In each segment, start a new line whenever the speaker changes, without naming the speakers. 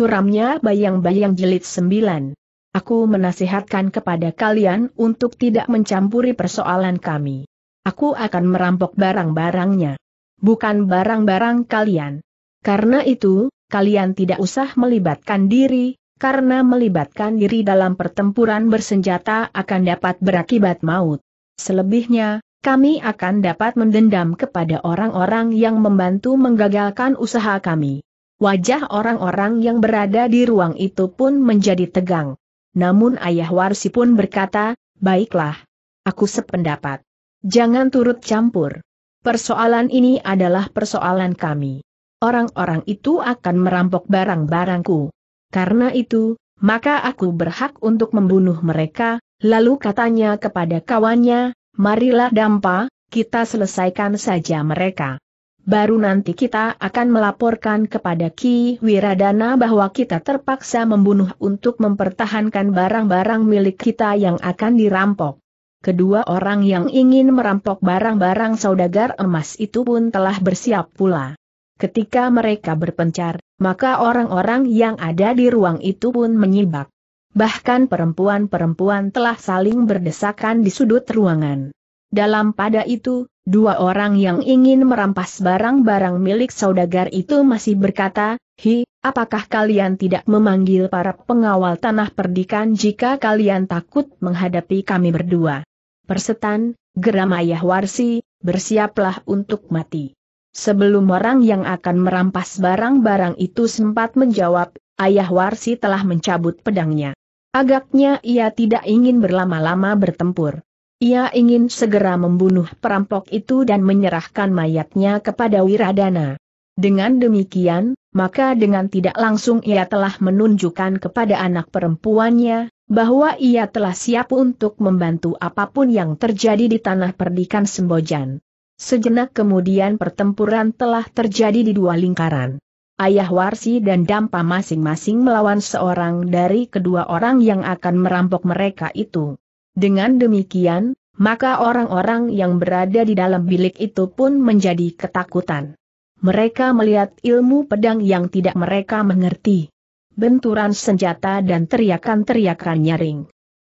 Suramnya bayang-bayang jelit sembilan. Aku menasihatkan kepada kalian untuk tidak mencampuri persoalan kami. Aku akan merampok barang-barangnya. Bukan barang-barang kalian. Karena itu, kalian tidak usah melibatkan diri, karena melibatkan diri dalam pertempuran bersenjata akan dapat berakibat maut. Selebihnya, kami akan dapat mendendam kepada orang-orang yang membantu menggagalkan usaha kami. Wajah orang-orang yang berada di ruang itu pun menjadi tegang. Namun ayah Warsi pun berkata, baiklah. Aku sependapat. Jangan turut campur. Persoalan ini adalah persoalan kami. Orang-orang itu akan merampok barang-barangku. Karena itu, maka aku berhak untuk membunuh mereka, lalu katanya kepada kawannya, marilah dampa, kita selesaikan saja mereka. Baru nanti kita akan melaporkan kepada Ki Wiradana bahwa kita terpaksa membunuh untuk mempertahankan barang-barang milik kita yang akan dirampok. Kedua orang yang ingin merampok barang-barang saudagar emas itu pun telah bersiap pula. Ketika mereka berpencar, maka orang-orang yang ada di ruang itu pun menyibak. Bahkan perempuan-perempuan telah saling berdesakan di sudut ruangan. Dalam pada itu, Dua orang yang ingin merampas barang-barang milik saudagar itu masih berkata, Hi, apakah kalian tidak memanggil para pengawal tanah perdikan jika kalian takut menghadapi kami berdua? Persetan, geram ayah warsi, bersiaplah untuk mati. Sebelum orang yang akan merampas barang-barang itu sempat menjawab, ayah warsi telah mencabut pedangnya. Agaknya ia tidak ingin berlama-lama bertempur. Ia ingin segera membunuh perampok itu dan menyerahkan mayatnya kepada Wiradana. Dengan demikian, maka dengan tidak langsung ia telah menunjukkan kepada anak perempuannya, bahwa ia telah siap untuk membantu apapun yang terjadi di tanah perdikan Sembojan. Sejenak kemudian pertempuran telah terjadi di dua lingkaran. Ayah Warsi dan Dampa masing-masing melawan seorang dari kedua orang yang akan merampok mereka itu. Dengan demikian, maka orang-orang yang berada di dalam bilik itu pun menjadi ketakutan. Mereka melihat ilmu pedang yang tidak mereka mengerti. Benturan senjata dan teriakan-teriakan nyaring.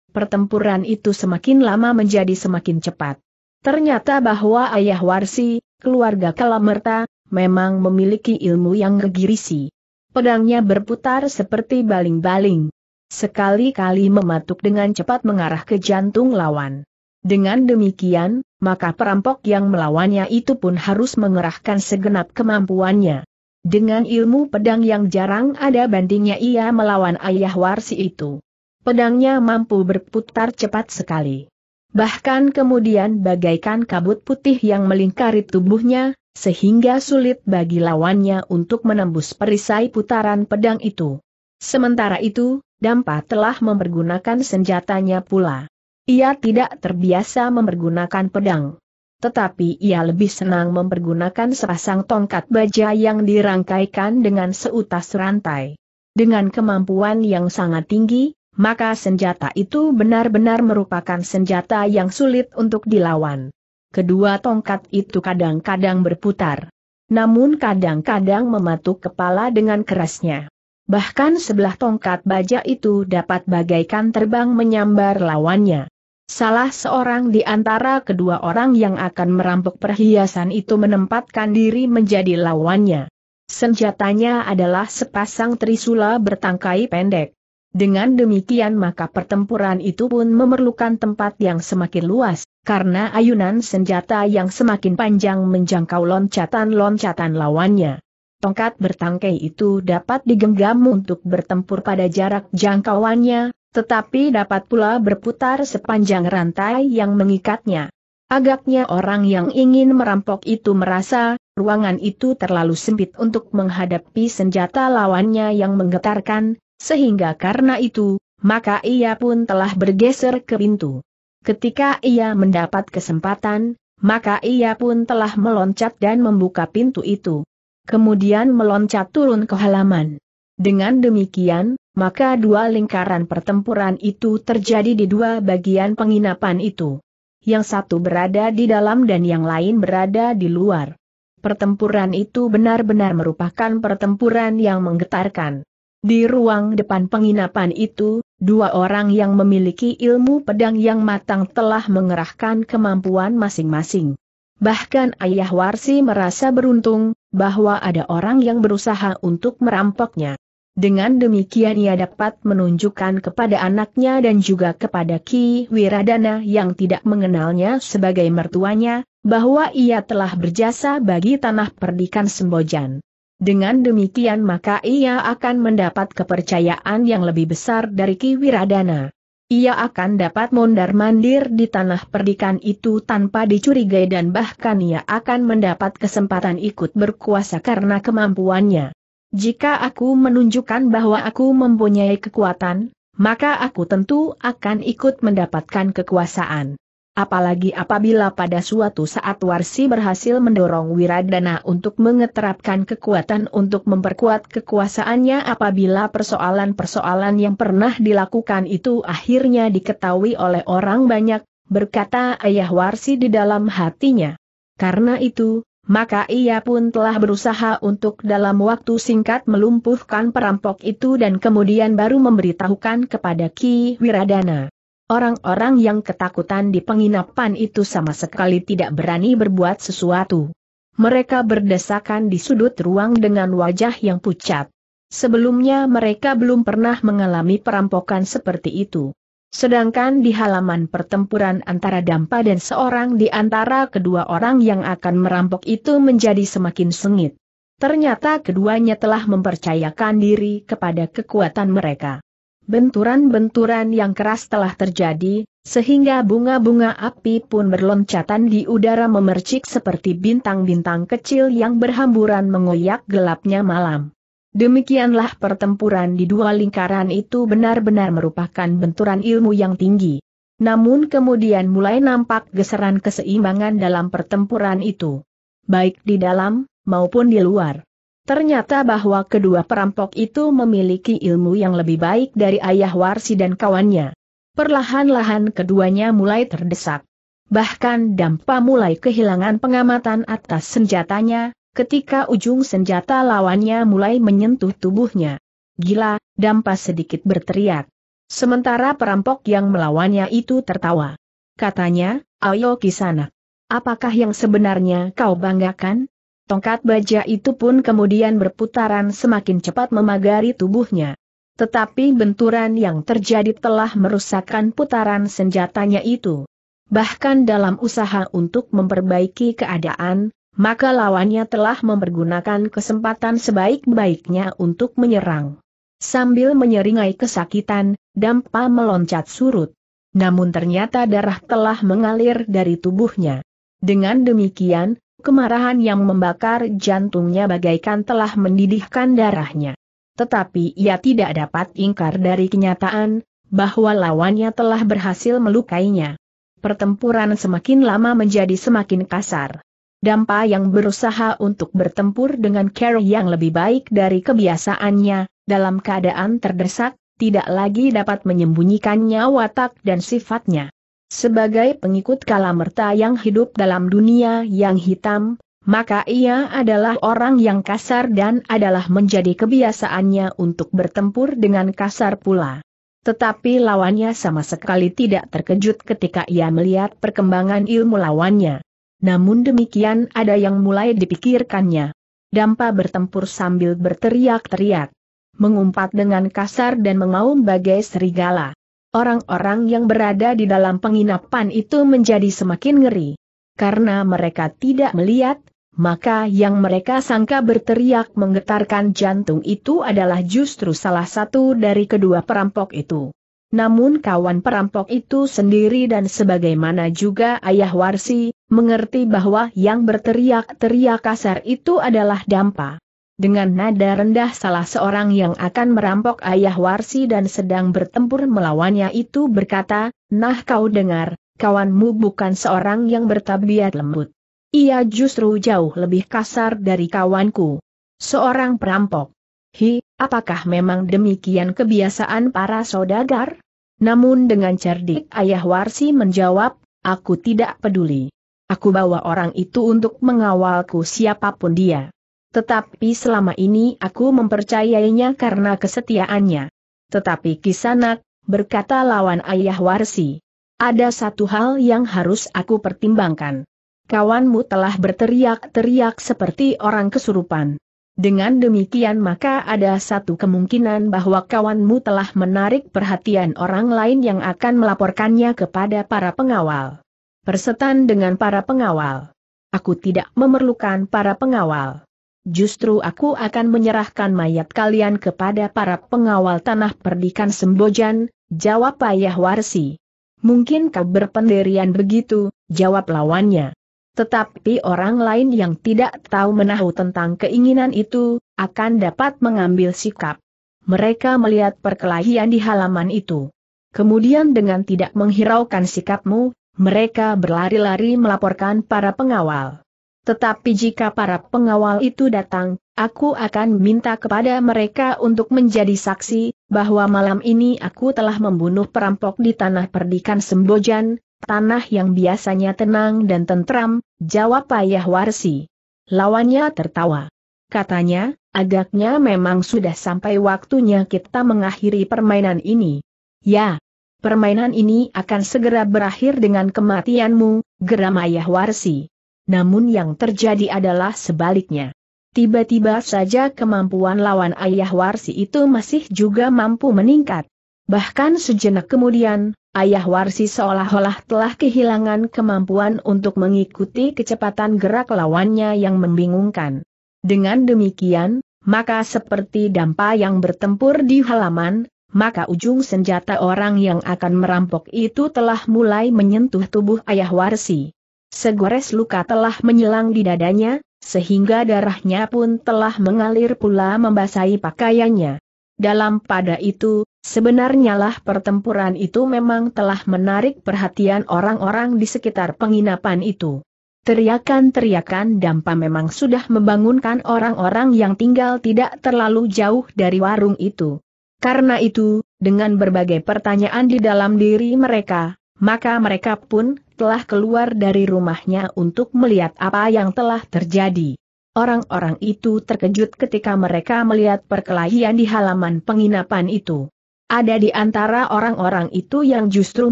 Pertempuran itu semakin lama menjadi semakin cepat. Ternyata bahwa ayah Warsi, keluarga Kalamerta, memang memiliki ilmu yang gegirisi. Pedangnya berputar seperti baling-baling. Sekali-kali mematuk dengan cepat mengarah ke jantung lawan. Dengan demikian, maka perampok yang melawannya itu pun harus mengerahkan segenap kemampuannya. Dengan ilmu pedang yang jarang ada bandingnya ia melawan ayah warsi itu. Pedangnya mampu berputar cepat sekali. Bahkan kemudian bagaikan kabut putih yang melingkari tubuhnya, sehingga sulit bagi lawannya untuk menembus perisai putaran pedang itu. Sementara itu, Dampa telah mempergunakan senjatanya pula. Ia tidak terbiasa mempergunakan pedang. Tetapi ia lebih senang mempergunakan sepasang tongkat baja yang dirangkaikan dengan seutas rantai. Dengan kemampuan yang sangat tinggi, maka senjata itu benar-benar merupakan senjata yang sulit untuk dilawan. Kedua tongkat itu kadang-kadang berputar. Namun kadang-kadang mematuk kepala dengan kerasnya. Bahkan sebelah tongkat baja itu dapat bagaikan terbang menyambar lawannya. Salah seorang di antara kedua orang yang akan merampok perhiasan itu menempatkan diri menjadi lawannya. Senjatanya adalah sepasang trisula bertangkai pendek. Dengan demikian maka pertempuran itu pun memerlukan tempat yang semakin luas, karena ayunan senjata yang semakin panjang menjangkau loncatan-loncatan lawannya. Tongkat bertangkai itu dapat digenggam untuk bertempur pada jarak jangkauannya, tetapi dapat pula berputar sepanjang rantai yang mengikatnya. Agaknya orang yang ingin merampok itu merasa, ruangan itu terlalu sempit untuk menghadapi senjata lawannya yang menggetarkan, sehingga karena itu, maka ia pun telah bergeser ke pintu. Ketika ia mendapat kesempatan, maka ia pun telah meloncat dan membuka pintu itu. Kemudian meloncat turun ke halaman. Dengan demikian, maka dua lingkaran pertempuran itu terjadi di dua bagian penginapan itu. Yang satu berada di dalam dan yang lain berada di luar. Pertempuran itu benar-benar merupakan pertempuran yang menggetarkan. Di ruang depan penginapan itu, dua orang yang memiliki ilmu pedang yang matang telah mengerahkan kemampuan masing-masing. Bahkan Ayah Warsi merasa beruntung bahwa ada orang yang berusaha untuk merampoknya. Dengan demikian ia dapat menunjukkan kepada anaknya dan juga kepada Ki Wiradana yang tidak mengenalnya sebagai mertuanya, bahwa ia telah berjasa bagi tanah perdikan Sembojan. Dengan demikian maka ia akan mendapat kepercayaan yang lebih besar dari Ki Wiradana. Ia akan dapat mondar-mandir di tanah perdikan itu tanpa dicurigai dan bahkan ia akan mendapat kesempatan ikut berkuasa karena kemampuannya. Jika aku menunjukkan bahwa aku mempunyai kekuatan, maka aku tentu akan ikut mendapatkan kekuasaan. Apalagi apabila pada suatu saat Warsi berhasil mendorong Wiradana untuk mengeterapkan kekuatan untuk memperkuat kekuasaannya apabila persoalan-persoalan yang pernah dilakukan itu akhirnya diketahui oleh orang banyak, berkata ayah Warsi di dalam hatinya. Karena itu, maka ia pun telah berusaha untuk dalam waktu singkat melumpuhkan perampok itu dan kemudian baru memberitahukan kepada Ki Wiradana. Orang-orang yang ketakutan di penginapan itu sama sekali tidak berani berbuat sesuatu. Mereka berdesakan di sudut ruang dengan wajah yang pucat. Sebelumnya mereka belum pernah mengalami perampokan seperti itu. Sedangkan di halaman pertempuran antara Dampa dan seorang di antara kedua orang yang akan merampok itu menjadi semakin sengit. Ternyata keduanya telah mempercayakan diri kepada kekuatan mereka. Benturan-benturan yang keras telah terjadi, sehingga bunga-bunga api pun berloncatan di udara memercik seperti bintang-bintang kecil yang berhamburan mengoyak gelapnya malam. Demikianlah pertempuran di dua lingkaran itu benar-benar merupakan benturan ilmu yang tinggi. Namun kemudian mulai nampak geseran keseimbangan dalam pertempuran itu. Baik di dalam, maupun di luar. Ternyata bahwa kedua perampok itu memiliki ilmu yang lebih baik dari ayah Warsi dan kawannya. Perlahan-lahan keduanya mulai terdesak. Bahkan Dampa mulai kehilangan pengamatan atas senjatanya, ketika ujung senjata lawannya mulai menyentuh tubuhnya. Gila, Dampas sedikit berteriak. Sementara perampok yang melawannya itu tertawa. Katanya, ayo kisana. Apakah yang sebenarnya kau banggakan? Tongkat baja itu pun kemudian berputaran semakin cepat memagari tubuhnya. Tetapi benturan yang terjadi telah merusakkan putaran senjatanya itu. Bahkan dalam usaha untuk memperbaiki keadaan, maka lawannya telah mempergunakan kesempatan sebaik-baiknya untuk menyerang. Sambil menyeringai kesakitan, Dampa meloncat surut. Namun ternyata darah telah mengalir dari tubuhnya. Dengan demikian, kemarahan yang membakar jantungnya bagaikan telah mendidihkan darahnya. Tetapi ia tidak dapat ingkar dari kenyataan, bahwa lawannya telah berhasil melukainya. Pertempuran semakin lama menjadi semakin kasar. Dampa yang berusaha untuk bertempur dengan Carrie yang lebih baik dari kebiasaannya, dalam keadaan terdesak, tidak lagi dapat menyembunyikannya watak dan sifatnya. Sebagai pengikut kalamerta yang hidup dalam dunia yang hitam, maka ia adalah orang yang kasar dan adalah menjadi kebiasaannya untuk bertempur dengan kasar pula. Tetapi lawannya sama sekali tidak terkejut ketika ia melihat perkembangan ilmu lawannya. Namun demikian ada yang mulai dipikirkannya. Dampa bertempur sambil berteriak-teriak. Mengumpat dengan kasar dan mengaum bagai serigala. Orang-orang yang berada di dalam penginapan itu menjadi semakin ngeri. Karena mereka tidak melihat, maka yang mereka sangka berteriak menggetarkan jantung itu adalah justru salah satu dari kedua perampok itu. Namun kawan perampok itu sendiri dan sebagaimana juga ayah Warsi, mengerti bahwa yang berteriak-teriak kasar itu adalah Dampa. Dengan nada rendah salah seorang yang akan merampok ayah Warsi dan sedang bertempur melawannya itu berkata, Nah kau dengar, kawanmu bukan seorang yang bertabiat lembut. Ia justru jauh lebih kasar dari kawanku. Seorang perampok. Hi, apakah memang demikian kebiasaan para saudagar? Namun dengan cerdik ayah Warsi menjawab, aku tidak peduli. Aku bawa orang itu untuk mengawalku siapapun dia. Tetapi selama ini aku mempercayainya karena kesetiaannya. Tetapi Kisanak, berkata lawan ayah Warsi. Ada satu hal yang harus aku pertimbangkan. Kawanmu telah berteriak-teriak seperti orang kesurupan. Dengan demikian maka ada satu kemungkinan bahwa kawanmu telah menarik perhatian orang lain yang akan melaporkannya kepada para pengawal. Persetan dengan para pengawal. Aku tidak memerlukan para pengawal. Justru aku akan menyerahkan mayat kalian kepada para pengawal tanah perdikan Sembojan, jawab Ayah Warsi. Mungkin kau berpendirian begitu, jawab lawannya. Tetapi orang lain yang tidak tahu menahu tentang keinginan itu, akan dapat mengambil sikap. Mereka melihat perkelahian di halaman itu. Kemudian dengan tidak menghiraukan sikapmu, mereka berlari-lari melaporkan para pengawal. Tetapi jika para pengawal itu datang, aku akan minta kepada mereka untuk menjadi saksi, bahwa malam ini aku telah membunuh perampok di tanah perdikan Sembojan, tanah yang biasanya tenang dan tentram, jawab Payah Warsi. Lawannya tertawa. Katanya, agaknya memang sudah sampai waktunya kita mengakhiri permainan ini. Ya, permainan ini akan segera berakhir dengan kematianmu, geram Ayah Warsi. Namun yang terjadi adalah sebaliknya. Tiba-tiba saja kemampuan lawan Ayah Warsi itu masih juga mampu meningkat. Bahkan sejenak kemudian, ayah Warsi seolah-olah telah kehilangan kemampuan untuk mengikuti kecepatan gerak lawannya yang membingungkan. Dengan demikian, maka seperti dampa yang bertempur di halaman, maka ujung senjata orang yang akan merampok itu telah mulai menyentuh tubuh ayah Warsi. Segores luka telah menyelang di dadanya, sehingga darahnya pun telah mengalir pula membasahi pakaiannya. Dalam pada itu, Sebenarnya lah pertempuran itu memang telah menarik perhatian orang-orang di sekitar penginapan itu. Teriakan-teriakan dampa memang sudah membangunkan orang-orang yang tinggal tidak terlalu jauh dari warung itu. Karena itu, dengan berbagai pertanyaan di dalam diri mereka, maka mereka pun telah keluar dari rumahnya untuk melihat apa yang telah terjadi. Orang-orang itu terkejut ketika mereka melihat perkelahian di halaman penginapan itu. Ada di antara orang-orang itu yang justru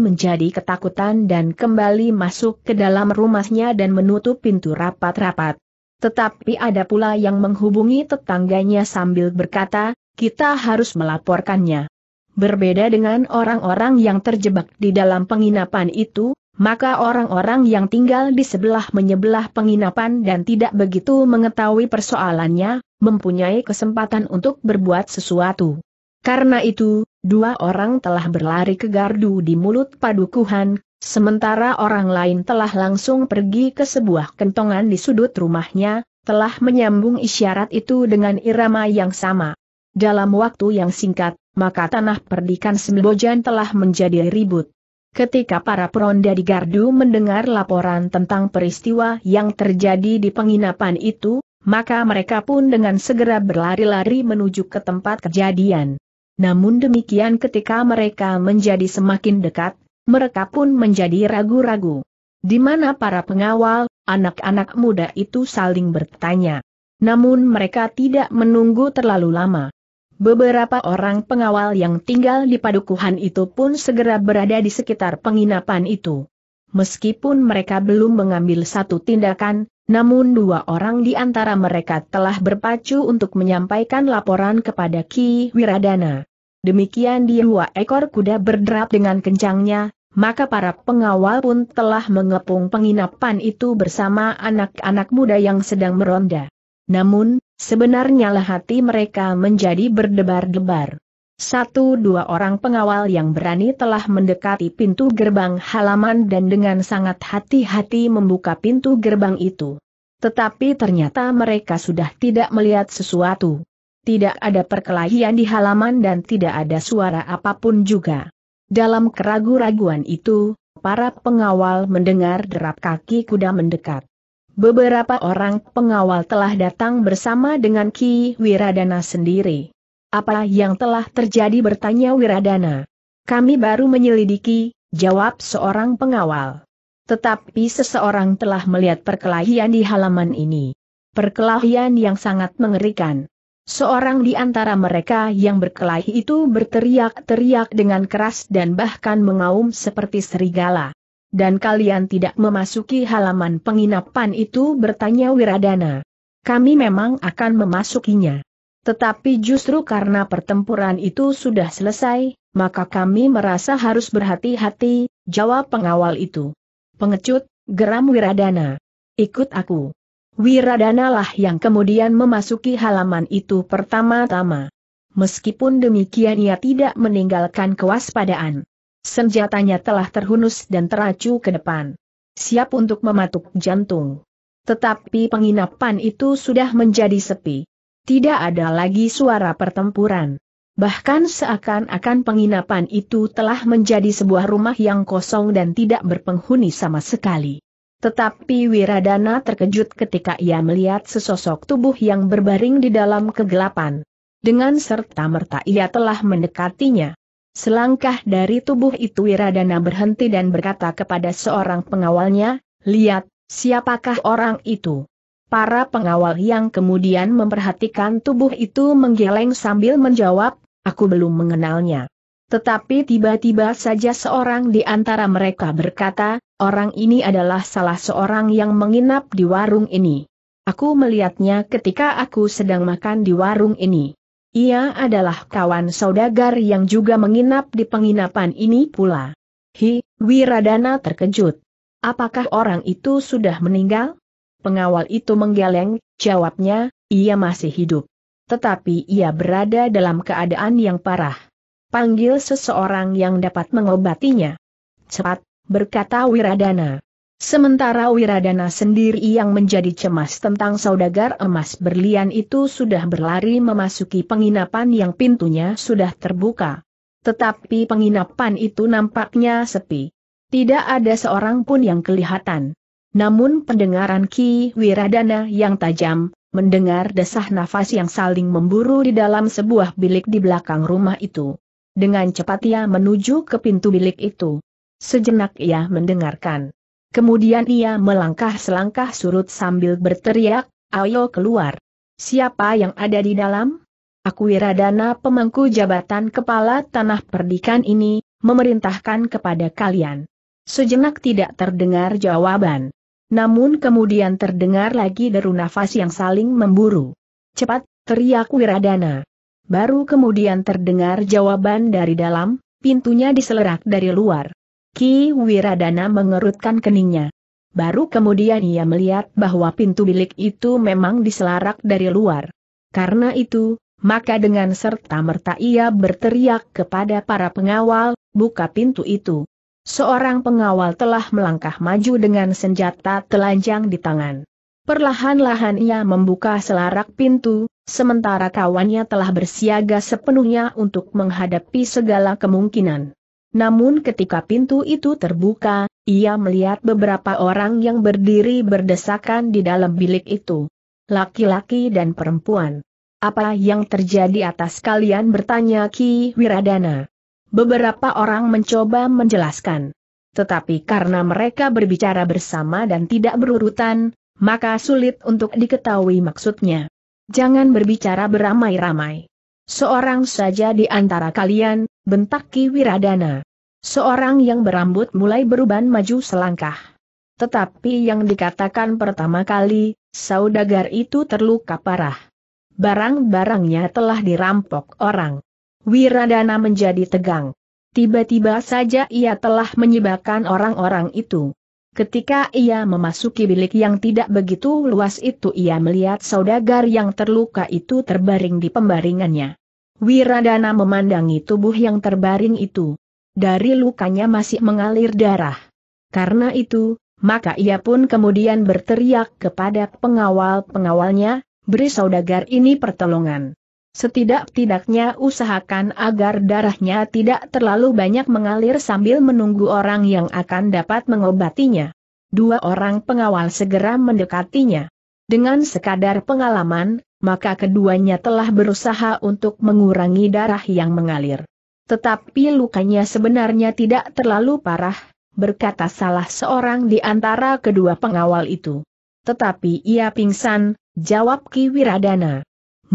menjadi ketakutan dan kembali masuk ke dalam rumahnya dan menutup pintu rapat-rapat. Tetapi ada pula yang menghubungi tetangganya sambil berkata, kita harus melaporkannya. Berbeda dengan orang-orang yang terjebak di dalam penginapan itu, maka orang-orang yang tinggal di sebelah menyebelah penginapan dan tidak begitu mengetahui persoalannya, mempunyai kesempatan untuk berbuat sesuatu. Karena itu, dua orang telah berlari ke gardu di mulut padukuhan, sementara orang lain telah langsung pergi ke sebuah kentongan di sudut rumahnya, telah menyambung isyarat itu dengan irama yang sama. Dalam waktu yang singkat, maka tanah perdikan Sembojan telah menjadi ribut. Ketika para peronda di gardu mendengar laporan tentang peristiwa yang terjadi di penginapan itu, maka mereka pun dengan segera berlari-lari menuju ke tempat kejadian. Namun demikian ketika mereka menjadi semakin dekat, mereka pun menjadi ragu-ragu. Di mana para pengawal, anak-anak muda itu saling bertanya. Namun mereka tidak menunggu terlalu lama. Beberapa orang pengawal yang tinggal di padukuhan itu pun segera berada di sekitar penginapan itu. Meskipun mereka belum mengambil satu tindakan, namun dua orang di antara mereka telah berpacu untuk menyampaikan laporan kepada Ki Wiradana. Demikian di dua ekor kuda berderap dengan kencangnya, maka para pengawal pun telah mengepung penginapan itu bersama anak-anak muda yang sedang meronda. Namun, sebenarnya lah hati mereka menjadi berdebar-debar. Satu dua orang pengawal yang berani telah mendekati pintu gerbang halaman dan dengan sangat hati-hati membuka pintu gerbang itu. Tetapi ternyata mereka sudah tidak melihat sesuatu. Tidak ada perkelahian di halaman dan tidak ada suara apapun juga. Dalam keragu-raguan itu, para pengawal mendengar derap kaki kuda mendekat. Beberapa orang pengawal telah datang bersama dengan Ki Wiradana sendiri. Apa yang telah terjadi bertanya Wiradana. Kami baru menyelidiki, jawab seorang pengawal. Tetapi seseorang telah melihat perkelahian di halaman ini. Perkelahian yang sangat mengerikan. Seorang di antara mereka yang berkelahi itu berteriak-teriak dengan keras dan bahkan mengaum seperti serigala. Dan kalian tidak memasuki halaman penginapan itu bertanya Wiradana. Kami memang akan memasukinya. Tetapi justru karena pertempuran itu sudah selesai, maka kami merasa harus berhati-hati, jawab pengawal itu. Pengecut, geram Wiradana. Ikut aku. Wiradana lah yang kemudian memasuki halaman itu pertama-tama. Meskipun demikian ia tidak meninggalkan kewaspadaan. Senjatanya telah terhunus dan teracu ke depan. Siap untuk mematuk jantung. Tetapi penginapan itu sudah menjadi sepi. Tidak ada lagi suara pertempuran. Bahkan seakan-akan penginapan itu telah menjadi sebuah rumah yang kosong dan tidak berpenghuni sama sekali. Tetapi Wiradana terkejut ketika ia melihat sesosok tubuh yang berbaring di dalam kegelapan. Dengan serta-merta ia telah mendekatinya. Selangkah dari tubuh itu Wiradana berhenti dan berkata kepada seorang pengawalnya, Lihat, siapakah orang itu? Para pengawal yang kemudian memperhatikan tubuh itu menggeleng sambil menjawab, aku belum mengenalnya. Tetapi tiba-tiba saja seorang di antara mereka berkata, orang ini adalah salah seorang yang menginap di warung ini. Aku melihatnya ketika aku sedang makan di warung ini. Ia adalah kawan saudagar yang juga menginap di penginapan ini pula. Hi, Wiradana terkejut. Apakah orang itu sudah meninggal? Pengawal itu menggeleng, jawabnya, ia masih hidup. Tetapi ia berada dalam keadaan yang parah. Panggil seseorang yang dapat mengobatinya. Cepat, berkata Wiradana. Sementara Wiradana sendiri yang menjadi cemas tentang saudagar emas berlian itu sudah berlari memasuki penginapan yang pintunya sudah terbuka. Tetapi penginapan itu nampaknya sepi. Tidak ada seorang pun yang kelihatan. Namun pendengaran Ki Wiradana yang tajam, mendengar desah nafas yang saling memburu di dalam sebuah bilik di belakang rumah itu. Dengan cepat ia menuju ke pintu bilik itu. Sejenak ia mendengarkan. Kemudian ia melangkah selangkah surut sambil berteriak, ayo keluar. Siapa yang ada di dalam? Aku Wiradana pemangku jabatan kepala tanah perdikan ini, memerintahkan kepada kalian. Sejenak tidak terdengar jawaban. Namun kemudian terdengar lagi deru nafas yang saling memburu. Cepat, teriak Wiradana. Baru kemudian terdengar jawaban dari dalam, pintunya diselerak dari luar. Ki Wiradana mengerutkan keningnya. Baru kemudian ia melihat bahwa pintu bilik itu memang diselarak dari luar. Karena itu, maka dengan serta merta ia berteriak kepada para pengawal, buka pintu itu. Seorang pengawal telah melangkah maju dengan senjata telanjang di tangan. Perlahan-lahan ia membuka selarak pintu, sementara kawannya telah bersiaga sepenuhnya untuk menghadapi segala kemungkinan. Namun ketika pintu itu terbuka, ia melihat beberapa orang yang berdiri berdesakan di dalam bilik itu. Laki-laki dan perempuan. Apa yang terjadi atas kalian bertanya Ki Wiradana. Beberapa orang mencoba menjelaskan. Tetapi karena mereka berbicara bersama dan tidak berurutan, maka sulit untuk diketahui maksudnya. Jangan berbicara beramai-ramai. Seorang saja di antara kalian, bentak Ki Wiradana. Seorang yang berambut mulai beruban maju selangkah. Tetapi yang dikatakan pertama kali, saudagar itu terluka parah. Barang-barangnya telah dirampok orang. Wiradana menjadi tegang. Tiba-tiba saja ia telah menyebabkan orang-orang itu. Ketika ia memasuki bilik yang tidak begitu luas itu ia melihat saudagar yang terluka itu terbaring di pembaringannya. Wiradana memandangi tubuh yang terbaring itu. Dari lukanya masih mengalir darah. Karena itu, maka ia pun kemudian berteriak kepada pengawal-pengawalnya, beri saudagar ini pertolongan. Setidak-tidaknya usahakan agar darahnya tidak terlalu banyak mengalir sambil menunggu orang yang akan dapat mengobatinya. Dua orang pengawal segera mendekatinya. Dengan sekadar pengalaman, maka keduanya telah berusaha untuk mengurangi darah yang mengalir. Tetapi lukanya sebenarnya tidak terlalu parah, berkata salah seorang di antara kedua pengawal itu. Tetapi ia pingsan, jawab Ki Wiradana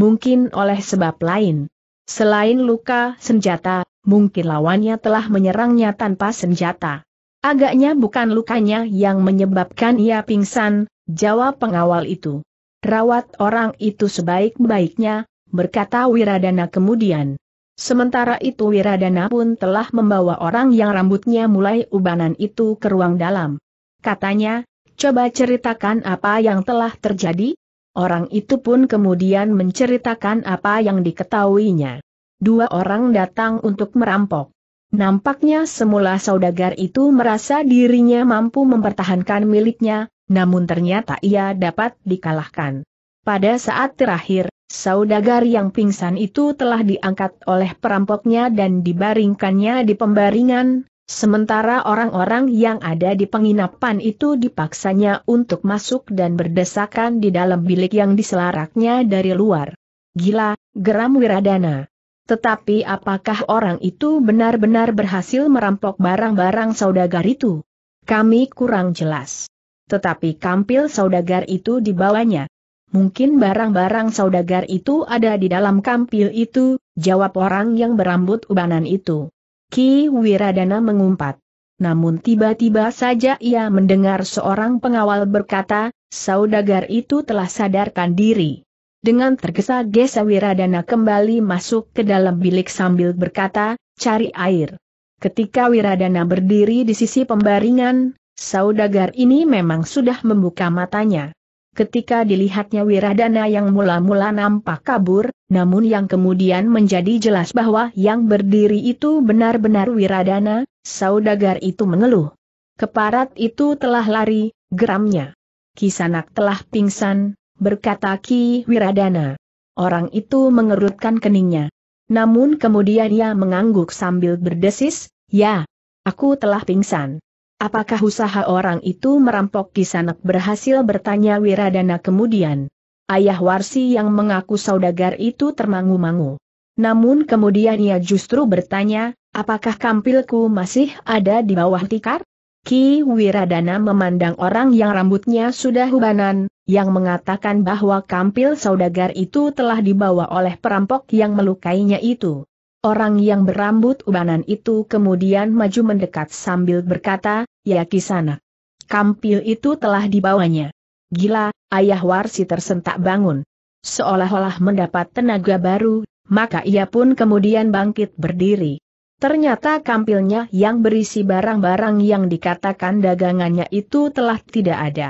mungkin oleh sebab lain. Selain luka senjata, mungkin lawannya telah menyerangnya tanpa senjata. Agaknya bukan lukanya yang menyebabkan ia pingsan, jawab pengawal itu. Rawat orang itu sebaik-baiknya, berkata Wiradana kemudian. Sementara itu Wiradana pun telah membawa orang yang rambutnya mulai ubanan itu ke ruang dalam. Katanya, coba ceritakan apa yang telah terjadi? Orang itu pun kemudian menceritakan apa yang diketahuinya. Dua orang datang untuk merampok. Nampaknya semula saudagar itu merasa dirinya mampu mempertahankan miliknya, namun ternyata ia dapat dikalahkan. Pada saat terakhir, saudagar yang pingsan itu telah diangkat oleh perampoknya dan dibaringkannya di pembaringan, Sementara orang-orang yang ada di penginapan itu dipaksanya untuk masuk dan berdesakan di dalam bilik yang diselaraknya dari luar. Gila, geram Wiradana. Tetapi apakah orang itu benar-benar berhasil merampok barang-barang saudagar itu? Kami kurang jelas. Tetapi kampil saudagar itu dibawanya. Mungkin barang-barang saudagar itu ada di dalam kampil itu, jawab orang yang berambut ubanan itu. Ki Wiradana mengumpat. Namun tiba-tiba saja ia mendengar seorang pengawal berkata, saudagar itu telah sadarkan diri. Dengan tergesa-gesa Wiradana kembali masuk ke dalam bilik sambil berkata, cari air. Ketika Wiradana berdiri di sisi pembaringan, saudagar ini memang sudah membuka matanya. Ketika dilihatnya Wiradana yang mula-mula nampak kabur, namun yang kemudian menjadi jelas bahwa yang berdiri itu benar-benar Wiradana, saudagar itu mengeluh. Keparat itu telah lari, geramnya. Kisanak telah pingsan, berkata Ki Wiradana. Orang itu mengerutkan keningnya. Namun kemudian ia mengangguk sambil berdesis, ya, aku telah pingsan. Apakah usaha orang itu merampok kisanak berhasil bertanya Wiradana kemudian? Ayah Warsi yang mengaku saudagar itu termangu-mangu. Namun kemudian ia justru bertanya, apakah kampilku masih ada di bawah tikar? Ki Wiradana memandang orang yang rambutnya sudah hubanan, yang mengatakan bahwa kampil saudagar itu telah dibawa oleh perampok yang melukainya itu. Orang yang berambut ubanan itu kemudian maju mendekat sambil berkata, ya Kisana, Kampil itu telah dibawanya. Gila, ayah Warsi tersentak bangun. Seolah-olah mendapat tenaga baru, maka ia pun kemudian bangkit berdiri. Ternyata kampilnya yang berisi barang-barang yang dikatakan dagangannya itu telah tidak ada.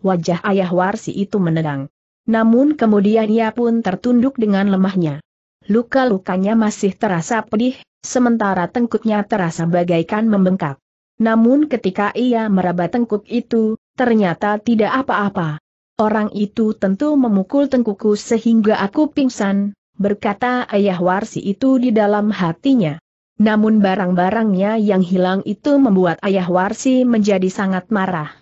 Wajah ayah Warsi itu menerang, Namun kemudian ia pun tertunduk dengan lemahnya luka-lukanya masih terasa pedih, sementara tengkuknya terasa bagaikan membengkak. Namun ketika ia meraba tengkuk itu, ternyata tidak apa-apa. Orang itu tentu memukul tengkukku sehingga aku pingsan, berkata ayah Warsi itu di dalam hatinya. Namun barang-barangnya yang hilang itu membuat ayah Warsi menjadi sangat marah.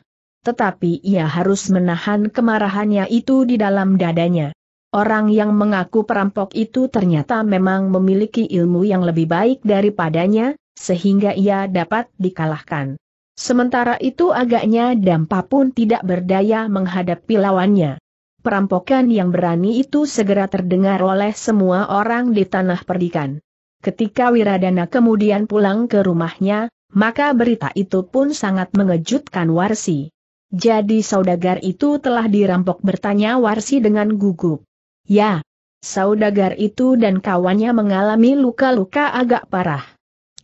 Tetapi ia harus menahan kemarahannya itu di dalam dadanya. Orang yang mengaku perampok itu ternyata memang memiliki ilmu yang lebih baik daripadanya, sehingga ia dapat dikalahkan. Sementara itu agaknya Dampa pun tidak berdaya menghadapi lawannya. Perampokan yang berani itu segera terdengar oleh semua orang di tanah perdikan. Ketika Wiradana kemudian pulang ke rumahnya, maka berita itu pun sangat mengejutkan Warsi. Jadi saudagar itu telah dirampok bertanya Warsi dengan gugup. Ya, saudagar itu dan kawannya mengalami luka-luka agak parah.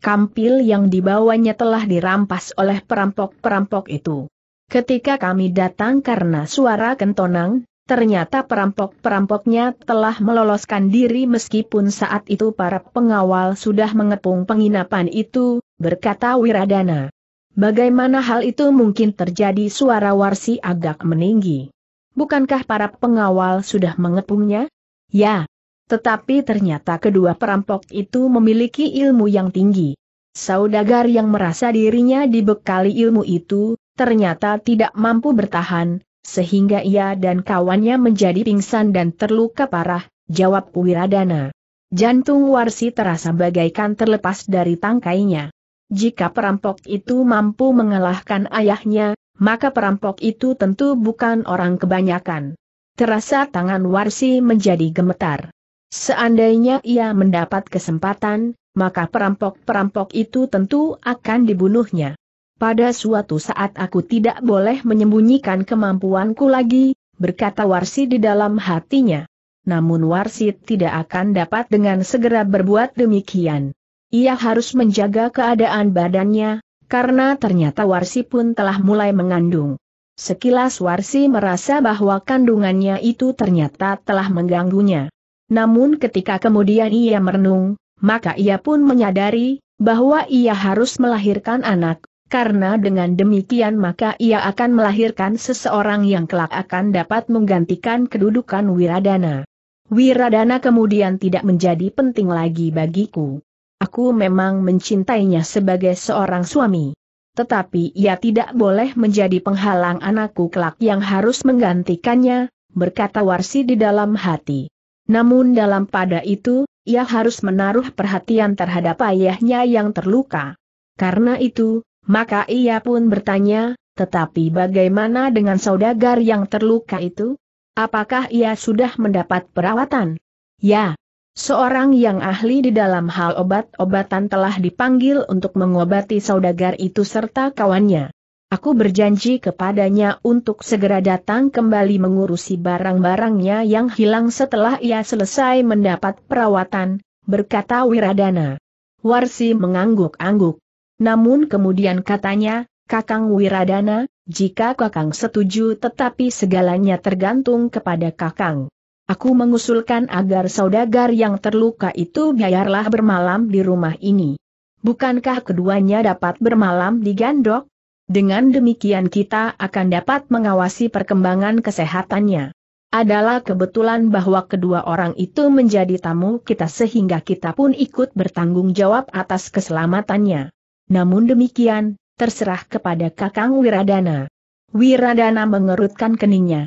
Kampil yang dibawanya telah dirampas oleh perampok-perampok itu. Ketika kami datang karena suara kentonang, ternyata perampok-perampoknya telah meloloskan diri meskipun saat itu para pengawal sudah mengepung penginapan itu, berkata Wiradana. Bagaimana hal itu mungkin terjadi suara warsi agak meninggi. Bukankah para pengawal sudah mengepungnya? Ya. Tetapi ternyata kedua perampok itu memiliki ilmu yang tinggi. Saudagar yang merasa dirinya dibekali ilmu itu, ternyata tidak mampu bertahan, sehingga ia dan kawannya menjadi pingsan dan terluka parah, jawab Wiradana. Jantung Warsi terasa bagaikan terlepas dari tangkainya. Jika perampok itu mampu mengalahkan ayahnya, maka perampok itu tentu bukan orang kebanyakan. Terasa tangan Warsi menjadi gemetar. Seandainya ia mendapat kesempatan, maka perampok-perampok itu tentu akan dibunuhnya. Pada suatu saat aku tidak boleh menyembunyikan kemampuanku lagi, berkata Warsi di dalam hatinya. Namun Warsi tidak akan dapat dengan segera berbuat demikian. Ia harus menjaga keadaan badannya, karena ternyata Warsi pun telah mulai mengandung. Sekilas Warsi merasa bahwa kandungannya itu ternyata telah mengganggunya. Namun ketika kemudian ia merenung, maka ia pun menyadari bahwa ia harus melahirkan anak, karena dengan demikian maka ia akan melahirkan seseorang yang kelak akan dapat menggantikan kedudukan Wiradana. Wiradana kemudian tidak menjadi penting lagi bagiku. Aku memang mencintainya sebagai seorang suami. Tetapi ia tidak boleh menjadi penghalang anakku kelak yang harus menggantikannya, berkata Warsi di dalam hati. Namun dalam pada itu, ia harus menaruh perhatian terhadap ayahnya yang terluka. Karena itu, maka ia pun bertanya, tetapi bagaimana dengan saudagar yang terluka itu? Apakah ia sudah mendapat perawatan? Ya, Seorang yang ahli di dalam hal obat-obatan telah dipanggil untuk mengobati saudagar itu serta kawannya. Aku berjanji kepadanya untuk segera datang kembali mengurusi barang-barangnya yang hilang setelah ia selesai mendapat perawatan, berkata Wiradana. Warsi mengangguk-angguk. Namun kemudian katanya, Kakang Wiradana, jika Kakang setuju tetapi segalanya tergantung kepada Kakang. Aku mengusulkan agar saudagar yang terluka itu biarlah bermalam di rumah ini. Bukankah keduanya dapat bermalam di gandok? Dengan demikian kita akan dapat mengawasi perkembangan kesehatannya. Adalah kebetulan bahwa kedua orang itu menjadi tamu kita sehingga kita pun ikut bertanggung jawab atas keselamatannya. Namun demikian, terserah kepada Kakang Wiradana. Wiradana mengerutkan keningnya.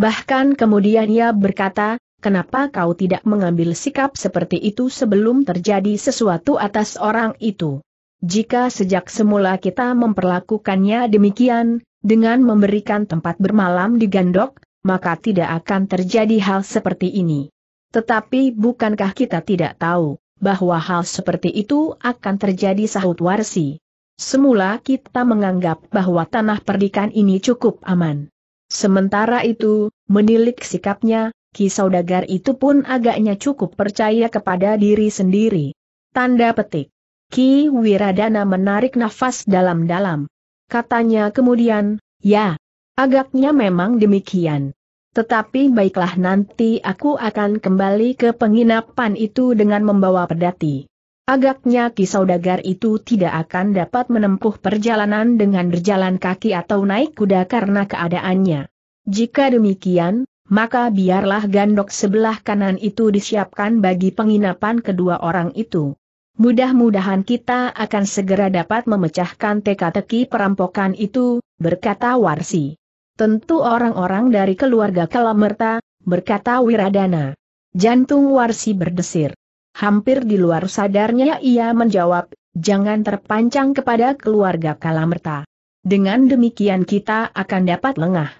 Bahkan kemudian ia berkata, kenapa kau tidak mengambil sikap seperti itu sebelum terjadi sesuatu atas orang itu? Jika sejak semula kita memperlakukannya demikian, dengan memberikan tempat bermalam di gandok, maka tidak akan terjadi hal seperti ini. Tetapi bukankah kita tidak tahu bahwa hal seperti itu akan terjadi sahut warsi? Semula kita menganggap bahwa tanah perdikan ini cukup aman. Sementara itu, menilik sikapnya, Ki Saudagar itu pun agaknya cukup percaya kepada diri sendiri. Tanda petik. Ki Wiradana menarik nafas dalam-dalam. Katanya kemudian, ya, agaknya memang demikian. Tetapi baiklah nanti aku akan kembali ke penginapan itu dengan membawa pedati. Agaknya Ki Saudagar itu tidak akan dapat menempuh perjalanan dengan berjalan kaki atau naik kuda karena keadaannya. Jika demikian, maka biarlah gandok sebelah kanan itu disiapkan bagi penginapan kedua orang itu. Mudah-mudahan kita akan segera dapat memecahkan teka-teki perampokan itu, berkata Warsi. Tentu orang-orang dari keluarga Kalamerta, berkata Wiradana. Jantung Warsi berdesir. Hampir di luar sadarnya ia menjawab, jangan terpancang kepada keluarga Kalamerta. Dengan demikian kita akan dapat lengah.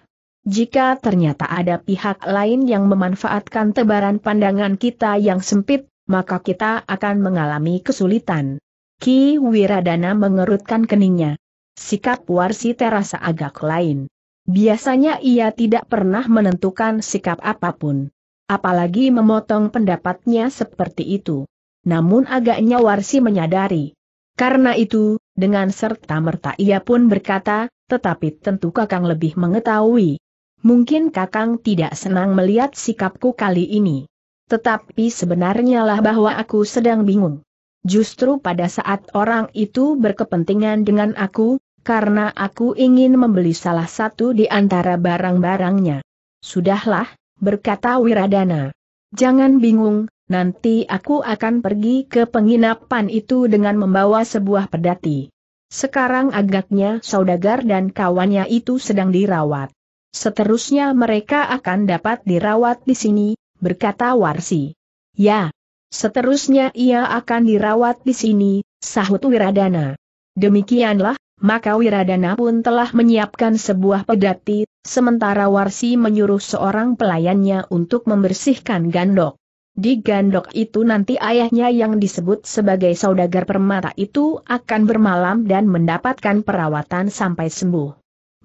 Jika ternyata ada pihak lain yang memanfaatkan tebaran pandangan kita yang sempit, maka kita akan mengalami kesulitan. Ki Wiradana mengerutkan keningnya. Sikap Warsi terasa agak lain. Biasanya ia tidak pernah menentukan sikap apapun apalagi memotong pendapatnya seperti itu. Namun agaknya Warsi menyadari. Karena itu, dengan serta-merta ia pun berkata, tetapi tentu Kakang lebih mengetahui. Mungkin Kakang tidak senang melihat sikapku kali ini. Tetapi sebenarnya lah bahwa aku sedang bingung. Justru pada saat orang itu berkepentingan dengan aku, karena aku ingin membeli salah satu di antara barang-barangnya. Sudahlah, berkata Wiradana. Jangan bingung, nanti aku akan pergi ke penginapan itu dengan membawa sebuah pedati. Sekarang agaknya saudagar dan kawannya itu sedang dirawat. Seterusnya mereka akan dapat dirawat di sini, berkata Warsi. Ya. Seterusnya ia akan dirawat di sini, sahut Wiradana. Demikianlah, maka Wiradana pun telah menyiapkan sebuah pedati Sementara Warsi menyuruh seorang pelayannya untuk membersihkan gandok. Di gandok itu nanti ayahnya yang disebut sebagai saudagar permata itu akan bermalam dan mendapatkan perawatan sampai sembuh.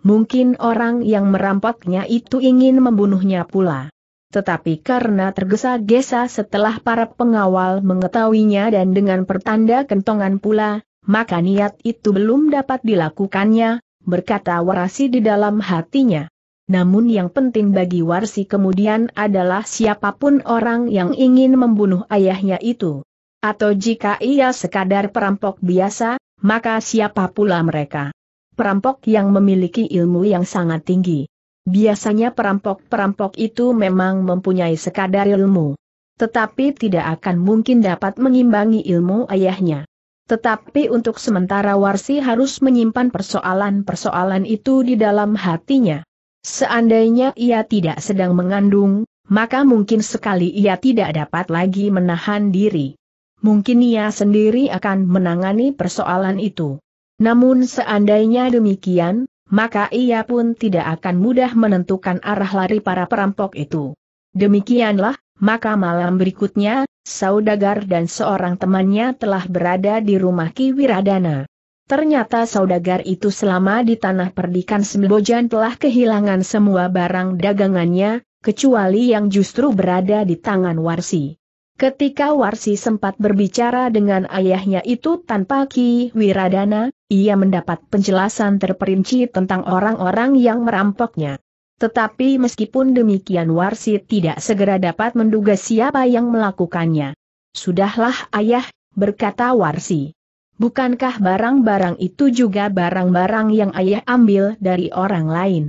Mungkin orang yang merampoknya itu ingin membunuhnya pula. Tetapi karena tergesa-gesa setelah para pengawal mengetahuinya dan dengan pertanda kentongan pula, maka niat itu belum dapat dilakukannya, berkata Warasi di dalam hatinya. Namun yang penting bagi Warsi kemudian adalah siapapun orang yang ingin membunuh ayahnya itu. Atau jika ia sekadar perampok biasa, maka siapa pula mereka? Perampok yang memiliki ilmu yang sangat tinggi. Biasanya perampok-perampok itu memang mempunyai sekadar ilmu. Tetapi tidak akan mungkin dapat mengimbangi ilmu ayahnya. Tetapi untuk sementara Warsi harus menyimpan persoalan-persoalan itu di dalam hatinya. Seandainya ia tidak sedang mengandung, maka mungkin sekali ia tidak dapat lagi menahan diri. Mungkin ia sendiri akan menangani persoalan itu. Namun seandainya demikian, maka ia pun tidak akan mudah menentukan arah lari para perampok itu. Demikianlah, maka malam berikutnya, Saudagar dan seorang temannya telah berada di rumah Ki Wiradana. Ternyata saudagar itu selama di tanah perdikan Sembojan telah kehilangan semua barang dagangannya, kecuali yang justru berada di tangan Warsi. Ketika Warsi sempat berbicara dengan ayahnya itu tanpa Ki Wiradana, ia mendapat penjelasan terperinci tentang orang-orang yang merampoknya. Tetapi meskipun demikian Warsi tidak segera dapat menduga siapa yang melakukannya. Sudahlah ayah, berkata Warsi. Bukankah barang-barang itu juga barang-barang yang ayah ambil dari orang lain?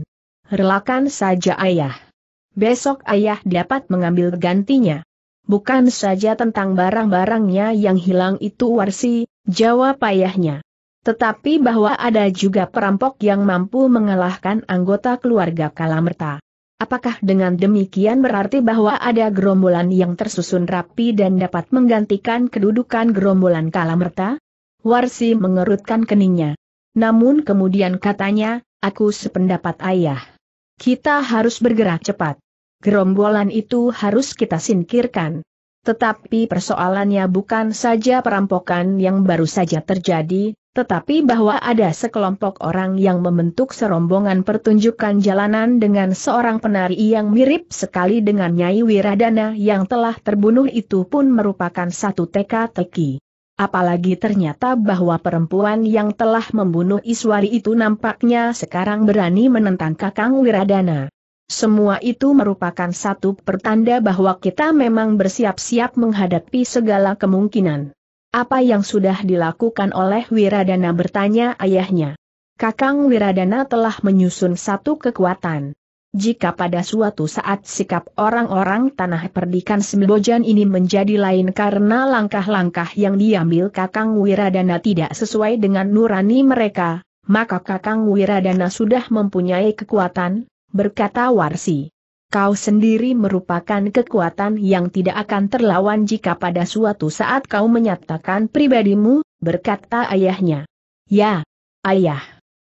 Relakan saja ayah. Besok ayah dapat mengambil gantinya. Bukan saja tentang barang-barangnya yang hilang itu Warsi, jawab ayahnya. Tetapi bahwa ada juga perampok yang mampu mengalahkan anggota keluarga Kalamerta. Apakah dengan demikian berarti bahwa ada gerombolan yang tersusun rapi dan dapat menggantikan kedudukan gerombolan Kalamerta? Warsi mengerutkan keningnya. Namun kemudian katanya, aku sependapat ayah. Kita harus bergerak cepat. Gerombolan itu harus kita singkirkan. Tetapi persoalannya bukan saja perampokan yang baru saja terjadi, tetapi bahwa ada sekelompok orang yang membentuk serombongan pertunjukan jalanan dengan seorang penari yang mirip sekali dengan Nyai Wiradana yang telah terbunuh itu pun merupakan satu teka-teki. Apalagi ternyata bahwa perempuan yang telah membunuh Iswari itu nampaknya sekarang berani menentang Kakang Wiradana. Semua itu merupakan satu pertanda bahwa kita memang bersiap-siap menghadapi segala kemungkinan. Apa yang sudah dilakukan oleh Wiradana bertanya ayahnya. Kakang Wiradana telah menyusun satu kekuatan. Jika pada suatu saat sikap orang-orang tanah perdikan Sembojan ini menjadi lain karena langkah-langkah yang diambil Kakang Wiradana tidak sesuai dengan nurani mereka, maka Kakang Wiradana sudah mempunyai kekuatan, berkata Warsi. Kau sendiri merupakan kekuatan yang tidak akan terlawan jika pada suatu saat kau menyatakan pribadimu, berkata ayahnya. Ya, ayah.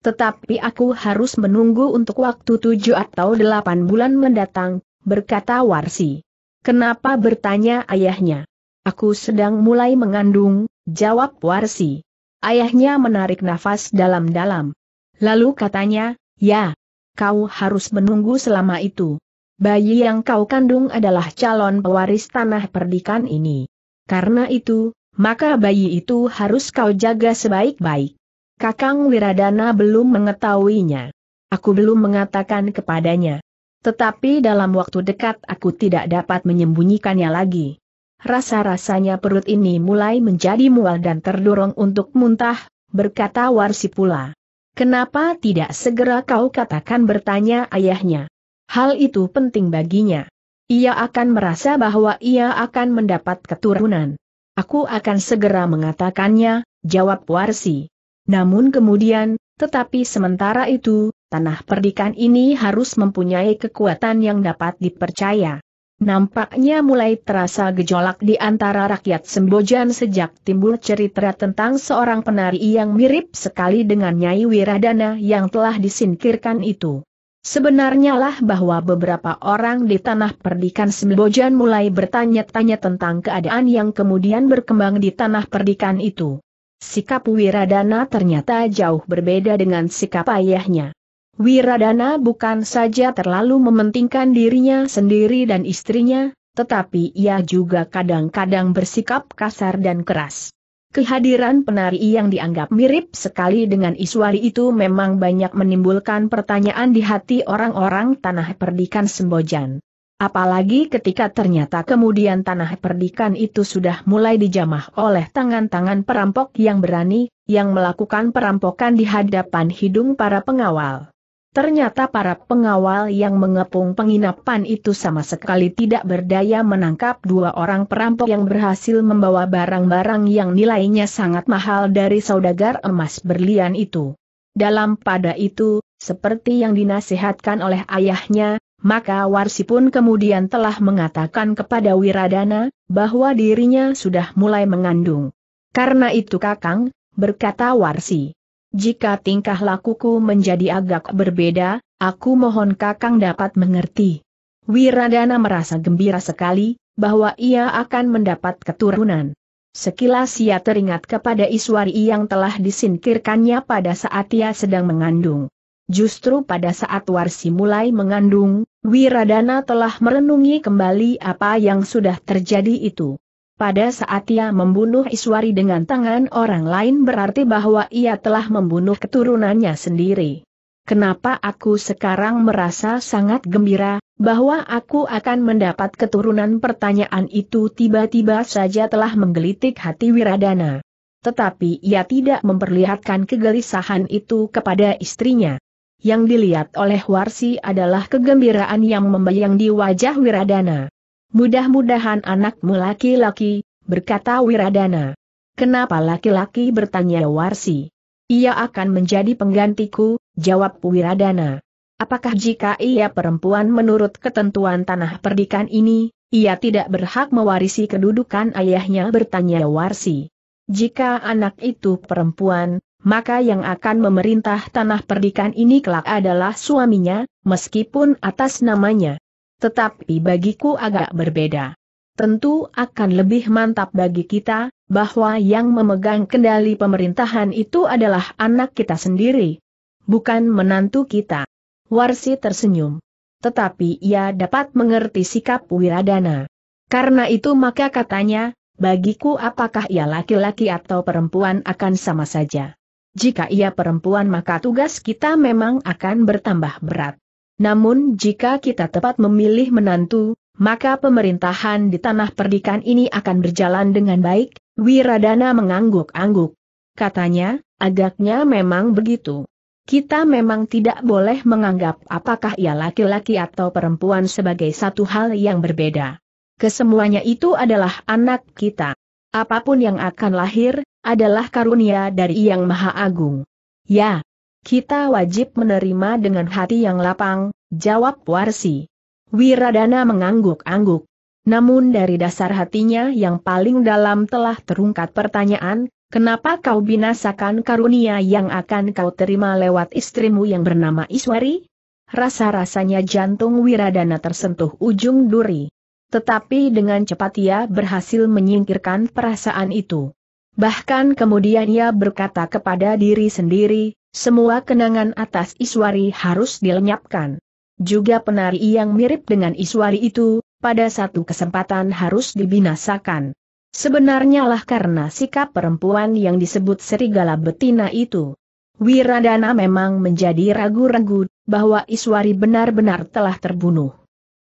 Tetapi aku harus menunggu untuk waktu tujuh atau delapan bulan mendatang, berkata Warsi. Kenapa bertanya ayahnya? Aku sedang mulai mengandung, jawab Warsi. Ayahnya menarik nafas dalam-dalam. Lalu katanya, ya, kau harus menunggu selama itu. Bayi yang kau kandung adalah calon pewaris tanah perdikan ini. Karena itu, maka bayi itu harus kau jaga sebaik-baik. Kakang Wiradana belum mengetahuinya. Aku belum mengatakan kepadanya. Tetapi dalam waktu dekat aku tidak dapat menyembunyikannya lagi. Rasa-rasanya perut ini mulai menjadi mual dan terdorong untuk muntah, berkata Warsi pula. Kenapa tidak segera kau katakan bertanya ayahnya? Hal itu penting baginya. Ia akan merasa bahwa ia akan mendapat keturunan. Aku akan segera mengatakannya, jawab Warsi. Namun kemudian, tetapi sementara itu, tanah perdikan ini harus mempunyai kekuatan yang dapat dipercaya. Nampaknya mulai terasa gejolak di antara rakyat Sembojan sejak timbul cerita tentang seorang penari yang mirip sekali dengan Nyai Wiradana yang telah disingkirkan itu. Sebenarnya lah bahwa beberapa orang di tanah perdikan Sembojan mulai bertanya-tanya tentang keadaan yang kemudian berkembang di tanah perdikan itu. Sikap Wiradana ternyata jauh berbeda dengan sikap ayahnya. Wiradana bukan saja terlalu mementingkan dirinya sendiri dan istrinya, tetapi ia juga kadang-kadang bersikap kasar dan keras. Kehadiran penari yang dianggap mirip sekali dengan Iswari itu memang banyak menimbulkan pertanyaan di hati orang-orang tanah perdikan Sembojan. Apalagi ketika ternyata kemudian tanah perdikan itu sudah mulai dijamah oleh tangan-tangan perampok yang berani, yang melakukan perampokan di hadapan hidung para pengawal. Ternyata para pengawal yang mengepung penginapan itu sama sekali tidak berdaya menangkap dua orang perampok yang berhasil membawa barang-barang yang nilainya sangat mahal dari saudagar emas berlian itu. Dalam pada itu, seperti yang dinasihatkan oleh ayahnya, maka Warsi pun kemudian telah mengatakan kepada Wiradana, bahwa dirinya sudah mulai mengandung. Karena itu Kakang, berkata Warsi. Jika tingkah lakuku menjadi agak berbeda, aku mohon kakang dapat mengerti. Wiradana merasa gembira sekali, bahwa ia akan mendapat keturunan. Sekilas ia teringat kepada Iswari yang telah disingkirkannya pada saat ia sedang mengandung. Justru pada saat Warsi mulai mengandung, Wiradana telah merenungi kembali apa yang sudah terjadi itu. Pada saat ia membunuh Iswari dengan tangan orang lain berarti bahwa ia telah membunuh keturunannya sendiri. Kenapa aku sekarang merasa sangat gembira, bahwa aku akan mendapat keturunan pertanyaan itu tiba-tiba saja telah menggelitik hati Wiradana. Tetapi ia tidak memperlihatkan kegelisahan itu kepada istrinya. Yang dilihat oleh Warsi adalah kegembiraan yang membayang di wajah Wiradana. Mudah-mudahan anakmu laki-laki, berkata Wiradana. Kenapa laki-laki bertanya Warsi? Ia akan menjadi penggantiku, jawab Wiradana. Apakah jika ia perempuan menurut ketentuan tanah perdikan ini, ia tidak berhak mewarisi kedudukan ayahnya bertanya Warsi. Jika anak itu perempuan, maka yang akan memerintah tanah perdikan ini kelak adalah suaminya, meskipun atas namanya. Tetapi bagiku agak berbeda. Tentu akan lebih mantap bagi kita, bahwa yang memegang kendali pemerintahan itu adalah anak kita sendiri. Bukan menantu kita. Warsi tersenyum. Tetapi ia dapat mengerti sikap Wiradana. Karena itu maka katanya, bagiku apakah ia laki-laki atau perempuan akan sama saja. Jika ia perempuan maka tugas kita memang akan bertambah berat. Namun jika kita tepat memilih menantu, maka pemerintahan di tanah perdikan ini akan berjalan dengan baik, Wiradana mengangguk-angguk. Katanya, agaknya memang begitu. Kita memang tidak boleh menganggap apakah ia laki-laki atau perempuan sebagai satu hal yang berbeda. Kesemuanya itu adalah anak kita. Apapun yang akan lahir, adalah karunia dari Yang Maha Agung. Ya, kita wajib menerima dengan hati yang lapang, jawab Warsi. Wiradana mengangguk-angguk. Namun dari dasar hatinya yang paling dalam telah terungkat pertanyaan, kenapa kau binasakan karunia yang akan kau terima lewat istrimu yang bernama Iswari? Rasa-rasanya jantung Wiradana tersentuh ujung duri. Tetapi dengan cepat ia berhasil menyingkirkan perasaan itu. Bahkan kemudian ia berkata kepada diri sendiri, semua kenangan atas Iswari harus dilenyapkan. Juga penari yang mirip dengan Iswari itu, pada satu kesempatan harus dibinasakan. Sebenarnya lah karena sikap perempuan yang disebut serigala betina itu. Wiradana memang menjadi ragu-ragu bahwa Iswari benar-benar telah terbunuh.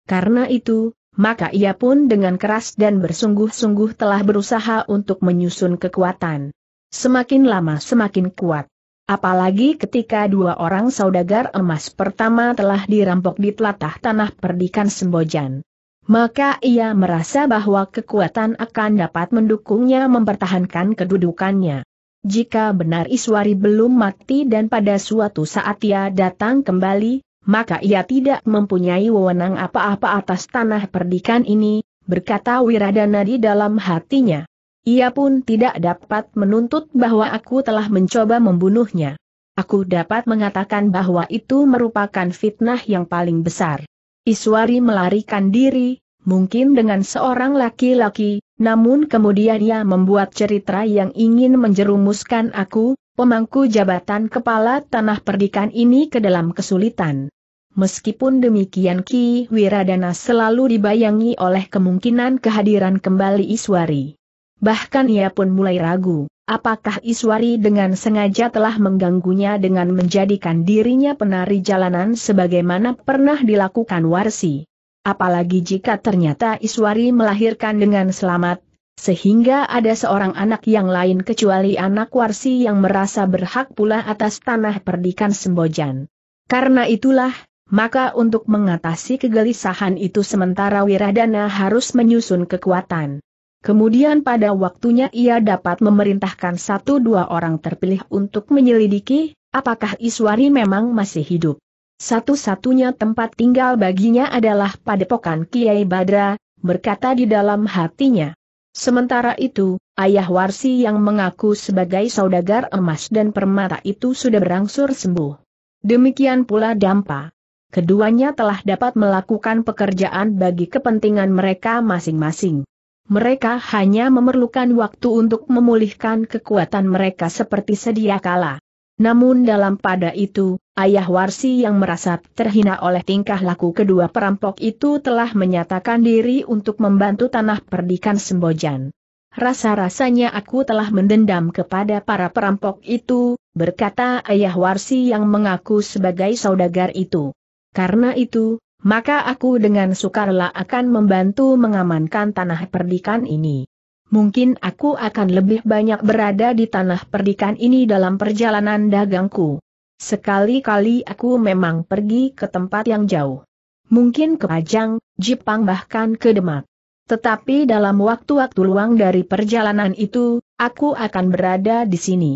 Karena itu, maka ia pun dengan keras dan bersungguh-sungguh telah berusaha untuk menyusun kekuatan. Semakin lama semakin kuat. Apalagi ketika dua orang saudagar emas pertama telah dirampok di telatah tanah perdikan Sembojan. Maka ia merasa bahwa kekuatan akan dapat mendukungnya mempertahankan kedudukannya. Jika benar Iswari belum mati dan pada suatu saat ia datang kembali, maka ia tidak mempunyai wewenang apa-apa atas tanah perdikan ini, berkata Wiradana di dalam hatinya. Ia pun tidak dapat menuntut bahwa aku telah mencoba membunuhnya. Aku dapat mengatakan bahwa itu merupakan fitnah yang paling besar. Iswari melarikan diri, mungkin dengan seorang laki-laki, namun kemudian ia membuat cerita yang ingin menjerumuskan aku, pemangku jabatan kepala tanah perdikan ini ke dalam kesulitan. Meskipun demikian Ki Wiradana selalu dibayangi oleh kemungkinan kehadiran kembali Iswari. Bahkan ia pun mulai ragu, apakah Iswari dengan sengaja telah mengganggunya dengan menjadikan dirinya penari jalanan sebagaimana pernah dilakukan Warsi. Apalagi jika ternyata Iswari melahirkan dengan selamat, sehingga ada seorang anak yang lain kecuali anak Warsi yang merasa berhak pula atas tanah perdikan Sembojan. Karena itulah, maka untuk mengatasi kegelisahan itu sementara Wiradana harus menyusun kekuatan. Kemudian pada waktunya ia dapat memerintahkan satu dua orang terpilih untuk menyelidiki, apakah Iswari memang masih hidup. Satu-satunya tempat tinggal baginya adalah padepokan Kiai Badra, berkata di dalam hatinya. Sementara itu, ayah Warsi yang mengaku sebagai saudagar emas dan permata itu sudah berangsur sembuh. Demikian pula Dampa. Keduanya telah dapat melakukan pekerjaan bagi kepentingan mereka masing-masing mereka hanya memerlukan waktu untuk memulihkan kekuatan mereka seperti sedia kala. Namun dalam pada itu, ayah Warsi yang merasa terhina oleh tingkah laku kedua perampok itu telah menyatakan diri untuk membantu tanah perdikan Sembojan. Rasa-rasanya aku telah mendendam kepada para perampok itu, berkata ayah Warsi yang mengaku sebagai saudagar itu. Karena itu, maka aku dengan sukarela akan membantu mengamankan tanah perdikan ini. Mungkin aku akan lebih banyak berada di tanah perdikan ini dalam perjalanan dagangku. Sekali-kali aku memang pergi ke tempat yang jauh. Mungkin ke Pajang, Jepang bahkan ke Demak. Tetapi dalam waktu-waktu luang dari perjalanan itu, aku akan berada di sini.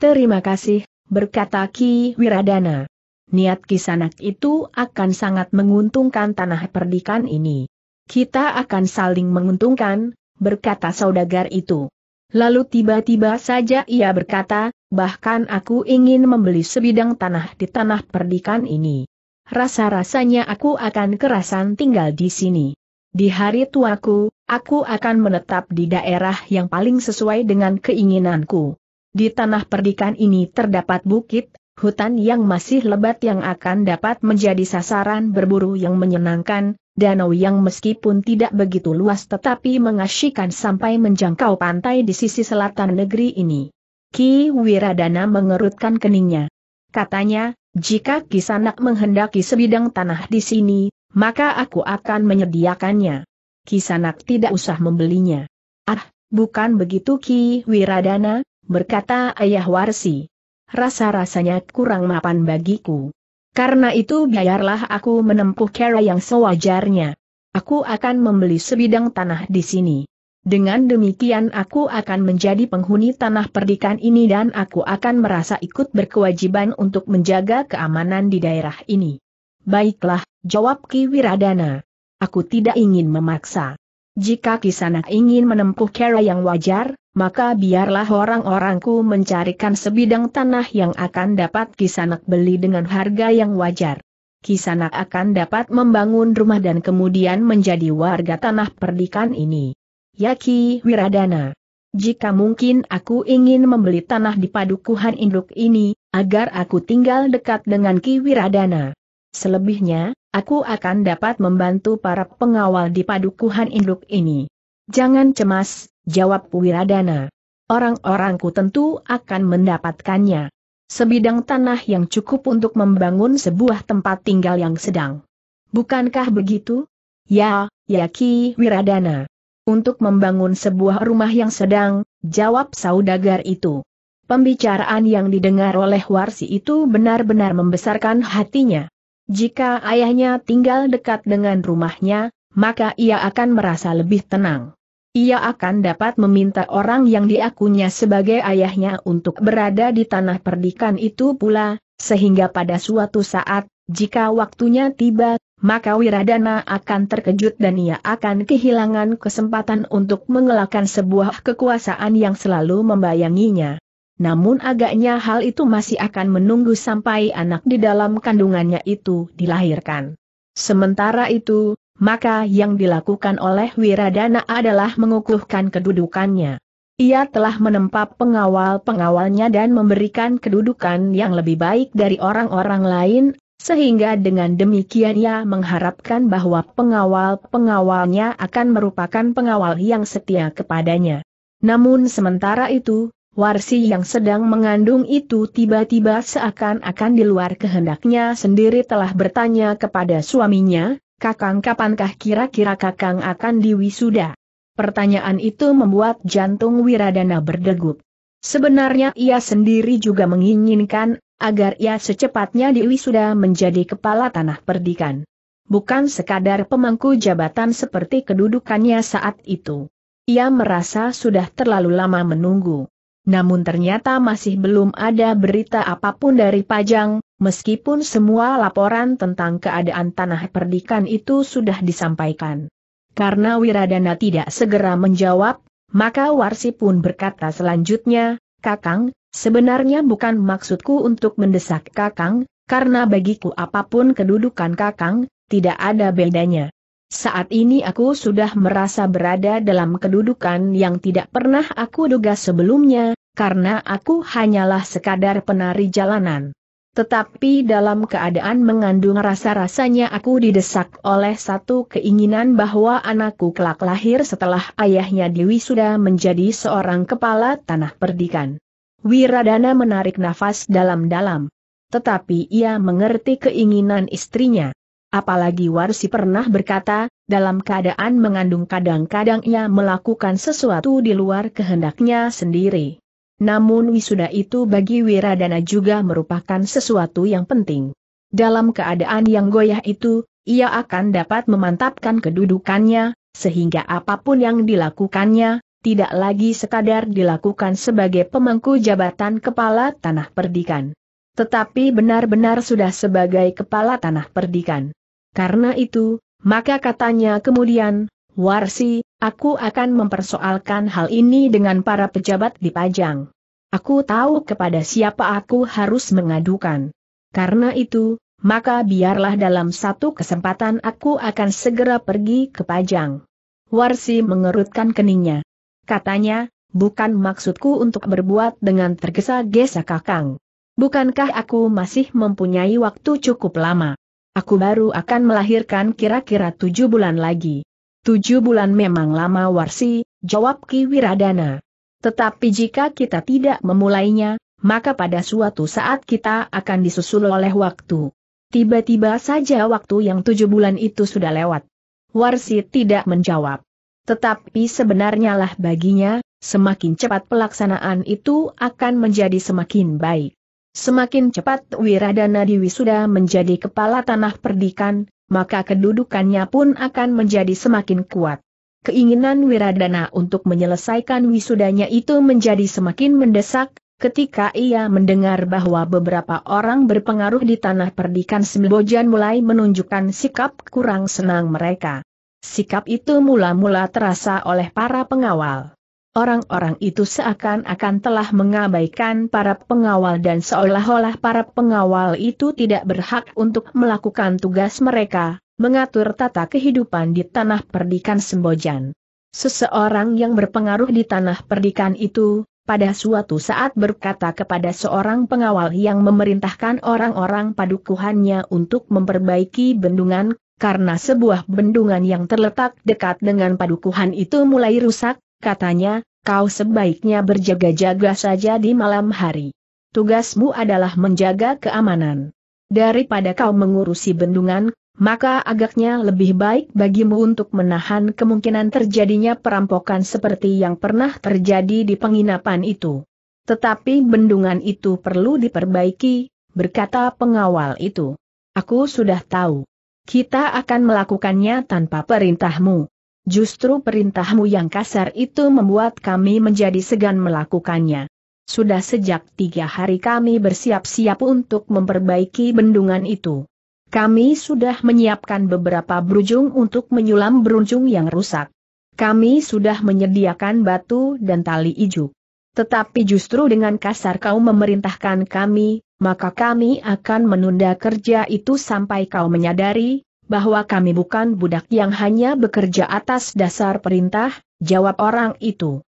Terima kasih, berkata Ki Wiradana niat kisanak itu akan sangat menguntungkan tanah perdikan ini. Kita akan saling menguntungkan, berkata saudagar itu. Lalu tiba-tiba saja ia berkata, bahkan aku ingin membeli sebidang tanah di tanah perdikan ini. Rasa-rasanya aku akan kerasan tinggal di sini. Di hari tuaku, aku akan menetap di daerah yang paling sesuai dengan keinginanku. Di tanah perdikan ini terdapat bukit, hutan yang masih lebat yang akan dapat menjadi sasaran berburu yang menyenangkan, danau yang meskipun tidak begitu luas tetapi mengasyikan sampai menjangkau pantai di sisi selatan negeri ini. Ki Wiradana mengerutkan keningnya. Katanya, jika Kisanak menghendaki sebidang tanah di sini, maka aku akan menyediakannya. Kisanak tidak usah membelinya. Ah, bukan begitu Ki Wiradana, berkata ayah Warsi rasa-rasanya kurang mapan bagiku. Karena itu biarlah aku menempuh cara yang sewajarnya. Aku akan membeli sebidang tanah di sini. Dengan demikian aku akan menjadi penghuni tanah perdikan ini dan aku akan merasa ikut berkewajiban untuk menjaga keamanan di daerah ini. Baiklah, jawab Ki Wiradana. Aku tidak ingin memaksa. Jika Kisanak ingin menempuh cara yang wajar, maka biarlah orang-orangku mencarikan sebidang tanah yang akan dapat kisanak beli dengan harga yang wajar. Kisanak akan dapat membangun rumah dan kemudian menjadi warga tanah perdikan ini. Yaki Wiradana. Jika mungkin aku ingin membeli tanah di padukuhan induk ini, agar aku tinggal dekat dengan Ki Wiradana. Selebihnya, aku akan dapat membantu para pengawal di padukuhan induk ini. Jangan cemas, jawab Wiradana. Orang-orangku tentu akan mendapatkannya. Sebidang tanah yang cukup untuk membangun sebuah tempat tinggal yang sedang. Bukankah begitu? Ya, ya Ki Wiradana. Untuk membangun sebuah rumah yang sedang, jawab saudagar itu. Pembicaraan yang didengar oleh Warsi itu benar-benar membesarkan hatinya. Jika ayahnya tinggal dekat dengan rumahnya, maka ia akan merasa lebih tenang ia akan dapat meminta orang yang diakunya sebagai ayahnya untuk berada di tanah perdikan itu pula, sehingga pada suatu saat, jika waktunya tiba, maka Wiradana akan terkejut dan ia akan kehilangan kesempatan untuk mengelakkan sebuah kekuasaan yang selalu membayanginya. Namun agaknya hal itu masih akan menunggu sampai anak di dalam kandungannya itu dilahirkan. Sementara itu, maka yang dilakukan oleh Wiradana adalah mengukuhkan kedudukannya. Ia telah menempa pengawal-pengawalnya dan memberikan kedudukan yang lebih baik dari orang-orang lain, sehingga dengan demikian ia mengharapkan bahwa pengawal-pengawalnya akan merupakan pengawal yang setia kepadanya. Namun sementara itu, Warsi yang sedang mengandung itu tiba-tiba seakan-akan di luar kehendaknya sendiri telah bertanya kepada suaminya, Kakang kapankah kira-kira Kakang akan diwisuda? Pertanyaan itu membuat jantung Wiradana berdegup. Sebenarnya ia sendiri juga menginginkan, agar ia secepatnya diwisuda menjadi kepala tanah perdikan. Bukan sekadar pemangku jabatan seperti kedudukannya saat itu. Ia merasa sudah terlalu lama menunggu namun ternyata masih belum ada berita apapun dari Pajang, meskipun semua laporan tentang keadaan tanah perdikan itu sudah disampaikan. Karena Wiradana tidak segera menjawab, maka Warsi pun berkata selanjutnya, Kakang, sebenarnya bukan maksudku untuk mendesak Kakang, karena bagiku apapun kedudukan Kakang, tidak ada bedanya. Saat ini aku sudah merasa berada dalam kedudukan yang tidak pernah aku duga sebelumnya, karena aku hanyalah sekadar penari jalanan. Tetapi dalam keadaan mengandung rasa-rasanya aku didesak oleh satu keinginan bahwa anakku kelak lahir setelah ayahnya Dewi sudah menjadi seorang kepala tanah perdikan. Wiradana menarik nafas dalam-dalam. Tetapi ia mengerti keinginan istrinya. Apalagi Warsi pernah berkata, dalam keadaan mengandung kadang-kadang ia melakukan sesuatu di luar kehendaknya sendiri. Namun wisuda itu bagi Wiradana juga merupakan sesuatu yang penting. Dalam keadaan yang goyah itu, ia akan dapat memantapkan kedudukannya, sehingga apapun yang dilakukannya, tidak lagi sekadar dilakukan sebagai pemangku jabatan kepala tanah perdikan. Tetapi benar-benar sudah sebagai kepala tanah perdikan. Karena itu, maka katanya kemudian, Warsi, aku akan mempersoalkan hal ini dengan para pejabat di Pajang. Aku tahu kepada siapa aku harus mengadukan. Karena itu, maka biarlah dalam satu kesempatan aku akan segera pergi ke Pajang. Warsi mengerutkan keningnya. Katanya, bukan maksudku untuk berbuat dengan tergesa-gesa kakang. Bukankah aku masih mempunyai waktu cukup lama? Aku baru akan melahirkan kira-kira tujuh bulan lagi. Tujuh bulan memang lama warsi, jawab Ki Wiradana. Tetapi jika kita tidak memulainya, maka pada suatu saat kita akan disusul oleh waktu. Tiba-tiba saja waktu yang tujuh bulan itu sudah lewat. Warsi tidak menjawab. Tetapi sebenarnya lah baginya, semakin cepat pelaksanaan itu akan menjadi semakin baik. Semakin cepat Wiradana Diwisuda menjadi kepala tanah perdikan, maka kedudukannya pun akan menjadi semakin kuat. Keinginan Wiradana untuk menyelesaikan wisudanya itu menjadi semakin mendesak, ketika ia mendengar bahwa beberapa orang berpengaruh di tanah perdikan Sembojan mulai menunjukkan sikap kurang senang mereka. Sikap itu mula-mula terasa oleh para pengawal. Orang-orang itu seakan-akan telah mengabaikan para pengawal dan seolah-olah para pengawal itu tidak berhak untuk melakukan tugas mereka, mengatur tata kehidupan di tanah perdikan Sembojan. Seseorang yang berpengaruh di tanah perdikan itu, pada suatu saat berkata kepada seorang pengawal yang memerintahkan orang-orang padukuhannya untuk memperbaiki bendungan, karena sebuah bendungan yang terletak dekat dengan padukuhan itu mulai rusak, katanya, kau sebaiknya berjaga-jaga saja di malam hari. Tugasmu adalah menjaga keamanan. Daripada kau mengurusi bendungan, maka agaknya lebih baik bagimu untuk menahan kemungkinan terjadinya perampokan seperti yang pernah terjadi di penginapan itu. Tetapi bendungan itu perlu diperbaiki, berkata pengawal itu. Aku sudah tahu. Kita akan melakukannya tanpa perintahmu. Justru perintahmu yang kasar itu membuat kami menjadi segan melakukannya. Sudah sejak tiga hari kami bersiap-siap untuk memperbaiki bendungan itu. Kami sudah menyiapkan beberapa berujung untuk menyulam berujung yang rusak. Kami sudah menyediakan batu dan tali ijuk. Tetapi justru dengan kasar kau memerintahkan kami, maka kami akan menunda kerja itu sampai kau menyadari, bahwa kami bukan budak yang hanya bekerja atas dasar perintah, jawab orang itu.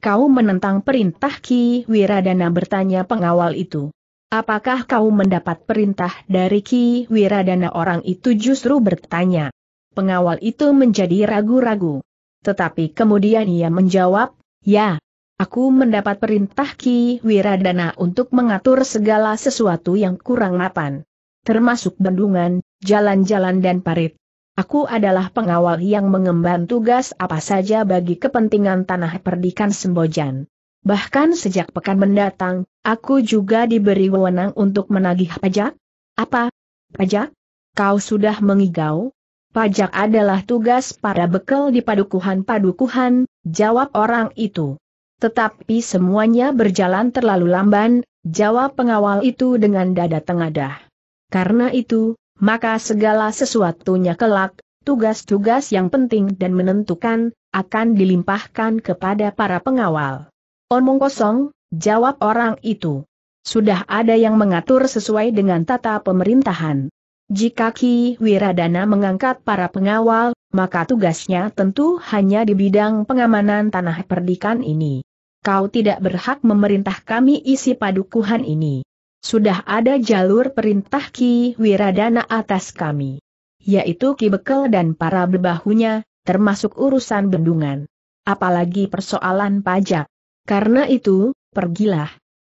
Kau menentang perintah Ki Wiradana bertanya pengawal itu. Apakah kau mendapat perintah dari Ki Wiradana orang itu justru bertanya. Pengawal itu menjadi ragu-ragu. Tetapi kemudian ia menjawab, ya, aku mendapat perintah Ki Wiradana untuk mengatur segala sesuatu yang kurang mapan. Termasuk bendungan, jalan-jalan dan parit. Aku adalah pengawal yang mengemban tugas apa saja bagi kepentingan tanah perdikan Sembojan. Bahkan sejak pekan mendatang, aku juga diberi wewenang untuk menagih pajak. Apa? Pajak? Kau sudah mengigau? Pajak adalah tugas para bekel di padukuhan-padukuhan, jawab orang itu. Tetapi semuanya berjalan terlalu lamban, jawab pengawal itu dengan dada tengadah. Karena itu, maka segala sesuatunya kelak, tugas-tugas yang penting dan menentukan, akan dilimpahkan kepada para pengawal. Omong kosong, jawab orang itu. Sudah ada yang mengatur sesuai dengan tata pemerintahan. Jika Ki Wiradana mengangkat para pengawal, maka tugasnya tentu hanya di bidang pengamanan tanah perdikan ini. Kau tidak berhak memerintah kami isi padukuhan ini. Sudah ada jalur perintah Ki Wiradana atas kami. Yaitu Ki Bekel dan para bebahunya, termasuk urusan bendungan. Apalagi persoalan pajak. Karena itu, pergilah.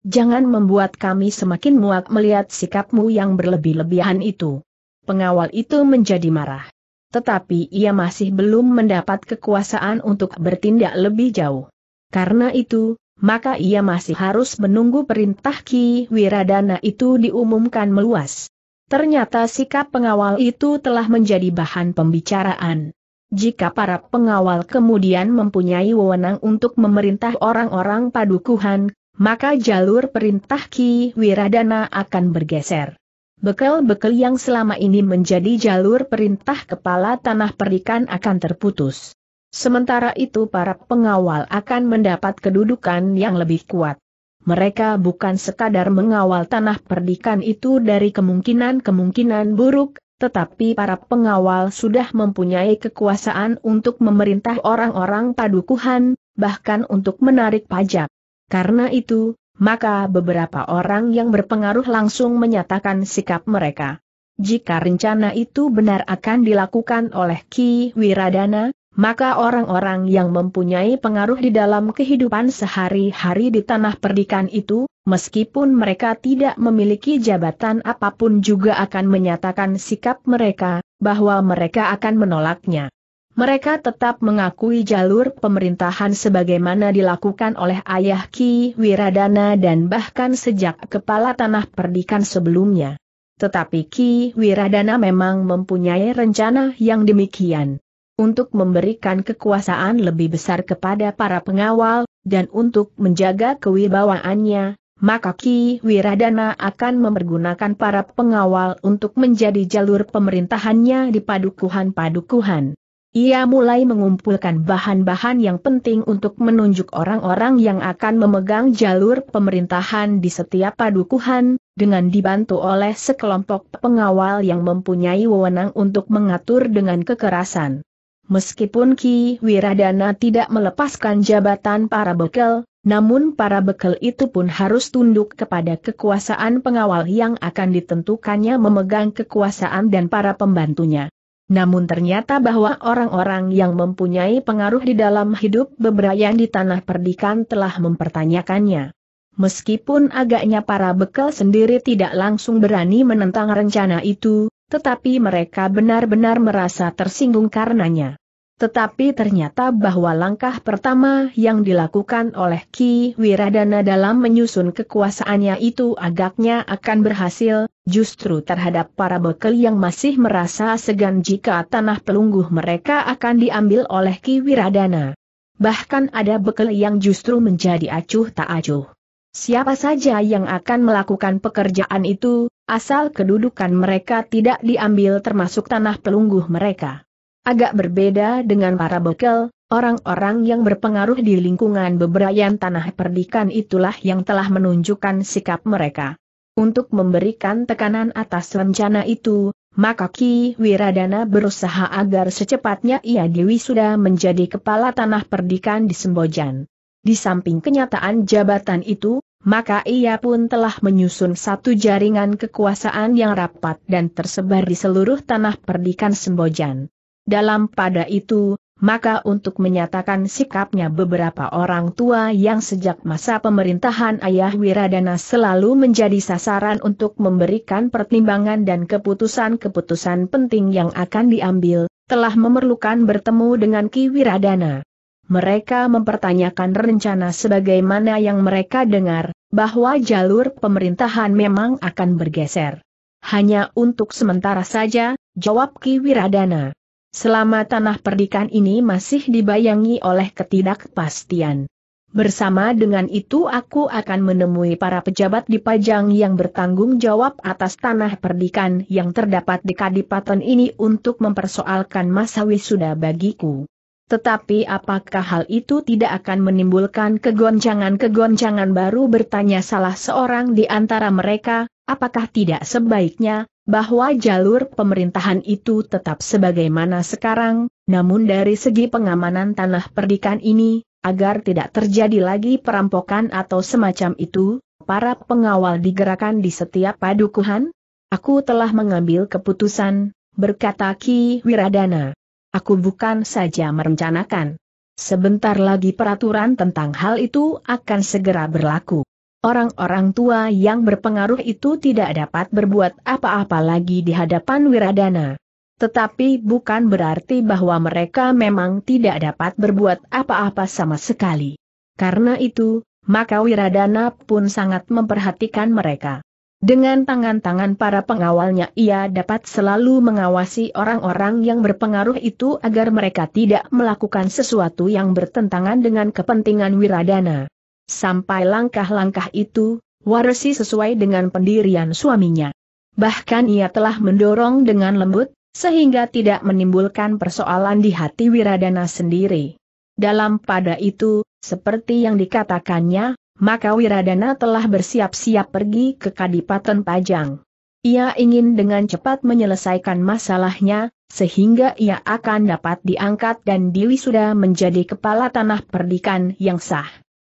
Jangan membuat kami semakin muak melihat sikapmu yang berlebih-lebihan itu. Pengawal itu menjadi marah. Tetapi ia masih belum mendapat kekuasaan untuk bertindak lebih jauh. Karena itu, maka ia masih harus menunggu perintah Ki Wiradana itu diumumkan meluas. Ternyata sikap pengawal itu telah menjadi bahan pembicaraan. Jika para pengawal kemudian mempunyai wewenang untuk memerintah orang-orang padukuhan, maka jalur perintah Ki Wiradana akan bergeser. Bekel-bekel yang selama ini menjadi jalur perintah kepala tanah perikan akan terputus. Sementara itu para pengawal akan mendapat kedudukan yang lebih kuat. Mereka bukan sekadar mengawal tanah perdikan itu dari kemungkinan-kemungkinan buruk, tetapi para pengawal sudah mempunyai kekuasaan untuk memerintah orang-orang padukuhan, bahkan untuk menarik pajak. Karena itu, maka beberapa orang yang berpengaruh langsung menyatakan sikap mereka. Jika rencana itu benar akan dilakukan oleh Ki Wiradana, maka orang-orang yang mempunyai pengaruh di dalam kehidupan sehari-hari di tanah perdikan itu, meskipun mereka tidak memiliki jabatan apapun juga akan menyatakan sikap mereka, bahwa mereka akan menolaknya. Mereka tetap mengakui jalur pemerintahan sebagaimana dilakukan oleh ayah Ki Wiradana dan bahkan sejak kepala tanah perdikan sebelumnya. Tetapi Ki Wiradana memang mempunyai rencana yang demikian untuk memberikan kekuasaan lebih besar kepada para pengawal, dan untuk menjaga kewibawaannya, maka Ki Wiradana akan mempergunakan para pengawal untuk menjadi jalur pemerintahannya di padukuhan-padukuhan. Ia mulai mengumpulkan bahan-bahan yang penting untuk menunjuk orang-orang yang akan memegang jalur pemerintahan di setiap padukuhan, dengan dibantu oleh sekelompok pengawal yang mempunyai wewenang untuk mengatur dengan kekerasan. Meskipun Ki Wiradana tidak melepaskan jabatan para bekel, namun para bekel itu pun harus tunduk kepada kekuasaan pengawal yang akan ditentukannya memegang kekuasaan dan para pembantunya. Namun ternyata bahwa orang-orang yang mempunyai pengaruh di dalam hidup beberapa di tanah perdikan telah mempertanyakannya. Meskipun agaknya para bekel sendiri tidak langsung berani menentang rencana itu, tetapi mereka benar-benar merasa tersinggung karenanya. Tetapi ternyata bahwa langkah pertama yang dilakukan oleh Ki Wiradana dalam menyusun kekuasaannya itu agaknya akan berhasil, justru terhadap para bekel yang masih merasa segan jika tanah pelungguh mereka akan diambil oleh Ki Wiradana. Bahkan ada bekel yang justru menjadi acuh tak acuh. Siapa saja yang akan melakukan pekerjaan itu, asal kedudukan mereka tidak diambil termasuk tanah pelungguh mereka. Agak berbeda dengan para bekel, orang-orang yang berpengaruh di lingkungan beberayan tanah perdikan itulah yang telah menunjukkan sikap mereka. Untuk memberikan tekanan atas rencana itu, maka Ki Wiradana berusaha agar secepatnya ia Dewi sudah menjadi kepala tanah perdikan di Sembojan. Di samping kenyataan jabatan itu, maka ia pun telah menyusun satu jaringan kekuasaan yang rapat dan tersebar di seluruh tanah perdikan Sembojan. Dalam pada itu, maka untuk menyatakan sikapnya beberapa orang tua yang sejak masa pemerintahan Ayah Wiradana selalu menjadi sasaran untuk memberikan pertimbangan dan keputusan-keputusan penting yang akan diambil, telah memerlukan bertemu dengan Ki Wiradana mereka mempertanyakan rencana sebagaimana yang mereka dengar, bahwa jalur pemerintahan memang akan bergeser. Hanya untuk sementara saja, jawab Ki Wiradana. Selama tanah perdikan ini masih dibayangi oleh ketidakpastian. Bersama dengan itu aku akan menemui para pejabat di Pajang yang bertanggung jawab atas tanah perdikan yang terdapat di Kadipaten ini untuk mempersoalkan masa wisuda bagiku. Tetapi apakah hal itu tidak akan menimbulkan kegoncangan-kegoncangan baru bertanya salah seorang di antara mereka, apakah tidak sebaiknya, bahwa jalur pemerintahan itu tetap sebagaimana sekarang, namun dari segi pengamanan tanah perdikan ini, agar tidak terjadi lagi perampokan atau semacam itu, para pengawal digerakkan di setiap padukuhan? Aku telah mengambil keputusan, berkata Ki Wiradana. Aku bukan saja merencanakan. Sebentar lagi peraturan tentang hal itu akan segera berlaku. Orang-orang tua yang berpengaruh itu tidak dapat berbuat apa-apa lagi di hadapan Wiradana. Tetapi bukan berarti bahwa mereka memang tidak dapat berbuat apa-apa sama sekali. Karena itu, maka Wiradana pun sangat memperhatikan mereka. Dengan tangan-tangan para pengawalnya ia dapat selalu mengawasi orang-orang yang berpengaruh itu agar mereka tidak melakukan sesuatu yang bertentangan dengan kepentingan Wiradana. Sampai langkah-langkah itu, Warsi sesuai dengan pendirian suaminya. Bahkan ia telah mendorong dengan lembut, sehingga tidak menimbulkan persoalan di hati Wiradana sendiri. Dalam pada itu, seperti yang dikatakannya, maka Wiradana telah bersiap-siap pergi ke Kadipaten Pajang. Ia ingin dengan cepat menyelesaikan masalahnya, sehingga ia akan dapat diangkat dan Dewi sudah menjadi kepala tanah perdikan yang sah.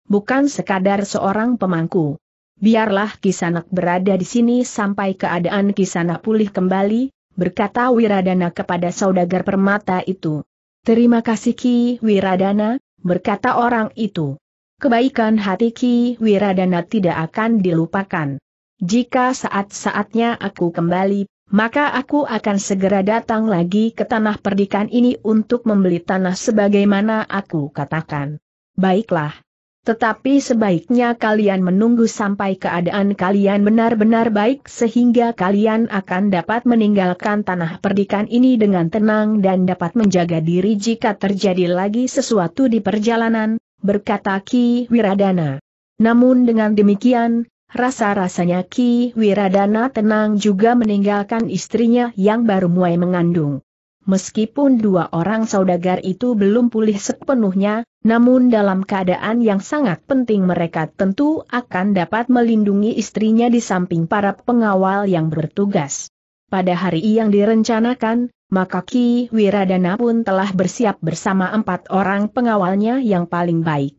Bukan sekadar seorang pemangku. Biarlah Kisanak berada di sini sampai keadaan Kisanak pulih kembali, berkata Wiradana kepada saudagar permata itu. Terima kasih Ki Wiradana, berkata orang itu. Kebaikan hati Ki Wiradana tidak akan dilupakan. Jika saat-saatnya aku kembali, maka aku akan segera datang lagi ke tanah perdikan ini untuk membeli tanah sebagaimana aku katakan. Baiklah. Tetapi sebaiknya kalian menunggu sampai keadaan kalian benar-benar baik sehingga kalian akan dapat meninggalkan tanah perdikan ini dengan tenang dan dapat menjaga diri jika terjadi lagi sesuatu di perjalanan, berkata Ki Wiradana. Namun dengan demikian, rasa-rasanya Ki Wiradana tenang juga meninggalkan istrinya yang baru mulai mengandung. Meskipun dua orang saudagar itu belum pulih sepenuhnya, namun dalam keadaan yang sangat penting mereka tentu akan dapat melindungi istrinya di samping para pengawal yang bertugas. Pada hari yang direncanakan, maka Ki Wiradana pun telah bersiap bersama empat orang pengawalnya yang paling baik.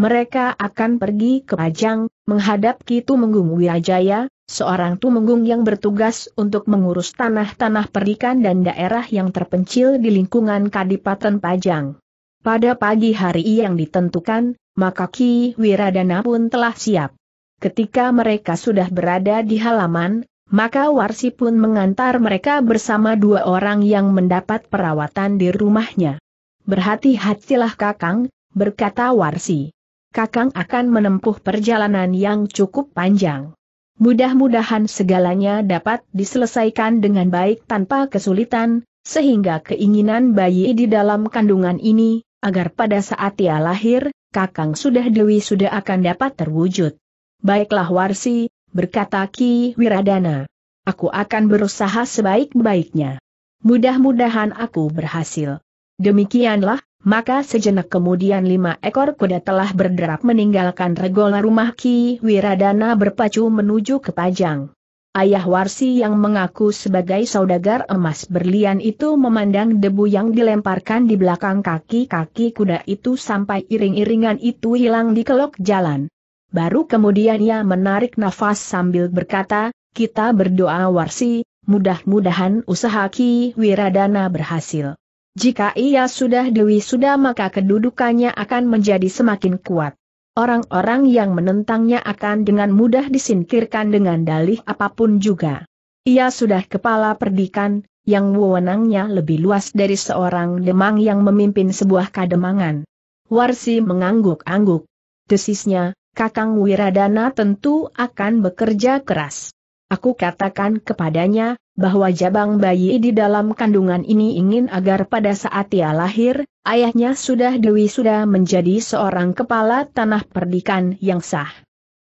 Mereka akan pergi ke Pajang, menghadap Ki Tumenggung Wirajaya, seorang Tumenggung yang bertugas untuk mengurus tanah-tanah perdikan dan daerah yang terpencil di lingkungan Kadipaten Pajang. Pada pagi hari yang ditentukan, maka Ki Wiradana pun telah siap. Ketika mereka sudah berada di halaman, maka Warsi pun mengantar mereka bersama dua orang yang mendapat perawatan di rumahnya. Berhati-hatilah Kakang, berkata Warsi. Kakang akan menempuh perjalanan yang cukup panjang. Mudah-mudahan segalanya dapat diselesaikan dengan baik tanpa kesulitan, sehingga keinginan bayi di dalam kandungan ini, agar pada saat ia lahir, Kakang sudah Dewi sudah akan dapat terwujud. Baiklah Warsi, berkata Ki Wiradana. Aku akan berusaha sebaik-baiknya. Mudah-mudahan aku berhasil. Demikianlah, maka sejenak kemudian lima ekor kuda telah berderap meninggalkan regola rumah Ki Wiradana berpacu menuju ke Pajang. Ayah Warsi yang mengaku sebagai saudagar emas berlian itu memandang debu yang dilemparkan di belakang kaki-kaki kuda itu sampai iring-iringan itu hilang di kelok jalan. Baru kemudian ia menarik nafas sambil berkata, kita berdoa warsi, mudah-mudahan usaha Ki Wiradana berhasil. Jika ia sudah dewi sudah maka kedudukannya akan menjadi semakin kuat. Orang-orang yang menentangnya akan dengan mudah disingkirkan dengan dalih apapun juga. Ia sudah kepala perdikan, yang wewenangnya lebih luas dari seorang demang yang memimpin sebuah kademangan. Warsi mengangguk-angguk. Desisnya. Kakang Wiradana tentu akan bekerja keras. Aku katakan kepadanya, bahwa jabang bayi di dalam kandungan ini ingin agar pada saat ia lahir, ayahnya sudah Dewi sudah menjadi seorang kepala tanah perdikan yang sah.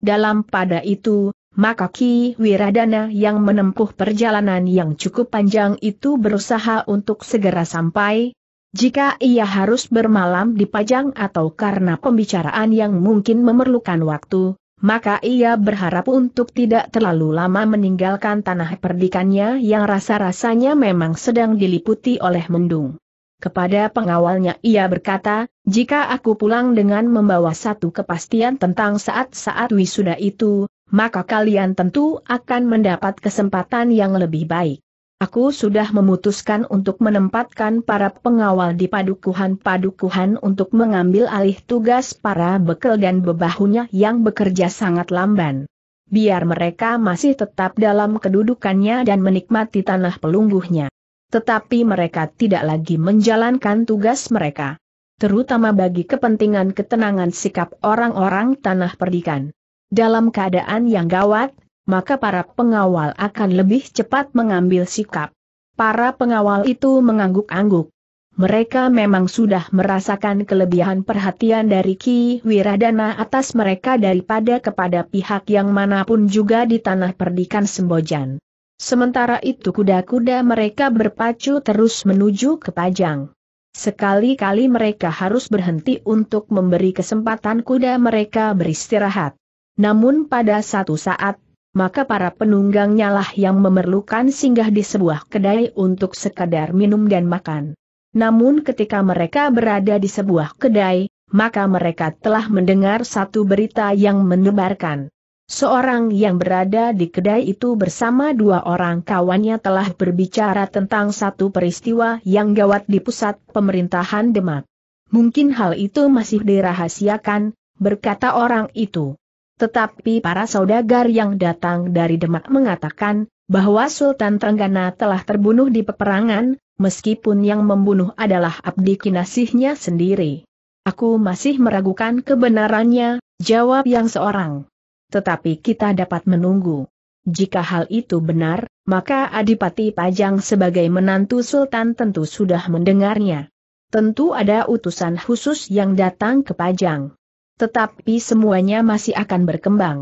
Dalam pada itu, maka Ki Wiradana yang menempuh perjalanan yang cukup panjang itu berusaha untuk segera sampai, jika ia harus bermalam di Pajang atau karena pembicaraan yang mungkin memerlukan waktu, maka ia berharap untuk tidak terlalu lama meninggalkan tanah perdikannya yang rasa-rasanya memang sedang diliputi oleh mendung. Kepada pengawalnya ia berkata, jika aku pulang dengan membawa satu kepastian tentang saat-saat wisuda itu, maka kalian tentu akan mendapat kesempatan yang lebih baik. Aku sudah memutuskan untuk menempatkan para pengawal di padukuhan-padukuhan untuk mengambil alih tugas para bekel dan bebahunya yang bekerja sangat lamban. Biar mereka masih tetap dalam kedudukannya dan menikmati tanah pelungguhnya. Tetapi mereka tidak lagi menjalankan tugas mereka. Terutama bagi kepentingan ketenangan sikap orang-orang tanah perdikan. Dalam keadaan yang gawat, maka para pengawal akan lebih cepat mengambil sikap. Para pengawal itu mengangguk-angguk. Mereka memang sudah merasakan kelebihan perhatian dari Ki Wiradana atas mereka daripada kepada pihak yang manapun juga di tanah perdikan Sembojan. Sementara itu kuda-kuda mereka berpacu terus menuju ke Pajang. Sekali-kali mereka harus berhenti untuk memberi kesempatan kuda mereka beristirahat. Namun pada satu saat maka para penunggangnya lah yang memerlukan singgah di sebuah kedai untuk sekadar minum dan makan. Namun ketika mereka berada di sebuah kedai, maka mereka telah mendengar satu berita yang menebarkan. Seorang yang berada di kedai itu bersama dua orang kawannya telah berbicara tentang satu peristiwa yang gawat di pusat pemerintahan Demak. Mungkin hal itu masih dirahasiakan, berkata orang itu. Tetapi para saudagar yang datang dari Demak mengatakan, bahwa Sultan Trenggana telah terbunuh di peperangan, meskipun yang membunuh adalah abdi kinasihnya sendiri. Aku masih meragukan kebenarannya, jawab yang seorang. Tetapi kita dapat menunggu. Jika hal itu benar, maka Adipati Pajang sebagai menantu Sultan tentu sudah mendengarnya. Tentu ada utusan khusus yang datang ke Pajang. Tetapi semuanya masih akan berkembang.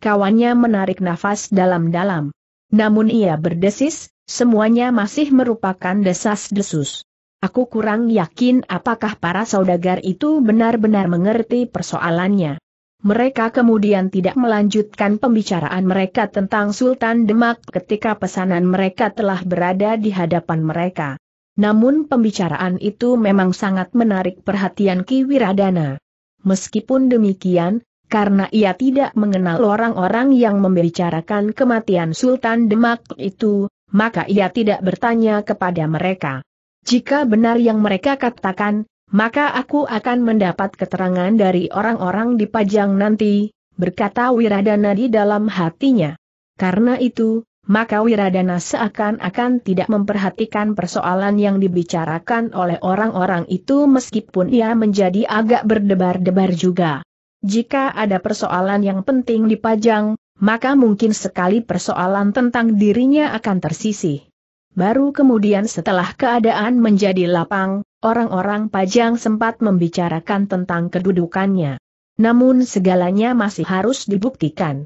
Kawannya menarik nafas dalam-dalam. Namun ia berdesis, semuanya masih merupakan desas-desus. Aku kurang yakin apakah para saudagar itu benar-benar mengerti persoalannya. Mereka kemudian tidak melanjutkan pembicaraan mereka tentang Sultan Demak ketika pesanan mereka telah berada di hadapan mereka. Namun pembicaraan itu memang sangat menarik perhatian Ki Wiradana. Meskipun demikian, karena ia tidak mengenal orang-orang yang membicarakan kematian Sultan Demak itu, maka ia tidak bertanya kepada mereka. Jika benar yang mereka katakan, maka aku akan mendapat keterangan dari orang-orang di Pajang nanti, berkata Wiradana di dalam hatinya. Karena itu, maka Wiradana seakan-akan tidak memperhatikan persoalan yang dibicarakan oleh orang-orang itu meskipun ia menjadi agak berdebar-debar juga. Jika ada persoalan yang penting dipajang, maka mungkin sekali persoalan tentang dirinya akan tersisih. Baru kemudian setelah keadaan menjadi lapang, orang-orang pajang sempat membicarakan tentang kedudukannya. Namun segalanya masih harus dibuktikan.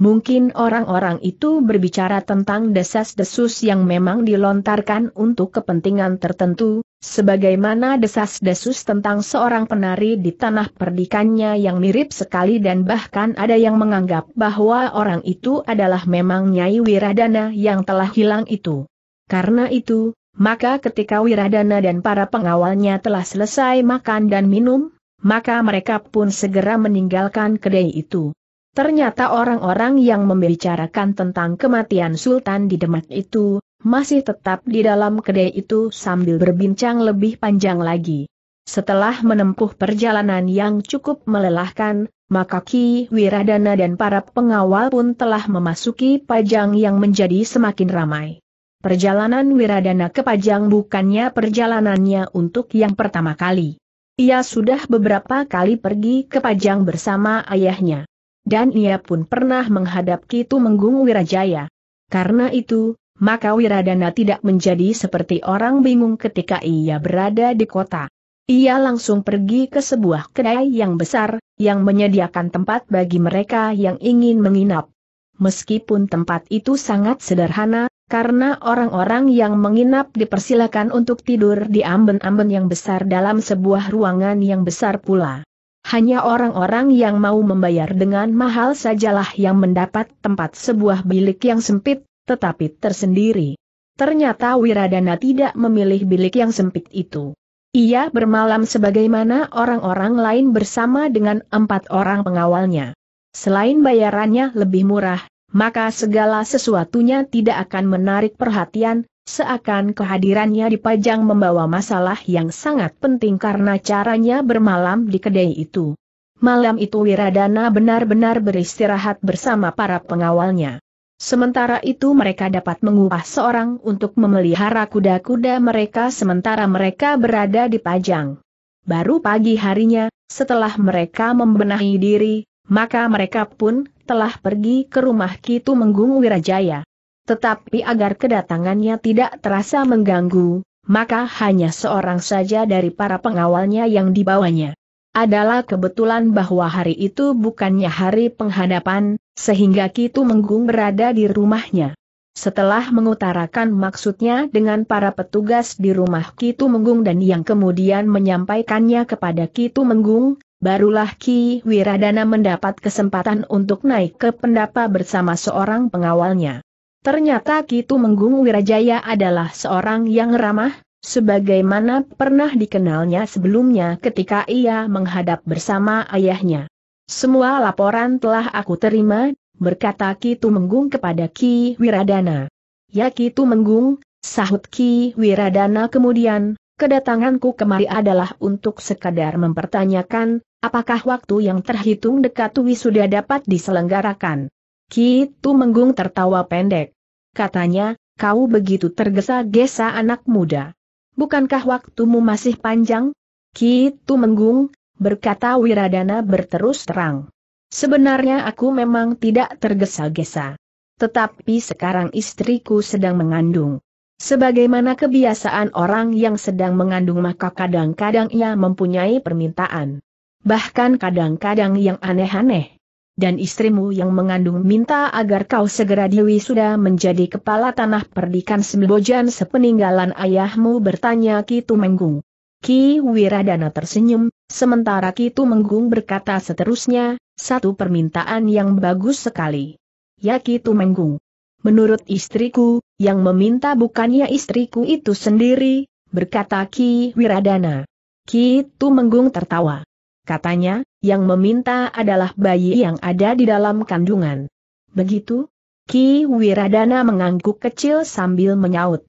Mungkin orang-orang itu berbicara tentang desas-desus yang memang dilontarkan untuk kepentingan tertentu, sebagaimana desas-desus tentang seorang penari di tanah perdikannya yang mirip sekali dan bahkan ada yang menganggap bahwa orang itu adalah memang Nyai Wiradana yang telah hilang itu. Karena itu, maka ketika Wiradana dan para pengawalnya telah selesai makan dan minum, maka mereka pun segera meninggalkan kedai itu. Ternyata orang-orang yang membicarakan tentang kematian Sultan di Demak itu, masih tetap di dalam kedai itu sambil berbincang lebih panjang lagi. Setelah menempuh perjalanan yang cukup melelahkan, maka Ki Wiradana dan para pengawal pun telah memasuki Pajang yang menjadi semakin ramai. Perjalanan Wiradana ke Pajang bukannya perjalanannya untuk yang pertama kali. Ia sudah beberapa kali pergi ke Pajang bersama ayahnya dan ia pun pernah menghadap Kitu Menggung Wirajaya. Karena itu, maka Wiradana tidak menjadi seperti orang bingung ketika ia berada di kota. Ia langsung pergi ke sebuah kedai yang besar, yang menyediakan tempat bagi mereka yang ingin menginap. Meskipun tempat itu sangat sederhana, karena orang-orang yang menginap dipersilakan untuk tidur di amben-amben yang besar dalam sebuah ruangan yang besar pula. Hanya orang-orang yang mau membayar dengan mahal sajalah yang mendapat tempat sebuah bilik yang sempit, tetapi tersendiri. Ternyata Wiradana tidak memilih bilik yang sempit itu. Ia bermalam sebagaimana orang-orang lain bersama dengan empat orang pengawalnya. Selain bayarannya lebih murah, maka segala sesuatunya tidak akan menarik perhatian, Seakan kehadirannya di pajang membawa masalah yang sangat penting karena caranya bermalam di kedai itu. Malam itu Wiradana benar-benar beristirahat bersama para pengawalnya. Sementara itu mereka dapat mengupah seorang untuk memelihara kuda-kuda mereka sementara mereka berada di Pajang. Baru pagi harinya, setelah mereka membenahi diri, maka mereka pun telah pergi ke rumah Kitu Menggung Wirajaya. Tetapi agar kedatangannya tidak terasa mengganggu, maka hanya seorang saja dari para pengawalnya yang dibawanya. Adalah kebetulan bahwa hari itu bukannya hari penghadapan, sehingga Kitu Menggung berada di rumahnya. Setelah mengutarakan maksudnya dengan para petugas di rumah Kitu Menggung dan yang kemudian menyampaikannya kepada Kitu Menggung, barulah Ki Wiradana mendapat kesempatan untuk naik ke pendapa bersama seorang pengawalnya. Ternyata Kitu Menggung Wirajaya adalah seorang yang ramah, sebagaimana pernah dikenalnya sebelumnya ketika ia menghadap bersama ayahnya. Semua laporan telah aku terima, berkata Ki Tumenggung kepada Ki Wiradana. Ya Ki Tumenggung, sahut Ki Wiradana kemudian, kedatanganku kemari adalah untuk sekadar mempertanyakan, apakah waktu yang terhitung dekat wisuda dapat diselenggarakan. Ki menggung tertawa pendek. Katanya, kau begitu tergesa-gesa anak muda. Bukankah waktumu masih panjang? Ki menggung, berkata Wiradana berterus terang. Sebenarnya aku memang tidak tergesa-gesa. Tetapi sekarang istriku sedang mengandung. Sebagaimana kebiasaan orang yang sedang mengandung maka kadang-kadang ia mempunyai permintaan. Bahkan kadang-kadang yang aneh-aneh dan istrimu yang mengandung minta agar kau segera Dewi sudah menjadi kepala tanah perdikan Sembojan sepeninggalan ayahmu bertanya Ki Tumenggung. Ki Wiradana tersenyum, sementara Ki Tumenggung berkata seterusnya, satu permintaan yang bagus sekali. Ya Kitu Menggung. Menurut istriku, yang meminta bukannya istriku itu sendiri, berkata Ki Wiradana. Ki Tumenggung tertawa. Katanya, yang meminta adalah bayi yang ada di dalam kandungan. Begitu? Ki Wiradana mengangguk kecil sambil menyaut.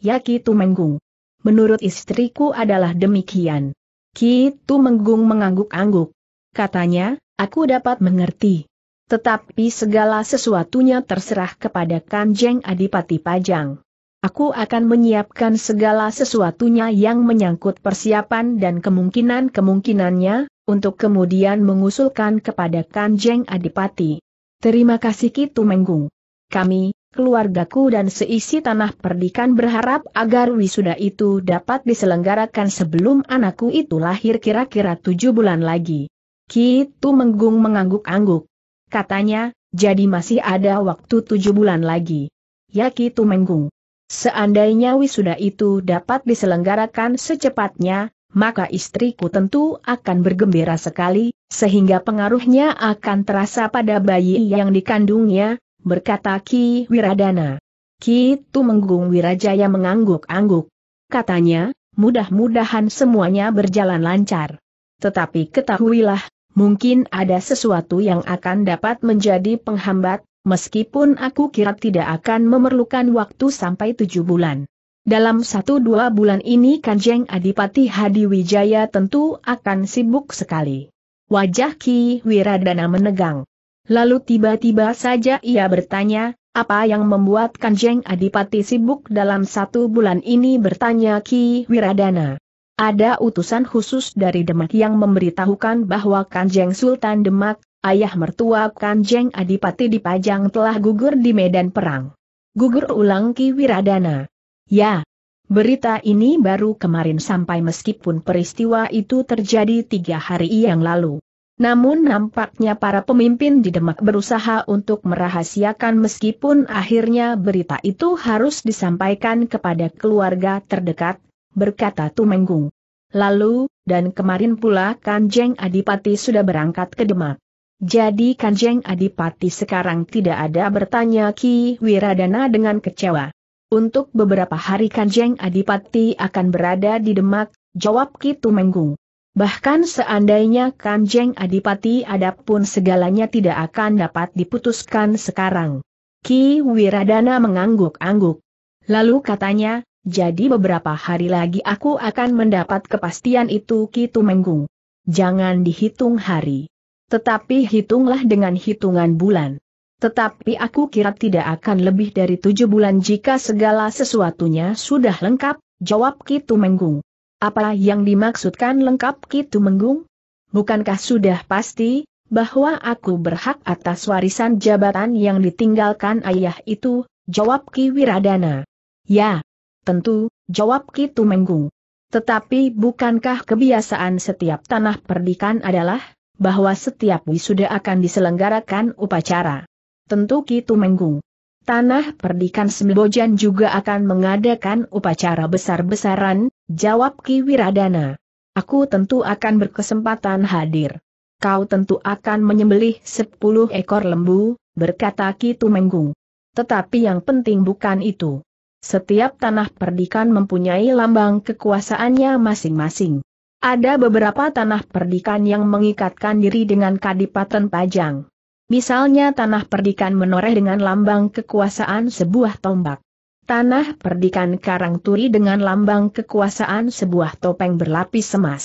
Ya Ki Tumenggung. Menurut istriku adalah demikian. Ki Tumenggung mengangguk-angguk. Katanya, aku dapat mengerti. Tetapi segala sesuatunya terserah kepada Kanjeng Adipati Pajang. Aku akan menyiapkan segala sesuatunya yang menyangkut persiapan dan kemungkinan-kemungkinannya, untuk kemudian mengusulkan kepada Kanjeng Adipati. Terima kasih Kitu Menggung. Kami, keluargaku dan seisi tanah perdikan berharap agar wisuda itu dapat diselenggarakan sebelum anakku itu lahir kira-kira tujuh bulan lagi. Kitu Menggung mengangguk-angguk. Katanya, jadi masih ada waktu tujuh bulan lagi. Ya Kitu Menggung. Seandainya wisuda itu dapat diselenggarakan secepatnya, maka istriku tentu akan bergembira sekali, sehingga pengaruhnya akan terasa pada bayi yang dikandungnya, berkata Ki Wiradana. Ki Tumenggung Wirajaya mengangguk-angguk. Katanya, mudah-mudahan semuanya berjalan lancar. Tetapi ketahuilah, mungkin ada sesuatu yang akan dapat menjadi penghambat, Meskipun aku kira tidak akan memerlukan waktu sampai tujuh bulan. Dalam satu dua bulan ini Kanjeng Adipati Hadi Wijaya tentu akan sibuk sekali. Wajah Ki Wiradana menegang. Lalu tiba-tiba saja ia bertanya, apa yang membuat Kanjeng Adipati sibuk dalam satu bulan ini bertanya Ki Wiradana. Ada utusan khusus dari Demak yang memberitahukan bahwa Kanjeng Sultan Demak ayah mertua Kanjeng Adipati Dipajang telah gugur di medan perang. Gugur ulang Ki Wiradana. Ya, berita ini baru kemarin sampai meskipun peristiwa itu terjadi tiga hari yang lalu. Namun nampaknya para pemimpin di Demak berusaha untuk merahasiakan meskipun akhirnya berita itu harus disampaikan kepada keluarga terdekat, berkata Tumenggung. Lalu, dan kemarin pula Kanjeng Adipati sudah berangkat ke Demak. Jadi Kanjeng Adipati sekarang tidak ada bertanya Ki Wiradana dengan kecewa. Untuk beberapa hari Kanjeng Adipati akan berada di Demak, jawab Ki Tumenggung. Bahkan seandainya Kanjeng Adipati ada pun segalanya tidak akan dapat diputuskan sekarang. Ki Wiradana mengangguk-angguk. Lalu katanya, jadi beberapa hari lagi aku akan mendapat kepastian itu Ki Tumenggung. Jangan dihitung hari. Tetapi hitunglah dengan hitungan bulan. Tetapi aku kira tidak akan lebih dari tujuh bulan jika segala sesuatunya sudah lengkap, jawab Kitu Menggung. Apa yang dimaksudkan lengkap Kitu Menggung? Bukankah sudah pasti, bahwa aku berhak atas warisan jabatan yang ditinggalkan ayah itu, jawab Ki Wiradana. Ya, tentu, jawab Kitu Menggung. Tetapi bukankah kebiasaan setiap tanah perdikan adalah bahwa setiap wisuda akan diselenggarakan upacara. Tentu Kitu Menggung. Tanah Perdikan Sembojan juga akan mengadakan upacara besar-besaran, jawab Ki Wiradana. Aku tentu akan berkesempatan hadir. Kau tentu akan menyembelih sepuluh ekor lembu, berkata Ki Tumenggung. Tetapi yang penting bukan itu. Setiap tanah perdikan mempunyai lambang kekuasaannya masing-masing. Ada beberapa tanah perdikan yang mengikatkan diri dengan kadipaten pajang. Misalnya tanah perdikan menoreh dengan lambang kekuasaan sebuah tombak. Tanah perdikan karang turi dengan lambang kekuasaan sebuah topeng berlapis emas.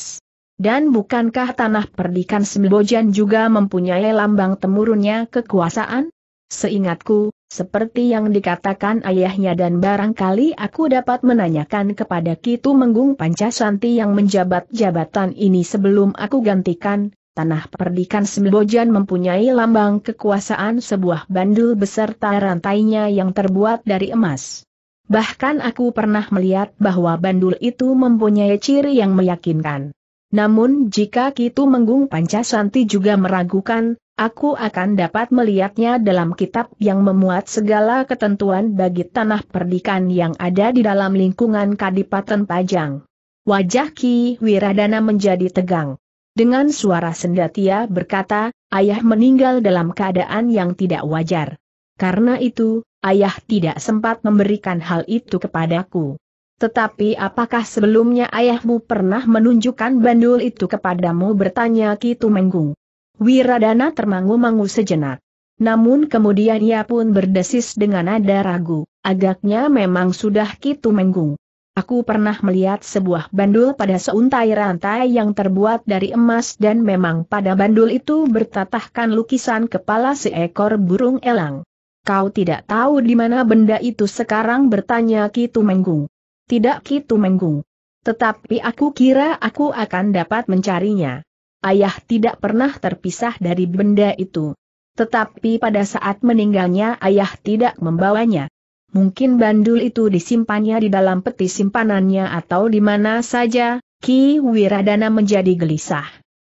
Dan bukankah tanah perdikan Sembojan juga mempunyai lambang temurunnya kekuasaan? Seingatku, seperti yang dikatakan ayahnya dan barangkali aku dapat menanyakan kepada Kitu Menggung Pancasanti yang menjabat jabatan ini sebelum aku gantikan, tanah perdikan Sembojan mempunyai lambang kekuasaan sebuah bandul beserta rantainya yang terbuat dari emas. Bahkan aku pernah melihat bahwa bandul itu mempunyai ciri yang meyakinkan. Namun jika Kitu Menggung Pancasanti juga meragukan, Aku akan dapat melihatnya dalam kitab yang memuat segala ketentuan bagi tanah perdikan yang ada di dalam lingkungan Kadipaten Pajang. Wajah Ki Wiradana menjadi tegang. Dengan suara sendatia berkata, ayah meninggal dalam keadaan yang tidak wajar. Karena itu, ayah tidak sempat memberikan hal itu kepadaku. Tetapi apakah sebelumnya ayahmu pernah menunjukkan bandul itu kepadamu bertanya Ki Tumenggung. Wiradana termangu-mangu sejenak. Namun kemudian ia pun berdesis dengan nada ragu, agaknya memang sudah kitu menggung. Aku pernah melihat sebuah bandul pada seuntai rantai yang terbuat dari emas dan memang pada bandul itu bertatahkan lukisan kepala seekor burung elang. Kau tidak tahu di mana benda itu sekarang bertanya Kitu Menggung. Tidak Kitu Menggung. Tetapi aku kira aku akan dapat mencarinya ayah tidak pernah terpisah dari benda itu. Tetapi pada saat meninggalnya ayah tidak membawanya. Mungkin bandul itu disimpannya di dalam peti simpanannya atau di mana saja, Ki Wiradana menjadi gelisah.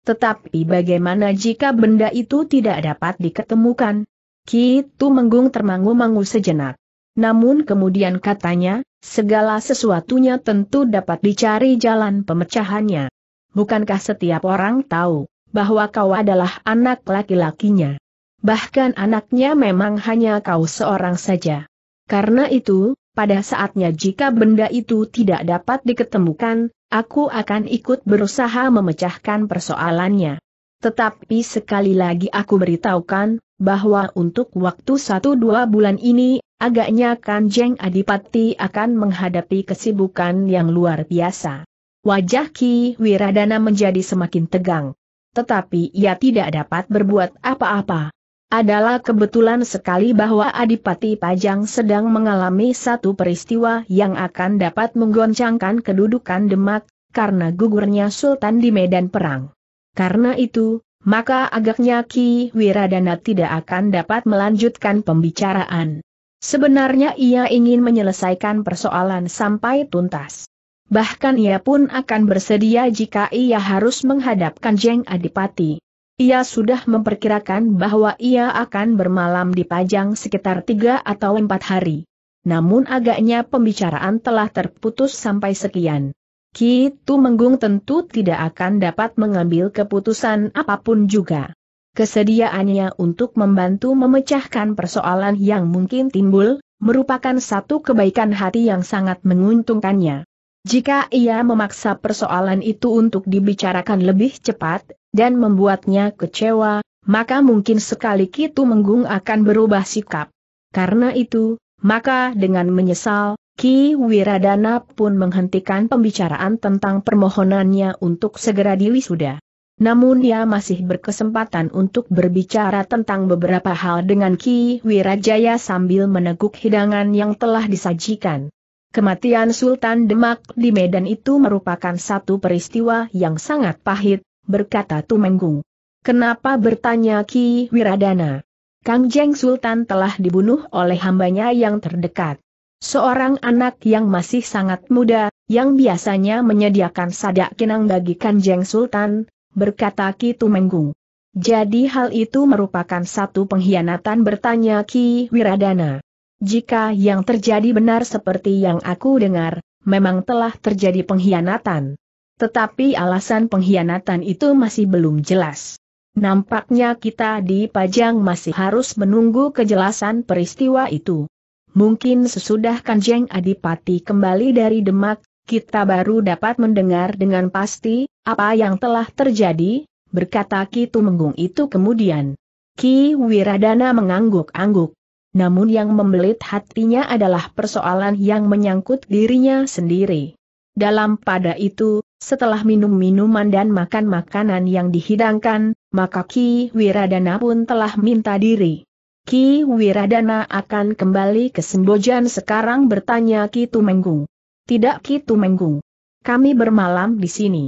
Tetapi bagaimana jika benda itu tidak dapat diketemukan? Ki menggung termangu-mangu sejenak. Namun kemudian katanya, segala sesuatunya tentu dapat dicari jalan pemecahannya bukankah setiap orang tahu bahwa kau adalah anak laki-lakinya? Bahkan anaknya memang hanya kau seorang saja. Karena itu, pada saatnya jika benda itu tidak dapat diketemukan, aku akan ikut berusaha memecahkan persoalannya. Tetapi sekali lagi aku beritahukan, bahwa untuk waktu satu dua bulan ini, agaknya Kanjeng Adipati akan menghadapi kesibukan yang luar biasa. Wajah Ki Wiradana menjadi semakin tegang. Tetapi ia tidak dapat berbuat apa-apa. Adalah kebetulan sekali bahwa Adipati Pajang sedang mengalami satu peristiwa yang akan dapat menggoncangkan kedudukan Demak, karena gugurnya Sultan di medan perang. Karena itu, maka agaknya Ki Wiradana tidak akan dapat melanjutkan pembicaraan. Sebenarnya ia ingin menyelesaikan persoalan sampai tuntas. Bahkan ia pun akan bersedia jika ia harus menghadapkan Jeng Adipati. Ia sudah memperkirakan bahwa ia akan bermalam di Pajang sekitar tiga atau empat hari. Namun agaknya pembicaraan telah terputus sampai sekian. Ki menggung tentu tidak akan dapat mengambil keputusan apapun juga. Kesediaannya untuk membantu memecahkan persoalan yang mungkin timbul, merupakan satu kebaikan hati yang sangat menguntungkannya. Jika ia memaksa persoalan itu untuk dibicarakan lebih cepat, dan membuatnya kecewa, maka mungkin sekali Kitu Menggung akan berubah sikap. Karena itu, maka dengan menyesal, Ki Wiradana pun menghentikan pembicaraan tentang permohonannya untuk segera diwisuda. Namun ia masih berkesempatan untuk berbicara tentang beberapa hal dengan Ki Wirajaya sambil meneguk hidangan yang telah disajikan. Kematian Sultan Demak di Medan itu merupakan satu peristiwa yang sangat pahit, berkata Tumenggung. Kenapa bertanya Ki Wiradana? Kang Jeng Sultan telah dibunuh oleh hambanya yang terdekat. Seorang anak yang masih sangat muda, yang biasanya menyediakan sadak kenang bagi Kangjeng Sultan, berkata Ki Tumenggung. Jadi hal itu merupakan satu pengkhianatan bertanya Ki Wiradana. Jika yang terjadi benar seperti yang aku dengar, memang telah terjadi pengkhianatan. Tetapi alasan pengkhianatan itu masih belum jelas. Nampaknya kita di Pajang masih harus menunggu kejelasan peristiwa itu. Mungkin sesudah Kanjeng Adipati kembali dari Demak, kita baru dapat mendengar dengan pasti apa yang telah terjadi, berkata Ki Tumenggung itu kemudian. Ki Wiradana mengangguk-angguk namun yang membelit hatinya adalah persoalan yang menyangkut dirinya sendiri. Dalam pada itu, setelah minum minuman dan makan makanan yang dihidangkan, maka Ki Wiradana pun telah minta diri. Ki Wiradana akan kembali ke Sembojan sekarang bertanya Ki Tumenggung. Tidak Ki Tumenggung. Kami bermalam di sini.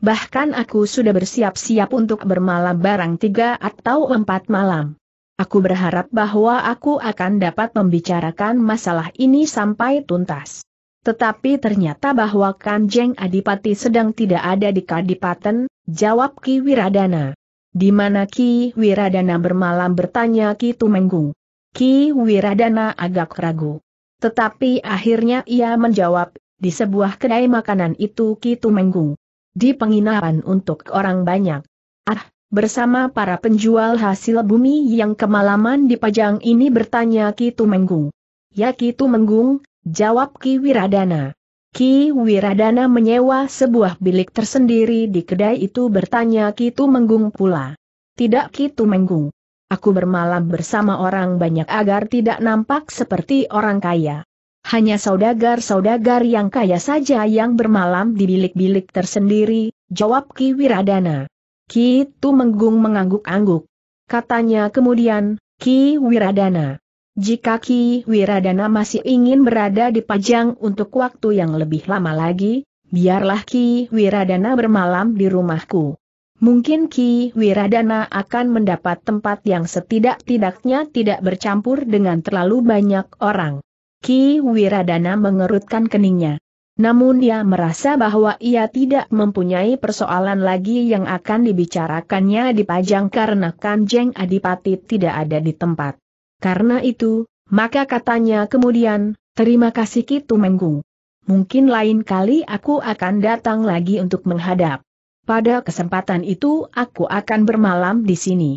Bahkan aku sudah bersiap-siap untuk bermalam barang tiga atau empat malam. Aku berharap bahwa aku akan dapat membicarakan masalah ini sampai tuntas. Tetapi ternyata bahwa Kanjeng Adipati sedang tidak ada di Kadipaten, jawab Ki Wiradana. Di mana Ki Wiradana bermalam bertanya Ki Tumenggung. Ki Wiradana agak ragu. Tetapi akhirnya ia menjawab, di sebuah kedai makanan itu Ki Tumenggung. Di penginapan untuk orang banyak. Ah, bersama para penjual hasil bumi yang kemalaman di pajang ini bertanya Ki Tumenggung. Ya Ki Tumenggung, jawab Ki Wiradana. Ki Wiradana menyewa sebuah bilik tersendiri di kedai itu bertanya Ki Tumenggung pula. Tidak Ki Tumenggung. Aku bermalam bersama orang banyak agar tidak nampak seperti orang kaya. Hanya saudagar-saudagar yang kaya saja yang bermalam di bilik-bilik tersendiri, jawab Ki Wiradana. Ki menggung mengangguk-angguk. Katanya kemudian, Ki Wiradana. Jika Ki Wiradana masih ingin berada di Pajang untuk waktu yang lebih lama lagi, biarlah Ki Wiradana bermalam di rumahku. Mungkin Ki Wiradana akan mendapat tempat yang setidak-tidaknya tidak bercampur dengan terlalu banyak orang. Ki Wiradana mengerutkan keningnya. Namun dia merasa bahwa ia tidak mempunyai persoalan lagi yang akan dibicarakannya di Pajang karena Kanjeng Adipati tidak ada di tempat. Karena itu, maka katanya kemudian, terima kasih Kitu Menggung. Mungkin lain kali aku akan datang lagi untuk menghadap. Pada kesempatan itu aku akan bermalam di sini.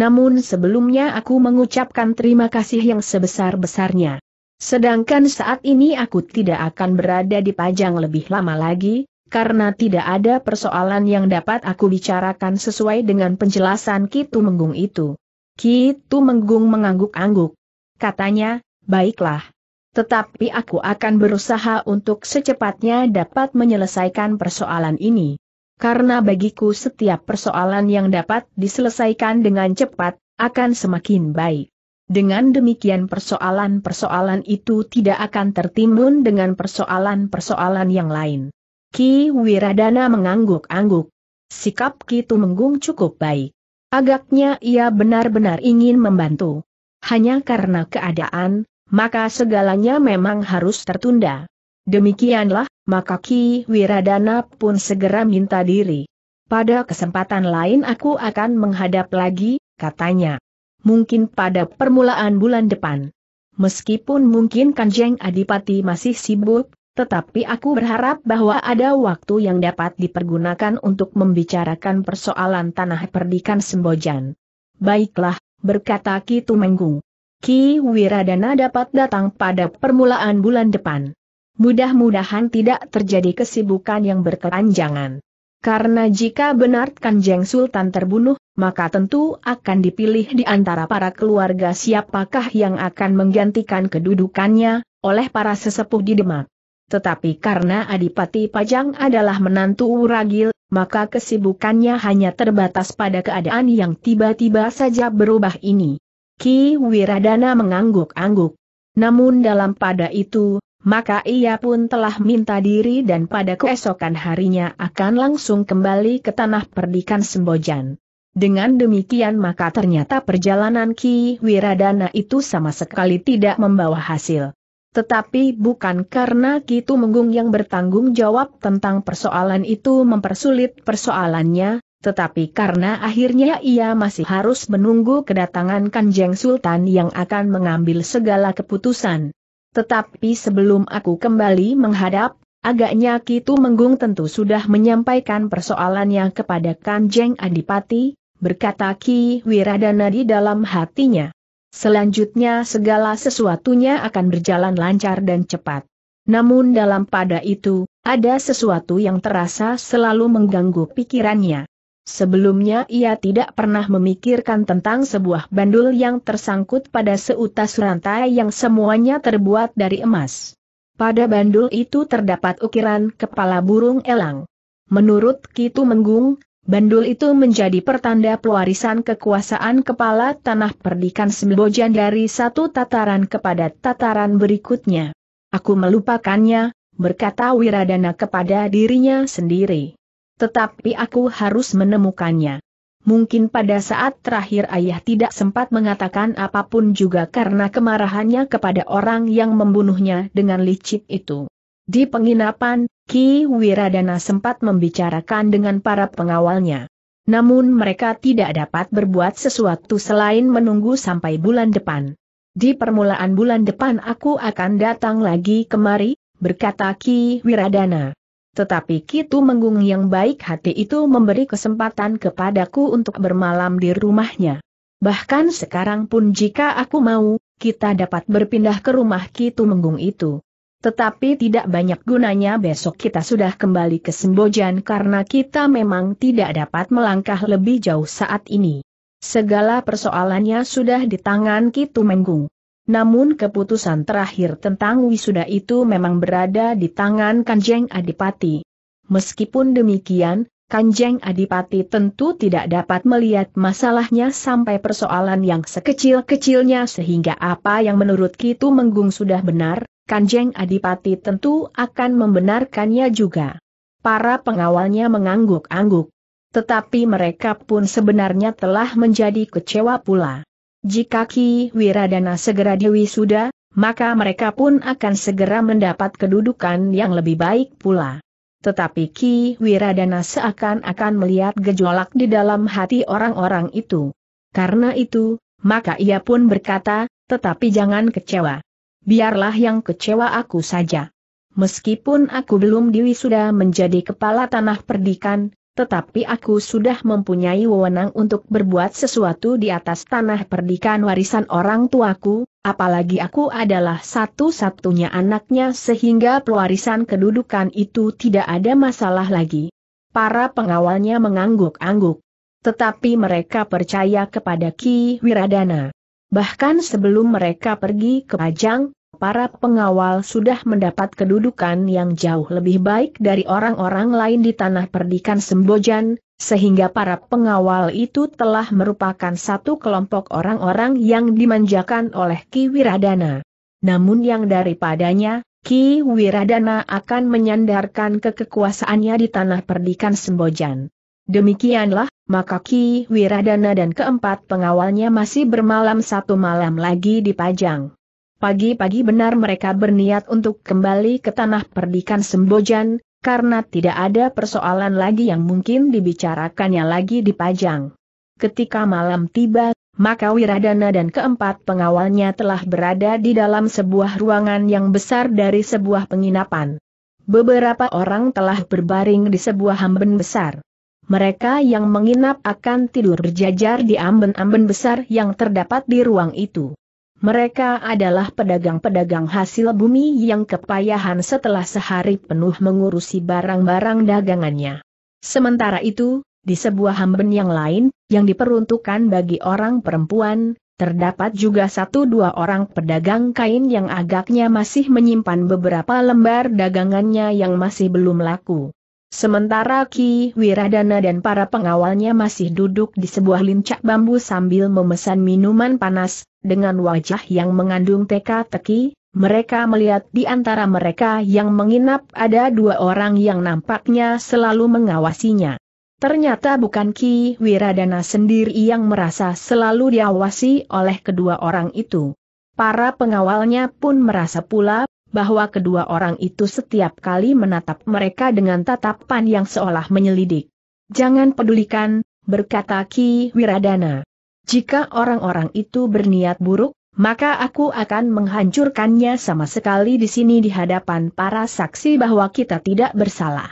Namun sebelumnya aku mengucapkan terima kasih yang sebesar-besarnya. Sedangkan saat ini aku tidak akan berada di Pajang lebih lama lagi, karena tidak ada persoalan yang dapat aku bicarakan sesuai dengan penjelasan Kitu Menggung itu. Kitu Menggung mengangguk-angguk. Katanya, baiklah. Tetapi aku akan berusaha untuk secepatnya dapat menyelesaikan persoalan ini. Karena bagiku setiap persoalan yang dapat diselesaikan dengan cepat, akan semakin baik. Dengan demikian persoalan-persoalan itu tidak akan tertimbun dengan persoalan-persoalan yang lain. Ki Wiradana mengangguk-angguk. Sikap Ki Tumenggung cukup baik. Agaknya ia benar-benar ingin membantu. Hanya karena keadaan, maka segalanya memang harus tertunda. Demikianlah, maka Ki Wiradana pun segera minta diri. Pada kesempatan lain aku akan menghadap lagi, katanya mungkin pada permulaan bulan depan. Meskipun mungkin Kanjeng Adipati masih sibuk, tetapi aku berharap bahwa ada waktu yang dapat dipergunakan untuk membicarakan persoalan tanah perdikan Sembojan. Baiklah, berkata Ki Tumenggung. Ki Wiradana dapat datang pada permulaan bulan depan. Mudah-mudahan tidak terjadi kesibukan yang berkelanjangan. Karena jika benar Kanjeng Sultan terbunuh, maka tentu akan dipilih di antara para keluarga siapakah yang akan menggantikan kedudukannya, oleh para sesepuh di Demak. Tetapi karena Adipati Pajang adalah menantu Uragil, maka kesibukannya hanya terbatas pada keadaan yang tiba-tiba saja berubah ini. Ki Wiradana mengangguk-angguk. Namun dalam pada itu, maka ia pun telah minta diri dan pada keesokan harinya akan langsung kembali ke tanah perdikan Sembojan. Dengan demikian maka ternyata perjalanan Ki Wiradana itu sama sekali tidak membawa hasil. Tetapi bukan karena Ki Tumenggung yang bertanggung jawab tentang persoalan itu mempersulit persoalannya, tetapi karena akhirnya ia masih harus menunggu kedatangan Kanjeng Sultan yang akan mengambil segala keputusan. Tetapi sebelum aku kembali menghadap, agaknya Kitu Menggung tentu sudah menyampaikan persoalannya kepada Kanjeng Adipati, berkata Ki Wiradana di dalam hatinya. Selanjutnya segala sesuatunya akan berjalan lancar dan cepat. Namun dalam pada itu, ada sesuatu yang terasa selalu mengganggu pikirannya. Sebelumnya ia tidak pernah memikirkan tentang sebuah bandul yang tersangkut pada seutas rantai yang semuanya terbuat dari emas. Pada bandul itu terdapat ukiran kepala burung elang. Menurut Kitu Menggung, bandul itu menjadi pertanda pewarisan kekuasaan kepala tanah perdikan Sembojan dari satu tataran kepada tataran berikutnya. Aku melupakannya, berkata Wiradana kepada dirinya sendiri. Tetapi aku harus menemukannya. Mungkin pada saat terakhir ayah tidak sempat mengatakan apapun juga karena kemarahannya kepada orang yang membunuhnya dengan licik itu. Di penginapan, Ki Wiradana sempat membicarakan dengan para pengawalnya. Namun mereka tidak dapat berbuat sesuatu selain menunggu sampai bulan depan. Di permulaan bulan depan aku akan datang lagi kemari, berkata Ki Wiradana. Tetapi Kitu Menggung yang baik hati itu memberi kesempatan kepadaku untuk bermalam di rumahnya. Bahkan sekarang pun jika aku mau, kita dapat berpindah ke rumah Kitu Menggung itu. Tetapi tidak banyak gunanya besok kita sudah kembali ke Sembojan karena kita memang tidak dapat melangkah lebih jauh saat ini. Segala persoalannya sudah di tangan Kitu Menggung. Namun keputusan terakhir tentang wisuda itu memang berada di tangan Kanjeng Adipati. Meskipun demikian, Kanjeng Adipati tentu tidak dapat melihat masalahnya sampai persoalan yang sekecil-kecilnya sehingga apa yang menurut Kitu Menggung sudah benar, Kanjeng Adipati tentu akan membenarkannya juga. Para pengawalnya mengangguk-angguk. Tetapi mereka pun sebenarnya telah menjadi kecewa pula. Jika Ki Wiradana segera diwisuda, maka mereka pun akan segera mendapat kedudukan yang lebih baik pula. Tetapi Ki Wiradana seakan-akan melihat gejolak di dalam hati orang-orang itu. Karena itu, maka ia pun berkata, tetapi jangan kecewa. Biarlah yang kecewa aku saja. Meskipun aku belum diwisuda menjadi kepala tanah perdikan, tetapi aku sudah mempunyai wewenang untuk berbuat sesuatu di atas tanah perdikan warisan orang tuaku, apalagi aku adalah satu-satunya anaknya sehingga pewarisan kedudukan itu tidak ada masalah lagi. Para pengawalnya mengangguk-angguk. Tetapi mereka percaya kepada Ki Wiradana. Bahkan sebelum mereka pergi ke Pajang, para pengawal sudah mendapat kedudukan yang jauh lebih baik dari orang-orang lain di tanah perdikan Sembojan, sehingga para pengawal itu telah merupakan satu kelompok orang-orang yang dimanjakan oleh Ki Wiradana. Namun yang daripadanya, Ki Wiradana akan menyandarkan kekekuasaannya di tanah perdikan Sembojan. Demikianlah, maka Ki Wiradana dan keempat pengawalnya masih bermalam satu malam lagi di Pajang. Pagi-pagi benar mereka berniat untuk kembali ke tanah perdikan Sembojan, karena tidak ada persoalan lagi yang mungkin dibicarakannya lagi di Pajang. Ketika malam tiba, maka Wiradana dan keempat pengawalnya telah berada di dalam sebuah ruangan yang besar dari sebuah penginapan. Beberapa orang telah berbaring di sebuah amben besar. Mereka yang menginap akan tidur berjajar di amben-amben besar yang terdapat di ruang itu. Mereka adalah pedagang-pedagang hasil bumi yang kepayahan setelah sehari penuh mengurusi barang-barang dagangannya. Sementara itu, di sebuah hamben yang lain, yang diperuntukkan bagi orang perempuan, terdapat juga satu dua orang pedagang kain yang agaknya masih menyimpan beberapa lembar dagangannya yang masih belum laku. Sementara Ki Wiradana dan para pengawalnya masih duduk di sebuah lincak bambu sambil memesan minuman panas, dengan wajah yang mengandung teka-teki, mereka melihat di antara mereka yang menginap ada dua orang yang nampaknya selalu mengawasinya. Ternyata bukan Ki Wiradana sendiri yang merasa selalu diawasi oleh kedua orang itu. Para pengawalnya pun merasa pula bahwa kedua orang itu setiap kali menatap mereka dengan tatapan yang seolah menyelidik. Jangan pedulikan, berkata Ki Wiradana. Jika orang-orang itu berniat buruk, maka aku akan menghancurkannya sama sekali di sini di hadapan para saksi bahwa kita tidak bersalah.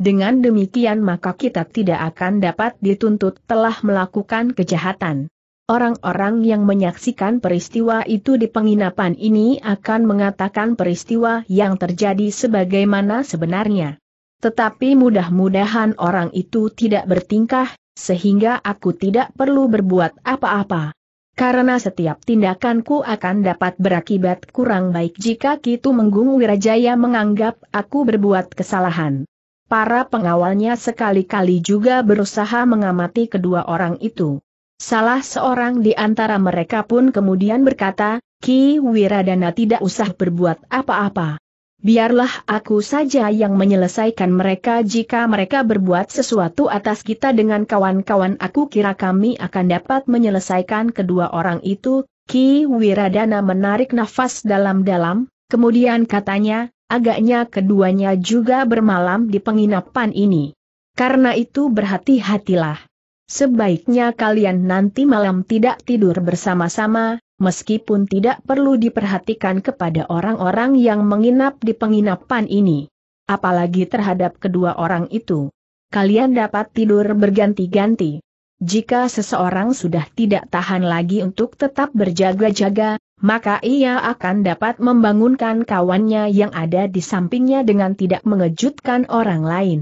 Dengan demikian maka kita tidak akan dapat dituntut telah melakukan kejahatan. Orang-orang yang menyaksikan peristiwa itu di penginapan ini akan mengatakan peristiwa yang terjadi sebagaimana sebenarnya. Tetapi mudah-mudahan orang itu tidak bertingkah, sehingga aku tidak perlu berbuat apa-apa. Karena setiap tindakanku akan dapat berakibat kurang baik jika Kitu Menggung Wirajaya menganggap aku berbuat kesalahan. Para pengawalnya sekali-kali juga berusaha mengamati kedua orang itu. Salah seorang di antara mereka pun kemudian berkata, Ki Wiradana tidak usah berbuat apa-apa. Biarlah aku saja yang menyelesaikan mereka jika mereka berbuat sesuatu atas kita dengan kawan-kawan aku kira kami akan dapat menyelesaikan kedua orang itu. Ki Wiradana menarik nafas dalam-dalam, kemudian katanya, agaknya keduanya juga bermalam di penginapan ini. Karena itu berhati-hatilah. Sebaiknya kalian nanti malam tidak tidur bersama-sama, meskipun tidak perlu diperhatikan kepada orang-orang yang menginap di penginapan ini. Apalagi terhadap kedua orang itu. Kalian dapat tidur berganti-ganti. Jika seseorang sudah tidak tahan lagi untuk tetap berjaga-jaga, maka ia akan dapat membangunkan kawannya yang ada di sampingnya dengan tidak mengejutkan orang lain.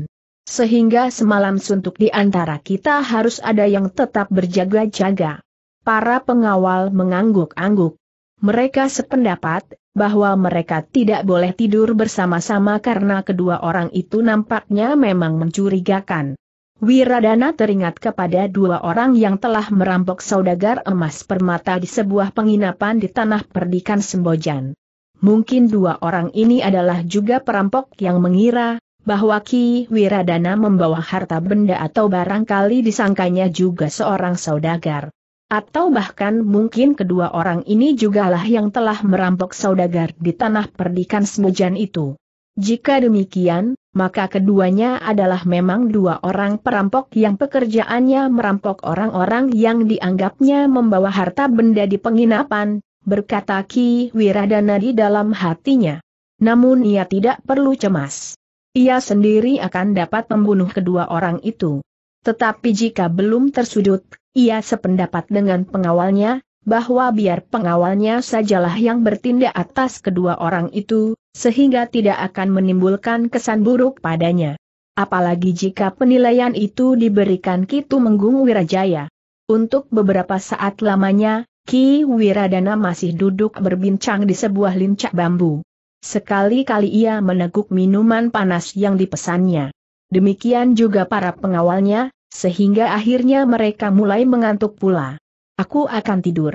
Sehingga semalam suntuk di antara kita harus ada yang tetap berjaga-jaga. Para pengawal mengangguk-angguk. Mereka sependapat, bahwa mereka tidak boleh tidur bersama-sama karena kedua orang itu nampaknya memang mencurigakan. Wiradana teringat kepada dua orang yang telah merampok saudagar emas permata di sebuah penginapan di tanah perdikan Sembojan. Mungkin dua orang ini adalah juga perampok yang mengira, bahwa Ki Wiradana membawa harta benda atau barangkali disangkanya juga seorang saudagar. Atau bahkan mungkin kedua orang ini jugalah yang telah merampok saudagar di tanah perdikan Semujan itu. Jika demikian, maka keduanya adalah memang dua orang perampok yang pekerjaannya merampok orang-orang yang dianggapnya membawa harta benda di penginapan, berkata Ki Wiradana di dalam hatinya. Namun ia tidak perlu cemas ia sendiri akan dapat membunuh kedua orang itu. Tetapi jika belum tersudut, ia sependapat dengan pengawalnya, bahwa biar pengawalnya sajalah yang bertindak atas kedua orang itu, sehingga tidak akan menimbulkan kesan buruk padanya. Apalagi jika penilaian itu diberikan Kitu Menggung Wirajaya. Untuk beberapa saat lamanya, Ki Wiradana masih duduk berbincang di sebuah lincak bambu. Sekali-kali ia meneguk minuman panas yang dipesannya. Demikian juga para pengawalnya, sehingga akhirnya mereka mulai mengantuk pula. Aku akan tidur.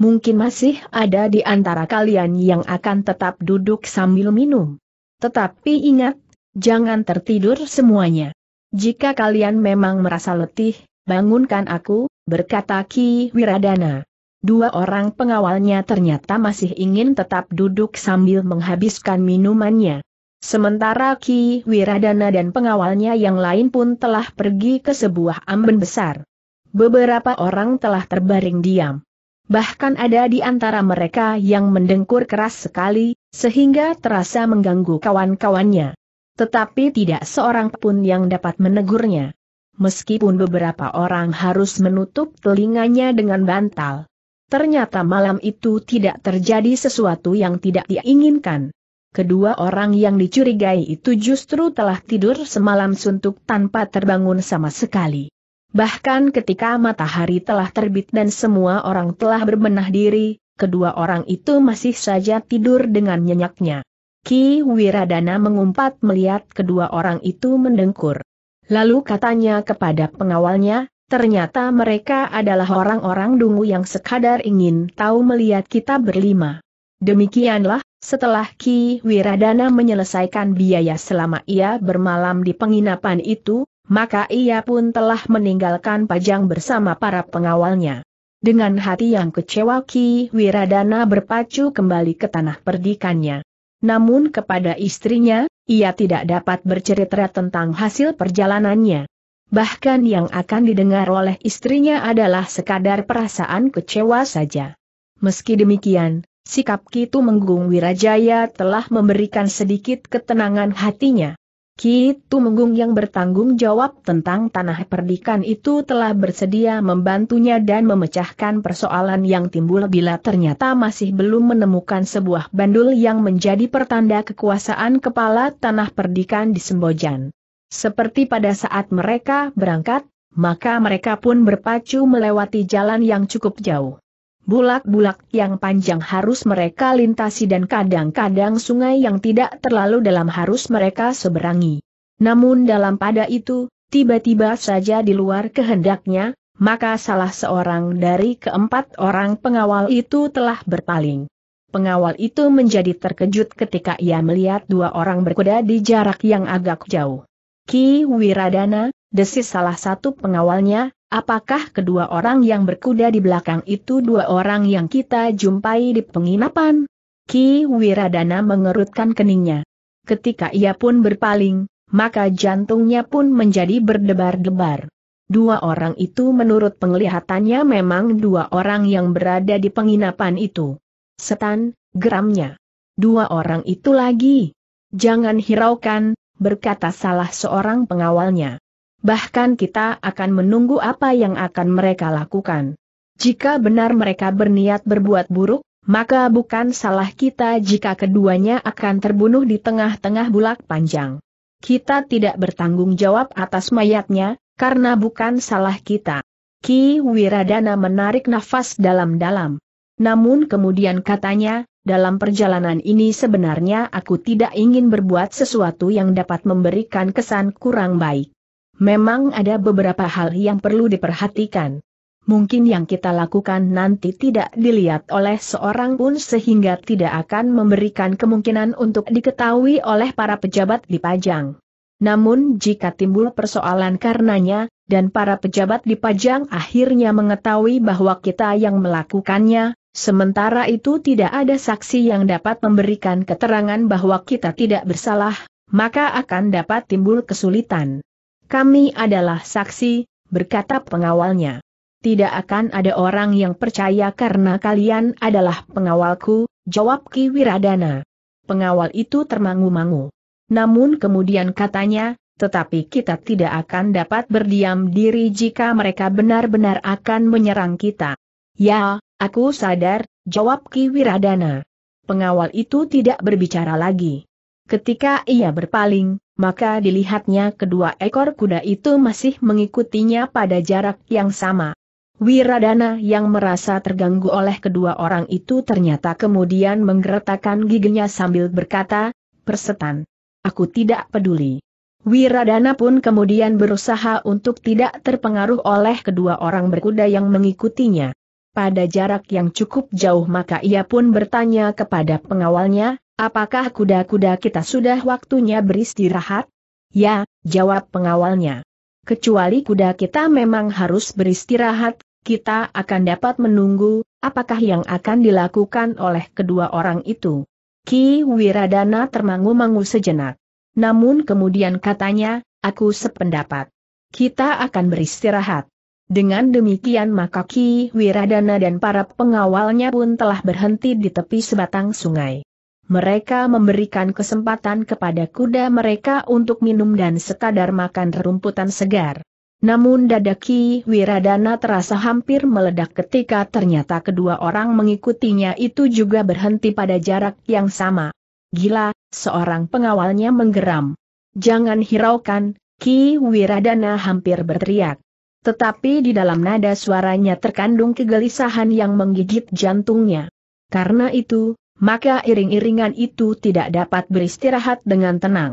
Mungkin masih ada di antara kalian yang akan tetap duduk sambil minum. Tetapi ingat, jangan tertidur semuanya. Jika kalian memang merasa letih, bangunkan aku, berkata Ki Wiradana. Dua orang pengawalnya ternyata masih ingin tetap duduk sambil menghabiskan minumannya. Sementara Ki Wiradana dan pengawalnya yang lain pun telah pergi ke sebuah amben besar. Beberapa orang telah terbaring diam. Bahkan ada di antara mereka yang mendengkur keras sekali, sehingga terasa mengganggu kawan-kawannya. Tetapi tidak seorang pun yang dapat menegurnya meskipun beberapa orang harus menutup telinganya dengan bantal. Ternyata malam itu tidak terjadi sesuatu yang tidak diinginkan. Kedua orang yang dicurigai itu justru telah tidur semalam suntuk tanpa terbangun sama sekali. Bahkan ketika matahari telah terbit dan semua orang telah berbenah diri, kedua orang itu masih saja tidur dengan nyenyaknya. Ki Wiradana mengumpat melihat kedua orang itu mendengkur. Lalu katanya kepada pengawalnya, Ternyata mereka adalah orang-orang dungu yang sekadar ingin tahu melihat kita berlima. Demikianlah, setelah Ki Wiradana menyelesaikan biaya selama ia bermalam di penginapan itu, maka ia pun telah meninggalkan Pajang bersama para pengawalnya. Dengan hati yang kecewa Ki Wiradana berpacu kembali ke tanah perdikannya. Namun kepada istrinya, ia tidak dapat bercerita tentang hasil perjalanannya bahkan yang akan didengar oleh istrinya adalah sekadar perasaan kecewa saja. Meski demikian, sikap Kitu Menggung Wirajaya telah memberikan sedikit ketenangan hatinya. Kitu Menggung yang bertanggung jawab tentang tanah perdikan itu telah bersedia membantunya dan memecahkan persoalan yang timbul bila ternyata masih belum menemukan sebuah bandul yang menjadi pertanda kekuasaan kepala tanah perdikan di Sembojan. Seperti pada saat mereka berangkat, maka mereka pun berpacu melewati jalan yang cukup jauh. Bulak-bulak yang panjang harus mereka lintasi dan kadang-kadang sungai yang tidak terlalu dalam harus mereka seberangi. Namun dalam pada itu, tiba-tiba saja di luar kehendaknya, maka salah seorang dari keempat orang pengawal itu telah berpaling. Pengawal itu menjadi terkejut ketika ia melihat dua orang berkuda di jarak yang agak jauh. Ki Wiradana, desis salah satu pengawalnya, apakah kedua orang yang berkuda di belakang itu dua orang yang kita jumpai di penginapan? Ki Wiradana mengerutkan keningnya. Ketika ia pun berpaling, maka jantungnya pun menjadi berdebar-debar. Dua orang itu menurut penglihatannya memang dua orang yang berada di penginapan itu. Setan, geramnya. Dua orang itu lagi. Jangan hiraukan, berkata salah seorang pengawalnya. Bahkan kita akan menunggu apa yang akan mereka lakukan. Jika benar mereka berniat berbuat buruk, maka bukan salah kita jika keduanya akan terbunuh di tengah-tengah bulak panjang. Kita tidak bertanggung jawab atas mayatnya, karena bukan salah kita. Ki Wiradana menarik nafas dalam-dalam. Namun kemudian katanya, dalam perjalanan ini sebenarnya aku tidak ingin berbuat sesuatu yang dapat memberikan kesan kurang baik. Memang ada beberapa hal yang perlu diperhatikan. Mungkin yang kita lakukan nanti tidak dilihat oleh seorang pun sehingga tidak akan memberikan kemungkinan untuk diketahui oleh para pejabat di Pajang. Namun jika timbul persoalan karenanya, dan para pejabat di Pajang akhirnya mengetahui bahwa kita yang melakukannya, Sementara itu tidak ada saksi yang dapat memberikan keterangan bahwa kita tidak bersalah, maka akan dapat timbul kesulitan. Kami adalah saksi, berkata pengawalnya. Tidak akan ada orang yang percaya karena kalian adalah pengawalku, jawab Ki Wiradana. Pengawal itu termangu-mangu. Namun kemudian katanya, tetapi kita tidak akan dapat berdiam diri jika mereka benar-benar akan menyerang kita. Ya, Aku sadar, jawab Ki Wiradana. Pengawal itu tidak berbicara lagi. Ketika ia berpaling, maka dilihatnya kedua ekor kuda itu masih mengikutinya pada jarak yang sama. Wiradana yang merasa terganggu oleh kedua orang itu ternyata kemudian menggeretakkan giginya sambil berkata, persetan. Aku tidak peduli. Wiradana pun kemudian berusaha untuk tidak terpengaruh oleh kedua orang berkuda yang mengikutinya pada jarak yang cukup jauh maka ia pun bertanya kepada pengawalnya, apakah kuda-kuda kita sudah waktunya beristirahat? Ya, jawab pengawalnya. Kecuali kuda kita memang harus beristirahat, kita akan dapat menunggu, apakah yang akan dilakukan oleh kedua orang itu. Ki Wiradana termangu-mangu sejenak. Namun kemudian katanya, aku sependapat. Kita akan beristirahat. Dengan demikian maka Ki Wiradana dan para pengawalnya pun telah berhenti di tepi sebatang sungai. Mereka memberikan kesempatan kepada kuda mereka untuk minum dan sekadar makan rumputan segar. Namun dada Ki Wiradana terasa hampir meledak ketika ternyata kedua orang mengikutinya itu juga berhenti pada jarak yang sama. Gila, seorang pengawalnya menggeram. Jangan hiraukan, Ki Wiradana hampir berteriak. Tetapi di dalam nada suaranya terkandung kegelisahan yang menggigit jantungnya. Karena itu, maka iring-iringan itu tidak dapat beristirahat dengan tenang.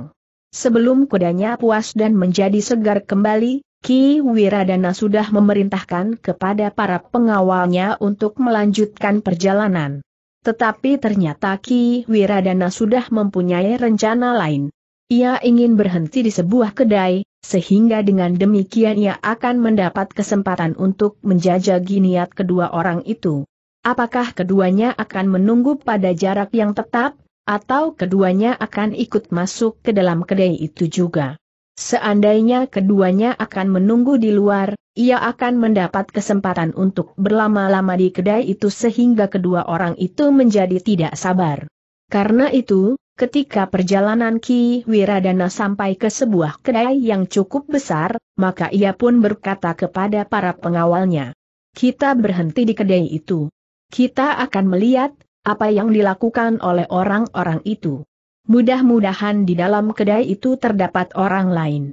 Sebelum kudanya puas dan menjadi segar kembali, Ki Wiradana sudah memerintahkan kepada para pengawalnya untuk melanjutkan perjalanan. Tetapi ternyata Ki Wiradana sudah mempunyai rencana lain. Ia ingin berhenti di sebuah kedai, sehingga dengan demikian ia akan mendapat kesempatan untuk menjajagi niat kedua orang itu. Apakah keduanya akan menunggu pada jarak yang tetap, atau keduanya akan ikut masuk ke dalam kedai itu juga? Seandainya keduanya akan menunggu di luar, ia akan mendapat kesempatan untuk berlama-lama di kedai itu sehingga kedua orang itu menjadi tidak sabar. Karena itu, Ketika perjalanan Ki Wiradana sampai ke sebuah kedai yang cukup besar, maka ia pun berkata kepada para pengawalnya. Kita berhenti di kedai itu. Kita akan melihat, apa yang dilakukan oleh orang-orang itu. Mudah-mudahan di dalam kedai itu terdapat orang lain.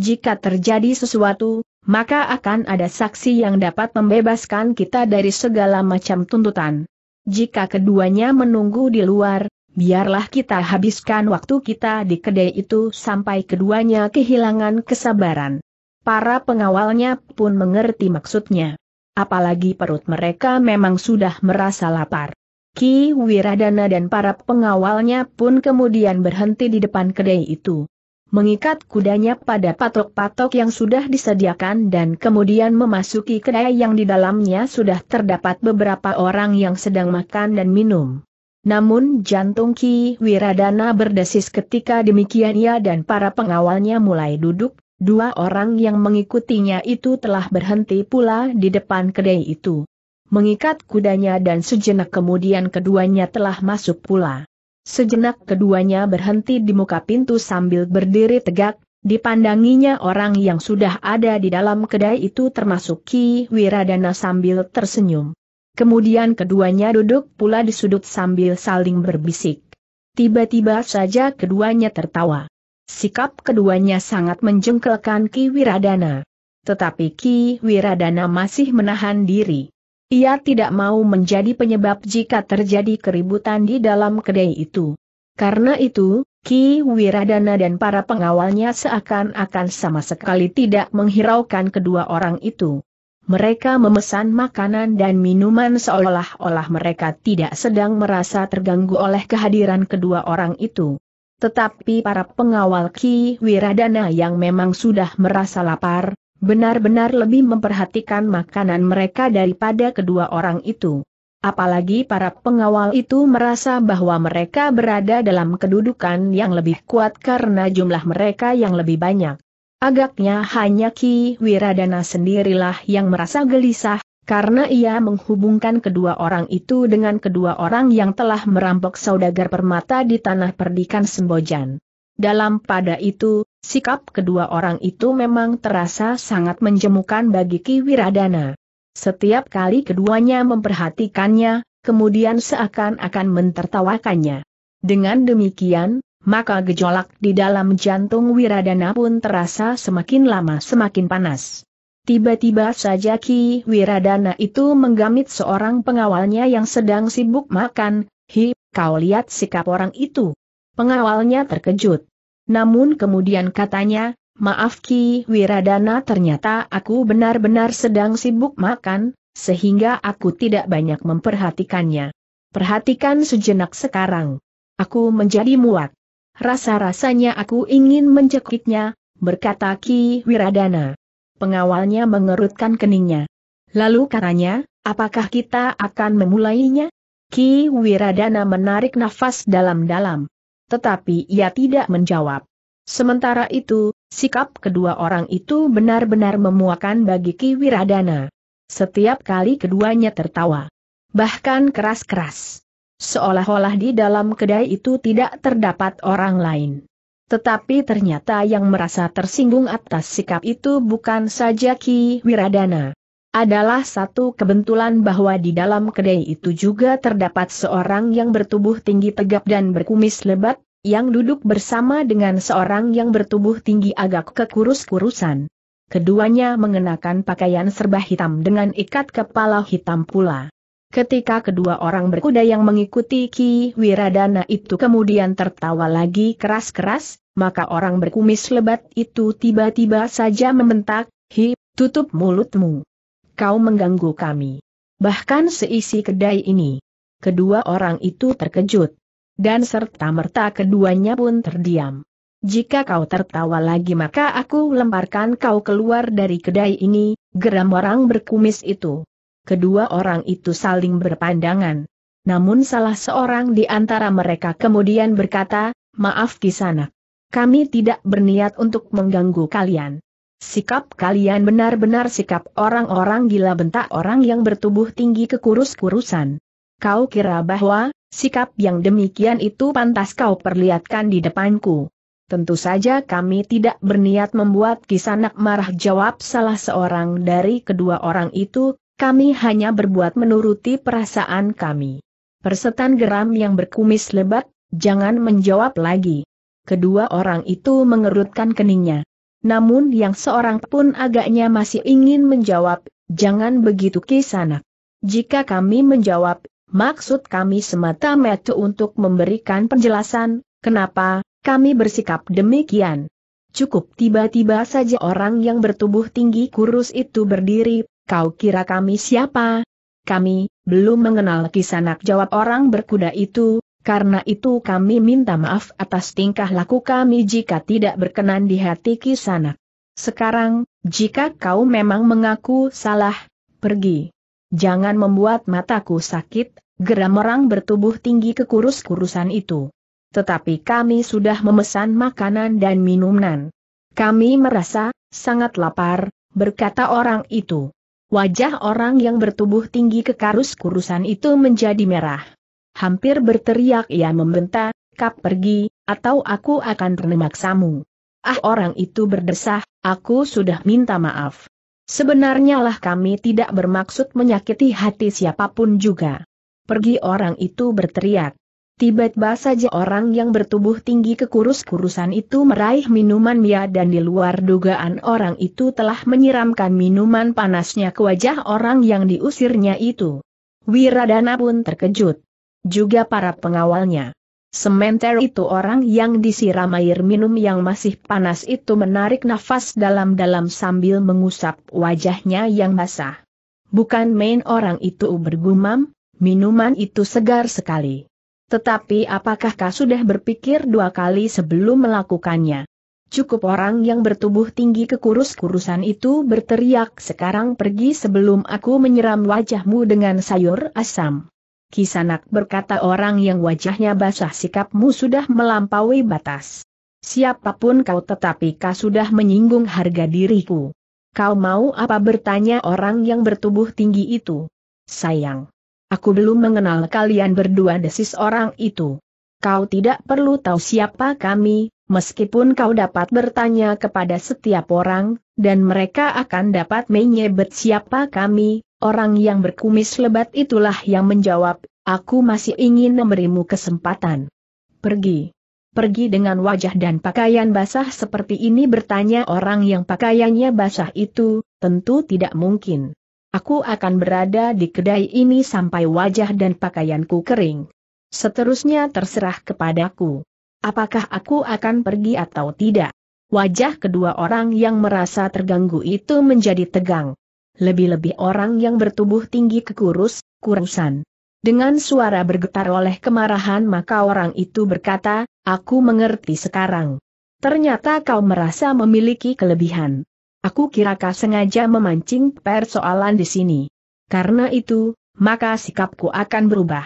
Jika terjadi sesuatu, maka akan ada saksi yang dapat membebaskan kita dari segala macam tuntutan. Jika keduanya menunggu di luar, Biarlah kita habiskan waktu kita di kedai itu sampai keduanya kehilangan kesabaran. Para pengawalnya pun mengerti maksudnya. Apalagi perut mereka memang sudah merasa lapar. Ki Wiradana dan para pengawalnya pun kemudian berhenti di depan kedai itu. Mengikat kudanya pada patok-patok yang sudah disediakan dan kemudian memasuki kedai yang di dalamnya sudah terdapat beberapa orang yang sedang makan dan minum. Namun jantung Ki Wiradana berdesis ketika demikian ia dan para pengawalnya mulai duduk, dua orang yang mengikutinya itu telah berhenti pula di depan kedai itu. Mengikat kudanya dan sejenak kemudian keduanya telah masuk pula. Sejenak keduanya berhenti di muka pintu sambil berdiri tegak, dipandanginya orang yang sudah ada di dalam kedai itu termasuk Ki Wiradana sambil tersenyum. Kemudian keduanya duduk pula di sudut sambil saling berbisik. Tiba-tiba saja keduanya tertawa. Sikap keduanya sangat menjengkelkan Ki Wiradana. Tetapi Ki Wiradana masih menahan diri. Ia tidak mau menjadi penyebab jika terjadi keributan di dalam kedai itu. Karena itu, Ki Wiradana dan para pengawalnya seakan-akan sama sekali tidak menghiraukan kedua orang itu mereka memesan makanan dan minuman seolah-olah mereka tidak sedang merasa terganggu oleh kehadiran kedua orang itu. Tetapi para pengawal Ki Wiradana yang memang sudah merasa lapar, benar-benar lebih memperhatikan makanan mereka daripada kedua orang itu. Apalagi para pengawal itu merasa bahwa mereka berada dalam kedudukan yang lebih kuat karena jumlah mereka yang lebih banyak. Agaknya hanya Ki Wiradana sendirilah yang merasa gelisah, karena ia menghubungkan kedua orang itu dengan kedua orang yang telah merampok saudagar permata di tanah perdikan Sembojan. Dalam pada itu, sikap kedua orang itu memang terasa sangat menjemukan bagi Ki Wiradana. Setiap kali keduanya memperhatikannya, kemudian seakan-akan mentertawakannya. Dengan demikian, maka gejolak di dalam jantung Wiradana pun terasa semakin lama semakin panas. Tiba-tiba saja Ki Wiradana itu menggamit seorang pengawalnya yang sedang sibuk makan, hi, kau lihat sikap orang itu. Pengawalnya terkejut. Namun kemudian katanya, maaf Ki Wiradana ternyata aku benar-benar sedang sibuk makan, sehingga aku tidak banyak memperhatikannya. Perhatikan sejenak sekarang. Aku menjadi muak. Rasa-rasanya aku ingin mencekiknya, berkata Ki Wiradana. Pengawalnya mengerutkan keningnya. Lalu katanya, apakah kita akan memulainya? Ki Wiradana menarik nafas dalam-dalam. Tetapi ia tidak menjawab. Sementara itu, sikap kedua orang itu benar-benar memuakan bagi Ki Wiradana. Setiap kali keduanya tertawa. Bahkan keras-keras. Seolah-olah di dalam kedai itu tidak terdapat orang lain. Tetapi ternyata yang merasa tersinggung atas sikap itu bukan saja Ki Wiradana. Adalah satu kebetulan bahwa di dalam kedai itu juga terdapat seorang yang bertubuh tinggi tegap dan berkumis lebat, yang duduk bersama dengan seorang yang bertubuh tinggi agak kekurus-kurusan. Keduanya mengenakan pakaian serba hitam dengan ikat kepala hitam pula. Ketika kedua orang berkuda yang mengikuti Ki Wiradana itu kemudian tertawa lagi keras-keras, maka orang berkumis lebat itu tiba-tiba saja membentak, Hi, tutup mulutmu. Kau mengganggu kami. Bahkan seisi kedai ini. Kedua orang itu terkejut. Dan serta-merta keduanya pun terdiam. Jika kau tertawa lagi maka aku lemparkan kau keluar dari kedai ini, geram orang berkumis itu kedua orang itu saling berpandangan. Namun salah seorang di antara mereka kemudian berkata, maaf kisanak. Kami tidak berniat untuk mengganggu kalian. Sikap kalian benar-benar sikap orang-orang gila bentak orang yang bertubuh tinggi kekurus-kurusan. Kau kira bahwa, sikap yang demikian itu pantas kau perlihatkan di depanku. Tentu saja kami tidak berniat membuat kisanak marah jawab salah seorang dari kedua orang itu, kami hanya berbuat menuruti perasaan kami. Persetan geram yang berkumis lebat, jangan menjawab lagi. Kedua orang itu mengerutkan keningnya. Namun yang seorang pun agaknya masih ingin menjawab, jangan begitu kisanak. Jika kami menjawab, maksud kami semata-mata untuk memberikan penjelasan, kenapa, kami bersikap demikian. Cukup tiba-tiba saja orang yang bertubuh tinggi kurus itu berdiri, Kau kira kami siapa? Kami, belum mengenal kisanak jawab orang berkuda itu, karena itu kami minta maaf atas tingkah laku kami jika tidak berkenan di hati kisanak. Sekarang, jika kau memang mengaku salah, pergi. Jangan membuat mataku sakit, geram orang bertubuh tinggi kekurus-kurusan itu. Tetapi kami sudah memesan makanan dan minuman. Kami merasa, sangat lapar, berkata orang itu. Wajah orang yang bertubuh tinggi kekarus-kurusan itu menjadi merah. Hampir berteriak ia membentak, kap pergi, atau aku akan renemaksamu. Ah orang itu berdesah, aku sudah minta maaf. Sebenarnya lah kami tidak bermaksud menyakiti hati siapapun juga. Pergi orang itu berteriak. Tiba-tiba saja orang yang bertubuh tinggi kekurus-kurusan itu meraih minuman mia dan di luar dugaan orang itu telah menyiramkan minuman panasnya ke wajah orang yang diusirnya itu. Wiradana pun terkejut. Juga para pengawalnya. Sementara itu orang yang disiram air minum yang masih panas itu menarik nafas dalam-dalam sambil mengusap wajahnya yang basah. Bukan main orang itu bergumam, minuman itu segar sekali. Tetapi apakah kau sudah berpikir dua kali sebelum melakukannya? Cukup orang yang bertubuh tinggi kekurus-kurusan itu berteriak sekarang pergi sebelum aku menyeram wajahmu dengan sayur asam. Kisanak berkata orang yang wajahnya basah sikapmu sudah melampaui batas. Siapapun kau tetapi kau sudah menyinggung harga diriku. Kau mau apa bertanya orang yang bertubuh tinggi itu? Sayang. Aku belum mengenal kalian berdua desis orang itu. Kau tidak perlu tahu siapa kami, meskipun kau dapat bertanya kepada setiap orang, dan mereka akan dapat menyebut siapa kami, orang yang berkumis lebat itulah yang menjawab, aku masih ingin memberimu kesempatan. Pergi. Pergi dengan wajah dan pakaian basah seperti ini bertanya orang yang pakaiannya basah itu, tentu tidak mungkin. Aku akan berada di kedai ini sampai wajah dan pakaianku kering. Seterusnya terserah kepadaku. Apakah aku akan pergi atau tidak? Wajah kedua orang yang merasa terganggu itu menjadi tegang. Lebih-lebih orang yang bertubuh tinggi kekurus, kurusan. Dengan suara bergetar oleh kemarahan maka orang itu berkata, aku mengerti sekarang. Ternyata kau merasa memiliki kelebihan. Aku kira kau sengaja memancing persoalan di sini. Karena itu, maka sikapku akan berubah.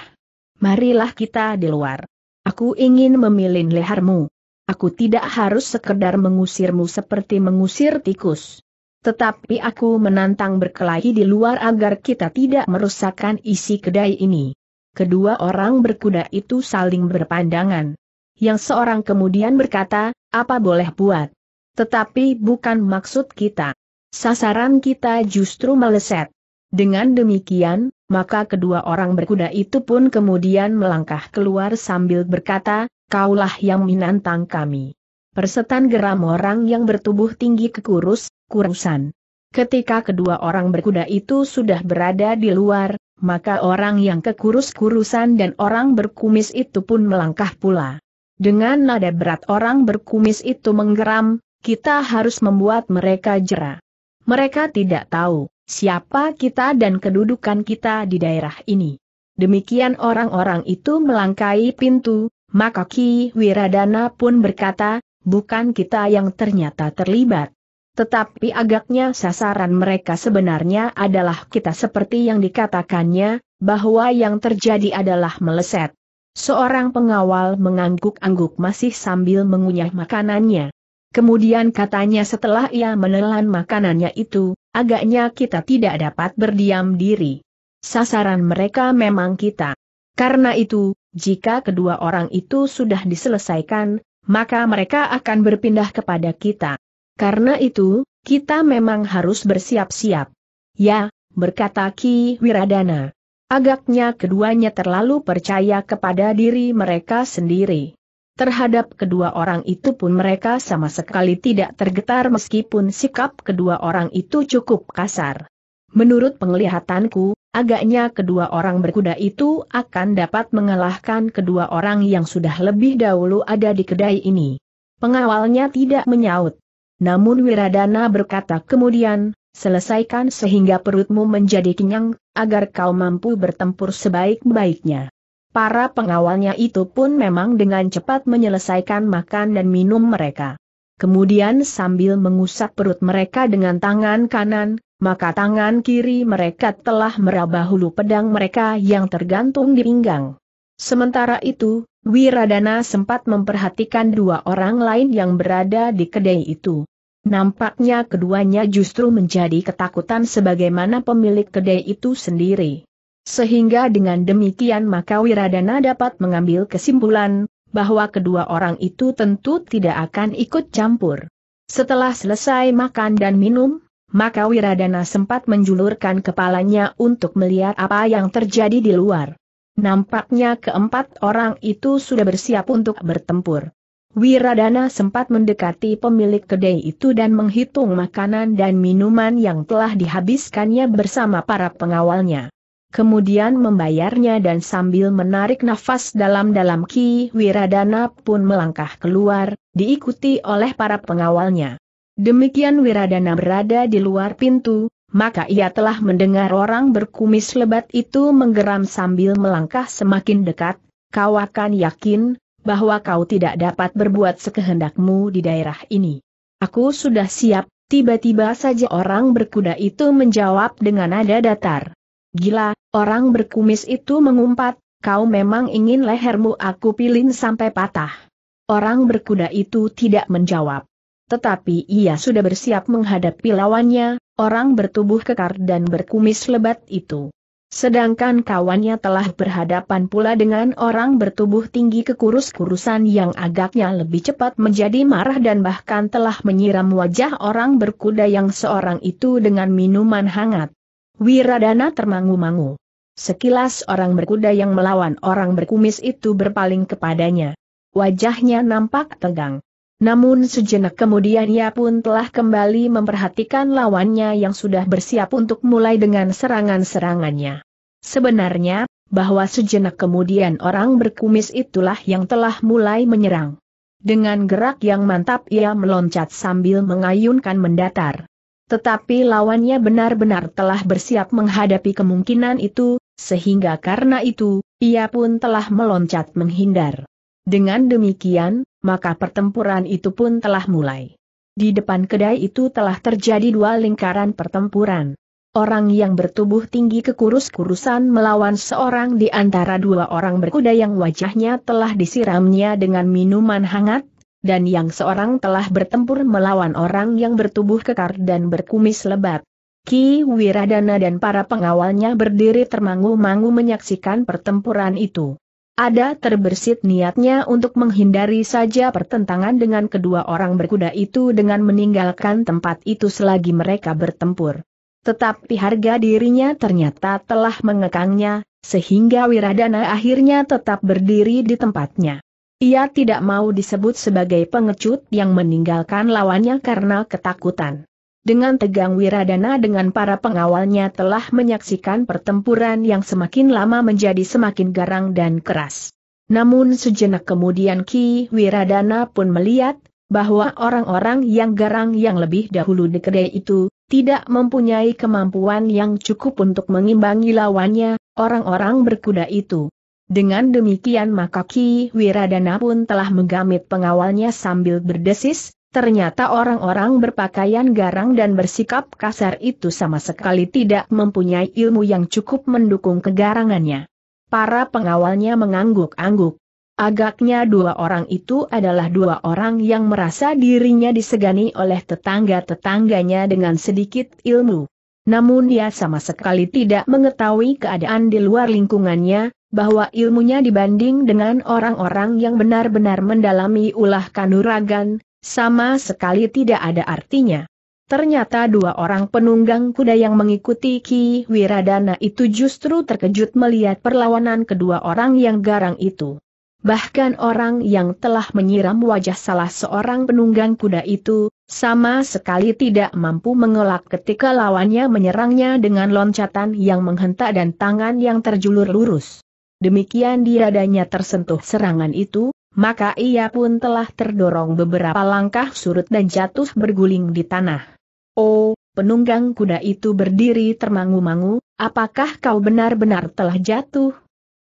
Marilah kita di luar. Aku ingin memilin lehermu. Aku tidak harus sekedar mengusirmu seperti mengusir tikus. Tetapi aku menantang berkelahi di luar agar kita tidak merusakkan isi kedai ini. Kedua orang berkuda itu saling berpandangan. Yang seorang kemudian berkata, apa boleh buat? Tetapi bukan maksud kita. Sasaran kita justru meleset. Dengan demikian, maka kedua orang berkuda itu pun kemudian melangkah keluar sambil berkata, kaulah yang menantang kami. Persetan geram orang yang bertubuh tinggi kekurus, kurusan. Ketika kedua orang berkuda itu sudah berada di luar, maka orang yang kekurus-kurusan dan orang berkumis itu pun melangkah pula. Dengan nada berat orang berkumis itu menggeram, kita harus membuat mereka jera. Mereka tidak tahu siapa kita dan kedudukan kita di daerah ini. Demikian orang-orang itu melangkai pintu, maka Ki Wiradana pun berkata, bukan kita yang ternyata terlibat. Tetapi agaknya sasaran mereka sebenarnya adalah kita seperti yang dikatakannya, bahwa yang terjadi adalah meleset. Seorang pengawal mengangguk-angguk masih sambil mengunyah makanannya. Kemudian katanya setelah ia menelan makanannya itu, agaknya kita tidak dapat berdiam diri. Sasaran mereka memang kita. Karena itu, jika kedua orang itu sudah diselesaikan, maka mereka akan berpindah kepada kita. Karena itu, kita memang harus bersiap-siap. Ya, berkata Ki Wiradana. Agaknya keduanya terlalu percaya kepada diri mereka sendiri. Terhadap kedua orang itu pun mereka sama sekali tidak tergetar meskipun sikap kedua orang itu cukup kasar. Menurut penglihatanku, agaknya kedua orang berkuda itu akan dapat mengalahkan kedua orang yang sudah lebih dahulu ada di kedai ini. Pengawalnya tidak menyaut. Namun Wiradana berkata kemudian, selesaikan sehingga perutmu menjadi kenyang, agar kau mampu bertempur sebaik-baiknya para pengawalnya itu pun memang dengan cepat menyelesaikan makan dan minum mereka. Kemudian sambil mengusap perut mereka dengan tangan kanan, maka tangan kiri mereka telah meraba hulu pedang mereka yang tergantung di pinggang. Sementara itu, Wiradana sempat memperhatikan dua orang lain yang berada di kedai itu. Nampaknya keduanya justru menjadi ketakutan sebagaimana pemilik kedai itu sendiri. Sehingga dengan demikian maka Wiradana dapat mengambil kesimpulan, bahwa kedua orang itu tentu tidak akan ikut campur. Setelah selesai makan dan minum, maka Wiradana sempat menjulurkan kepalanya untuk melihat apa yang terjadi di luar. Nampaknya keempat orang itu sudah bersiap untuk bertempur. Wiradana sempat mendekati pemilik kedai itu dan menghitung makanan dan minuman yang telah dihabiskannya bersama para pengawalnya kemudian membayarnya dan sambil menarik nafas dalam-dalam Ki Wiradana pun melangkah keluar, diikuti oleh para pengawalnya. Demikian Wiradana berada di luar pintu, maka ia telah mendengar orang berkumis lebat itu menggeram sambil melangkah semakin dekat, kau akan yakin, bahwa kau tidak dapat berbuat sekehendakmu di daerah ini. Aku sudah siap, tiba-tiba saja orang berkuda itu menjawab dengan nada datar. Gila, orang berkumis itu mengumpat, kau memang ingin lehermu aku pilin sampai patah. Orang berkuda itu tidak menjawab. Tetapi ia sudah bersiap menghadapi lawannya, orang bertubuh kekar dan berkumis lebat itu. Sedangkan kawannya telah berhadapan pula dengan orang bertubuh tinggi kekurus-kurusan yang agaknya lebih cepat menjadi marah dan bahkan telah menyiram wajah orang berkuda yang seorang itu dengan minuman hangat. Wiradana termangu-mangu. Sekilas orang berkuda yang melawan orang berkumis itu berpaling kepadanya. Wajahnya nampak tegang. Namun sejenak kemudian ia pun telah kembali memperhatikan lawannya yang sudah bersiap untuk mulai dengan serangan-serangannya. Sebenarnya, bahwa sejenak kemudian orang berkumis itulah yang telah mulai menyerang. Dengan gerak yang mantap ia meloncat sambil mengayunkan mendatar. Tetapi lawannya benar-benar telah bersiap menghadapi kemungkinan itu, sehingga karena itu, ia pun telah meloncat menghindar. Dengan demikian, maka pertempuran itu pun telah mulai. Di depan kedai itu telah terjadi dua lingkaran pertempuran. Orang yang bertubuh tinggi kekurus-kurusan melawan seorang di antara dua orang berkuda yang wajahnya telah disiramnya dengan minuman hangat, dan yang seorang telah bertempur melawan orang yang bertubuh kekar dan berkumis lebat. Ki Wiradana dan para pengawalnya berdiri termangu-mangu menyaksikan pertempuran itu. Ada terbersit niatnya untuk menghindari saja pertentangan dengan kedua orang berkuda itu dengan meninggalkan tempat itu selagi mereka bertempur. Tetapi harga dirinya ternyata telah mengekangnya, sehingga Wiradana akhirnya tetap berdiri di tempatnya. Ia tidak mau disebut sebagai pengecut yang meninggalkan lawannya karena ketakutan. Dengan tegang Wiradana dengan para pengawalnya telah menyaksikan pertempuran yang semakin lama menjadi semakin garang dan keras. Namun sejenak kemudian Ki Wiradana pun melihat, bahwa orang-orang yang garang yang lebih dahulu kedai itu, tidak mempunyai kemampuan yang cukup untuk mengimbangi lawannya, orang-orang berkuda itu. Dengan demikian maka Ki Wiradana pun telah menggamit pengawalnya sambil berdesis, ternyata orang-orang berpakaian garang dan bersikap kasar itu sama sekali tidak mempunyai ilmu yang cukup mendukung kegarangannya. Para pengawalnya mengangguk-angguk. Agaknya dua orang itu adalah dua orang yang merasa dirinya disegani oleh tetangga-tetangganya dengan sedikit ilmu. Namun dia sama sekali tidak mengetahui keadaan di luar lingkungannya, bahwa ilmunya dibanding dengan orang-orang yang benar-benar mendalami ulah kanuragan, sama sekali tidak ada artinya. Ternyata dua orang penunggang kuda yang mengikuti Ki Wiradana itu justru terkejut melihat perlawanan kedua orang yang garang itu. Bahkan orang yang telah menyiram wajah salah seorang penunggang kuda itu, sama sekali tidak mampu mengelak ketika lawannya menyerangnya dengan loncatan yang menghentak dan tangan yang terjulur lurus. Demikian diradanya tersentuh serangan itu, maka ia pun telah terdorong beberapa langkah surut dan jatuh berguling di tanah. Oh, penunggang kuda itu berdiri termangu-mangu, apakah kau benar-benar telah jatuh?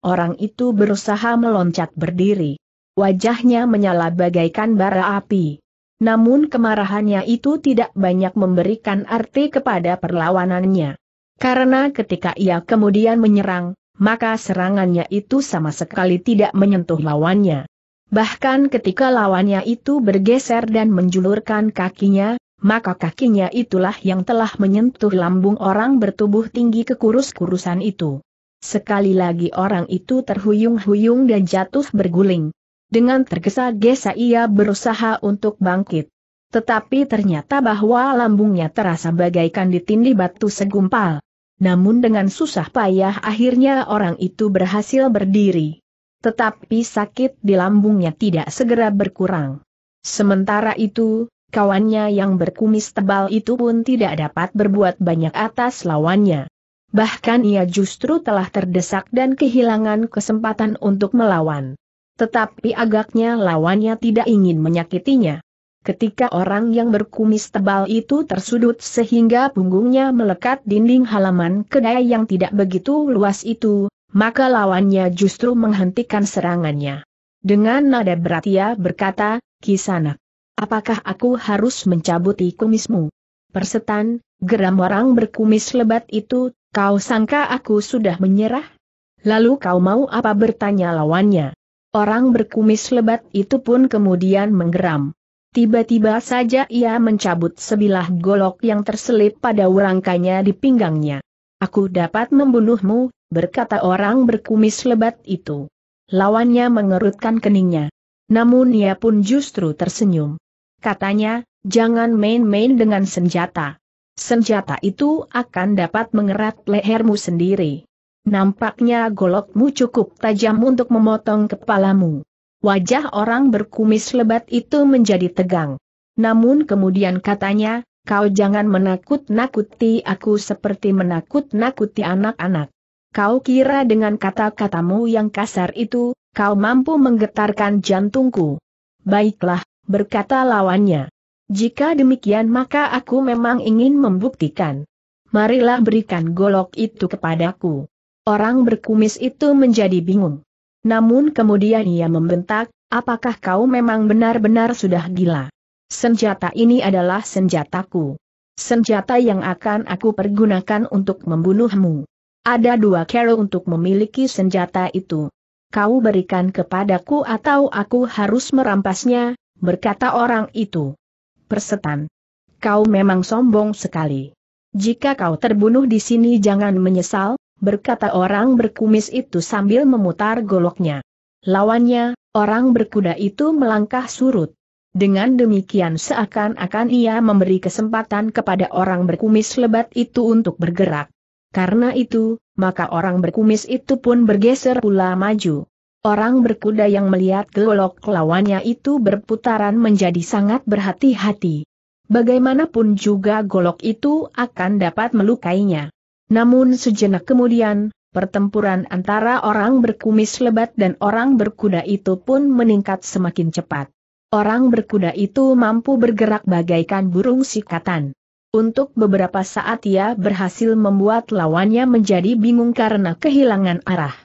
Orang itu berusaha meloncat berdiri. Wajahnya menyala bagaikan bara api. Namun kemarahannya itu tidak banyak memberikan arti kepada perlawanannya. Karena ketika ia kemudian menyerang, maka serangannya itu sama sekali tidak menyentuh lawannya. Bahkan ketika lawannya itu bergeser dan menjulurkan kakinya, maka kakinya itulah yang telah menyentuh lambung orang bertubuh tinggi kekurus-kurusan itu. Sekali lagi orang itu terhuyung-huyung dan jatuh berguling. Dengan tergesa-gesa ia berusaha untuk bangkit. Tetapi ternyata bahwa lambungnya terasa bagaikan ditindih batu segumpal namun dengan susah payah akhirnya orang itu berhasil berdiri. Tetapi sakit di lambungnya tidak segera berkurang. Sementara itu, kawannya yang berkumis tebal itu pun tidak dapat berbuat banyak atas lawannya. Bahkan ia justru telah terdesak dan kehilangan kesempatan untuk melawan. Tetapi agaknya lawannya tidak ingin menyakitinya. Ketika orang yang berkumis tebal itu tersudut sehingga punggungnya melekat dinding halaman kedai yang tidak begitu luas itu, maka lawannya justru menghentikan serangannya. Dengan nada berat ia berkata, Kisana, apakah aku harus mencabuti kumismu? Persetan, geram orang berkumis lebat itu, kau sangka aku sudah menyerah? Lalu kau mau apa bertanya lawannya? Orang berkumis lebat itu pun kemudian menggeram. Tiba-tiba saja ia mencabut sebilah golok yang terselip pada urangkanya di pinggangnya. Aku dapat membunuhmu, berkata orang berkumis lebat itu. Lawannya mengerutkan keningnya. Namun ia pun justru tersenyum. Katanya, jangan main-main dengan senjata. Senjata itu akan dapat mengerat lehermu sendiri. Nampaknya golokmu cukup tajam untuk memotong kepalamu. Wajah orang berkumis lebat itu menjadi tegang. Namun kemudian katanya, kau jangan menakut-nakuti aku seperti menakut-nakuti anak-anak. Kau kira dengan kata-katamu yang kasar itu, kau mampu menggetarkan jantungku. Baiklah, berkata lawannya. Jika demikian maka aku memang ingin membuktikan. Marilah berikan golok itu kepadaku. Orang berkumis itu menjadi bingung. Namun kemudian ia membentak, apakah kau memang benar-benar sudah gila? Senjata ini adalah senjataku. Senjata yang akan aku pergunakan untuk membunuhmu. Ada dua cara untuk memiliki senjata itu. Kau berikan kepadaku atau aku harus merampasnya, berkata orang itu. Persetan. Kau memang sombong sekali. Jika kau terbunuh di sini jangan menyesal, berkata orang berkumis itu sambil memutar goloknya. Lawannya, orang berkuda itu melangkah surut. Dengan demikian seakan-akan ia memberi kesempatan kepada orang berkumis lebat itu untuk bergerak. Karena itu, maka orang berkumis itu pun bergeser pula maju. Orang berkuda yang melihat golok lawannya itu berputaran menjadi sangat berhati-hati. Bagaimanapun juga golok itu akan dapat melukainya. Namun sejenak kemudian, pertempuran antara orang berkumis lebat dan orang berkuda itu pun meningkat semakin cepat. Orang berkuda itu mampu bergerak bagaikan burung sikatan. Untuk beberapa saat ia berhasil membuat lawannya menjadi bingung karena kehilangan arah.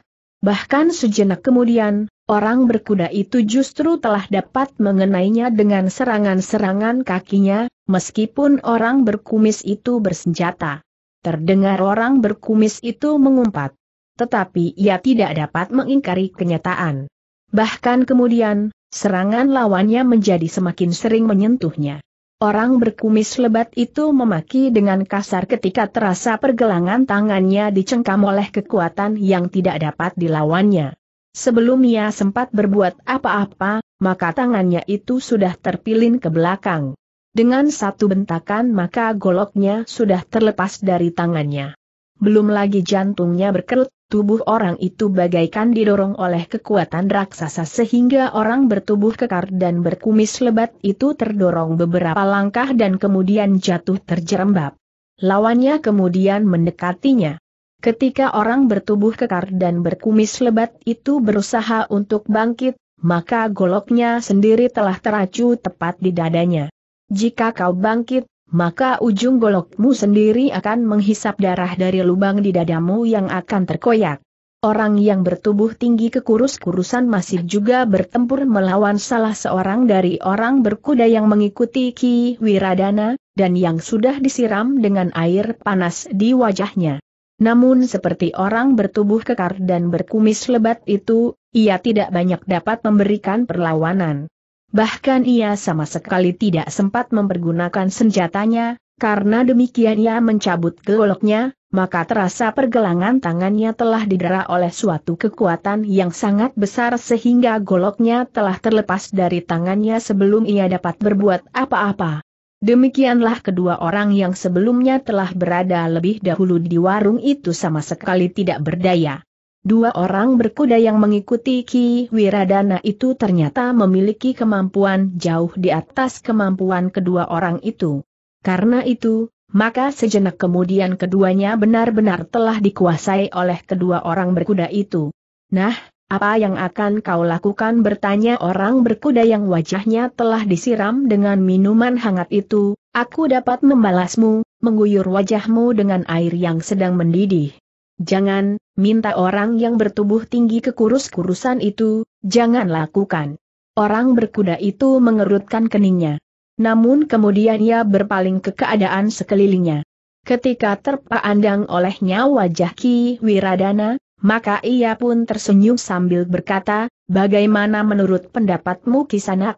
Bahkan sejenak kemudian, orang berkuda itu justru telah dapat mengenainya dengan serangan-serangan kakinya, meskipun orang berkumis itu bersenjata. Terdengar orang berkumis itu mengumpat. Tetapi ia tidak dapat mengingkari kenyataan. Bahkan kemudian, serangan lawannya menjadi semakin sering menyentuhnya. Orang berkumis lebat itu memaki dengan kasar ketika terasa pergelangan tangannya dicengkam oleh kekuatan yang tidak dapat dilawannya. Sebelum ia sempat berbuat apa-apa, maka tangannya itu sudah terpilin ke belakang. Dengan satu bentakan maka goloknya sudah terlepas dari tangannya. Belum lagi jantungnya berkerut, tubuh orang itu bagaikan didorong oleh kekuatan raksasa sehingga orang bertubuh kekar dan berkumis lebat itu terdorong beberapa langkah dan kemudian jatuh terjerembab. Lawannya kemudian mendekatinya. Ketika orang bertubuh kekar dan berkumis lebat itu berusaha untuk bangkit, maka goloknya sendiri telah teracu tepat di dadanya. Jika kau bangkit, maka ujung golokmu sendiri akan menghisap darah dari lubang di dadamu yang akan terkoyak. Orang yang bertubuh tinggi kekurus-kurusan masih juga bertempur melawan salah seorang dari orang berkuda yang mengikuti Ki Wiradana, dan yang sudah disiram dengan air panas di wajahnya. Namun seperti orang bertubuh kekar dan berkumis lebat itu, ia tidak banyak dapat memberikan perlawanan. Bahkan ia sama sekali tidak sempat mempergunakan senjatanya, karena demikian ia mencabut goloknya, maka terasa pergelangan tangannya telah didera oleh suatu kekuatan yang sangat besar sehingga goloknya telah terlepas dari tangannya sebelum ia dapat berbuat apa-apa. Demikianlah kedua orang yang sebelumnya telah berada lebih dahulu di warung itu sama sekali tidak berdaya. Dua orang berkuda yang mengikuti Ki Wiradana itu ternyata memiliki kemampuan jauh di atas kemampuan kedua orang itu. Karena itu, maka sejenak kemudian keduanya benar-benar telah dikuasai oleh kedua orang berkuda itu. Nah, apa yang akan kau lakukan bertanya orang berkuda yang wajahnya telah disiram dengan minuman hangat itu, aku dapat membalasmu, mengguyur wajahmu dengan air yang sedang mendidih. Jangan, minta orang yang bertubuh tinggi ke kurus kurusan itu, jangan lakukan. Orang berkuda itu mengerutkan keningnya. Namun kemudian ia berpaling ke keadaan sekelilingnya. Ketika terpandang olehnya wajah Ki Wiradana, maka ia pun tersenyum sambil berkata, bagaimana menurut pendapatmu Kisanak?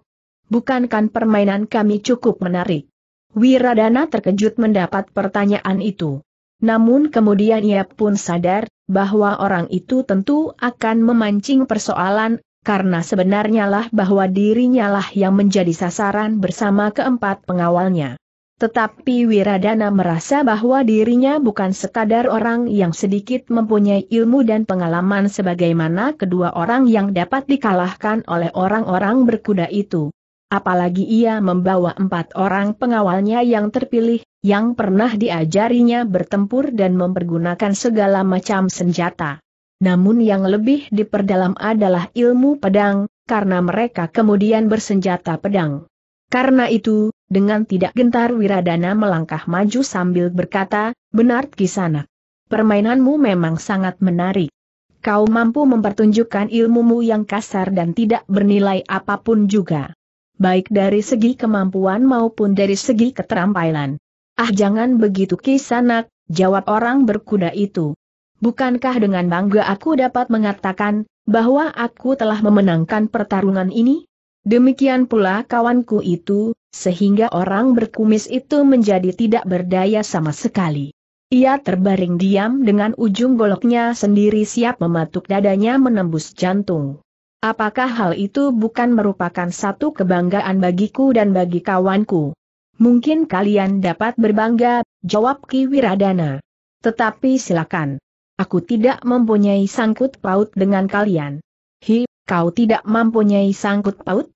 Bukankan permainan kami cukup menarik? Wiradana terkejut mendapat pertanyaan itu. Namun kemudian ia pun sadar, bahwa orang itu tentu akan memancing persoalan, karena sebenarnya lah bahwa dirinya lah yang menjadi sasaran bersama keempat pengawalnya. Tetapi Wiradana merasa bahwa dirinya bukan sekadar orang yang sedikit mempunyai ilmu dan pengalaman sebagaimana kedua orang yang dapat dikalahkan oleh orang-orang berkuda itu. Apalagi ia membawa empat orang pengawalnya yang terpilih, yang pernah diajarinya bertempur dan mempergunakan segala macam senjata. Namun yang lebih diperdalam adalah ilmu pedang, karena mereka kemudian bersenjata pedang. Karena itu, dengan tidak gentar Wiradana melangkah maju sambil berkata, benar Kisana. Permainanmu memang sangat menarik. Kau mampu mempertunjukkan ilmumu yang kasar dan tidak bernilai apapun juga. Baik dari segi kemampuan maupun dari segi keterampilan. Ah jangan begitu kisanak, jawab orang berkuda itu. Bukankah dengan bangga aku dapat mengatakan, bahwa aku telah memenangkan pertarungan ini? Demikian pula kawanku itu, sehingga orang berkumis itu menjadi tidak berdaya sama sekali. Ia terbaring diam dengan ujung goloknya sendiri siap mematuk dadanya menembus jantung. Apakah hal itu bukan merupakan satu kebanggaan bagiku dan bagi kawanku? Mungkin kalian dapat berbangga, jawab Ki Wiradana. Tetapi silakan. Aku tidak mempunyai sangkut paut dengan kalian. Hi, kau tidak mempunyai sangkut paut?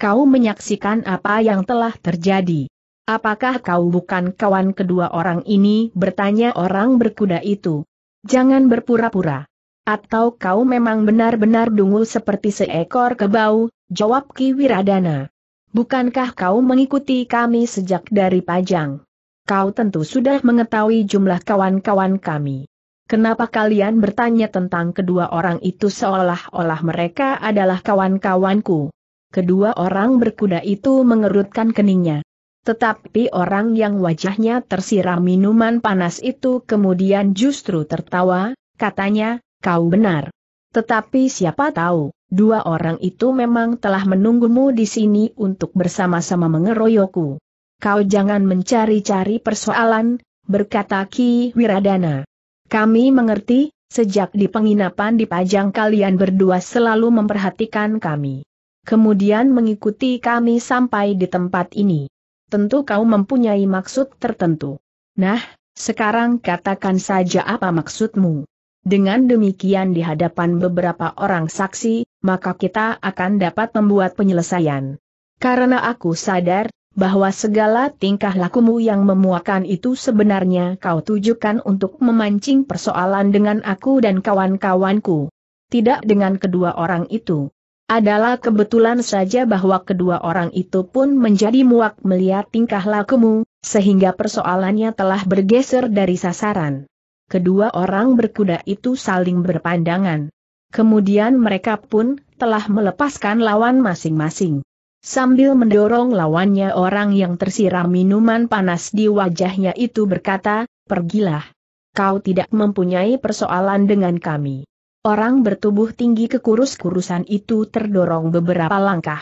Kau menyaksikan apa yang telah terjadi. Apakah kau bukan kawan kedua orang ini? bertanya orang berkuda itu. Jangan berpura-pura. Atau kau memang benar-benar dungu seperti seekor kebau, jawab Ki Wiradana. Bukankah kau mengikuti kami sejak dari Pajang? Kau tentu sudah mengetahui jumlah kawan-kawan kami. Kenapa kalian bertanya tentang kedua orang itu seolah-olah mereka adalah kawan-kawanku? Kedua orang berkuda itu mengerutkan keningnya. Tetapi orang yang wajahnya tersiram minuman panas itu kemudian justru tertawa, katanya, kau benar. Tetapi siapa tahu, dua orang itu memang telah menunggumu di sini untuk bersama-sama mengeroyokku. Kau jangan mencari-cari persoalan, berkata Ki Wiradana. Kami mengerti, sejak di penginapan di Pajang kalian berdua selalu memperhatikan kami. Kemudian mengikuti kami sampai di tempat ini. Tentu kau mempunyai maksud tertentu. Nah, sekarang katakan saja apa maksudmu. Dengan demikian di hadapan beberapa orang saksi, maka kita akan dapat membuat penyelesaian. Karena aku sadar, bahwa segala tingkah lakumu yang memuakan itu sebenarnya kau tujukan untuk memancing persoalan dengan aku dan kawan-kawanku. Tidak dengan kedua orang itu. Adalah kebetulan saja bahwa kedua orang itu pun menjadi muak melihat tingkah lakumu, sehingga persoalannya telah bergeser dari sasaran kedua orang berkuda itu saling berpandangan. Kemudian mereka pun telah melepaskan lawan masing-masing. Sambil mendorong lawannya orang yang tersiram minuman panas di wajahnya itu berkata, pergilah. Kau tidak mempunyai persoalan dengan kami. Orang bertubuh tinggi kekurus-kurusan itu terdorong beberapa langkah.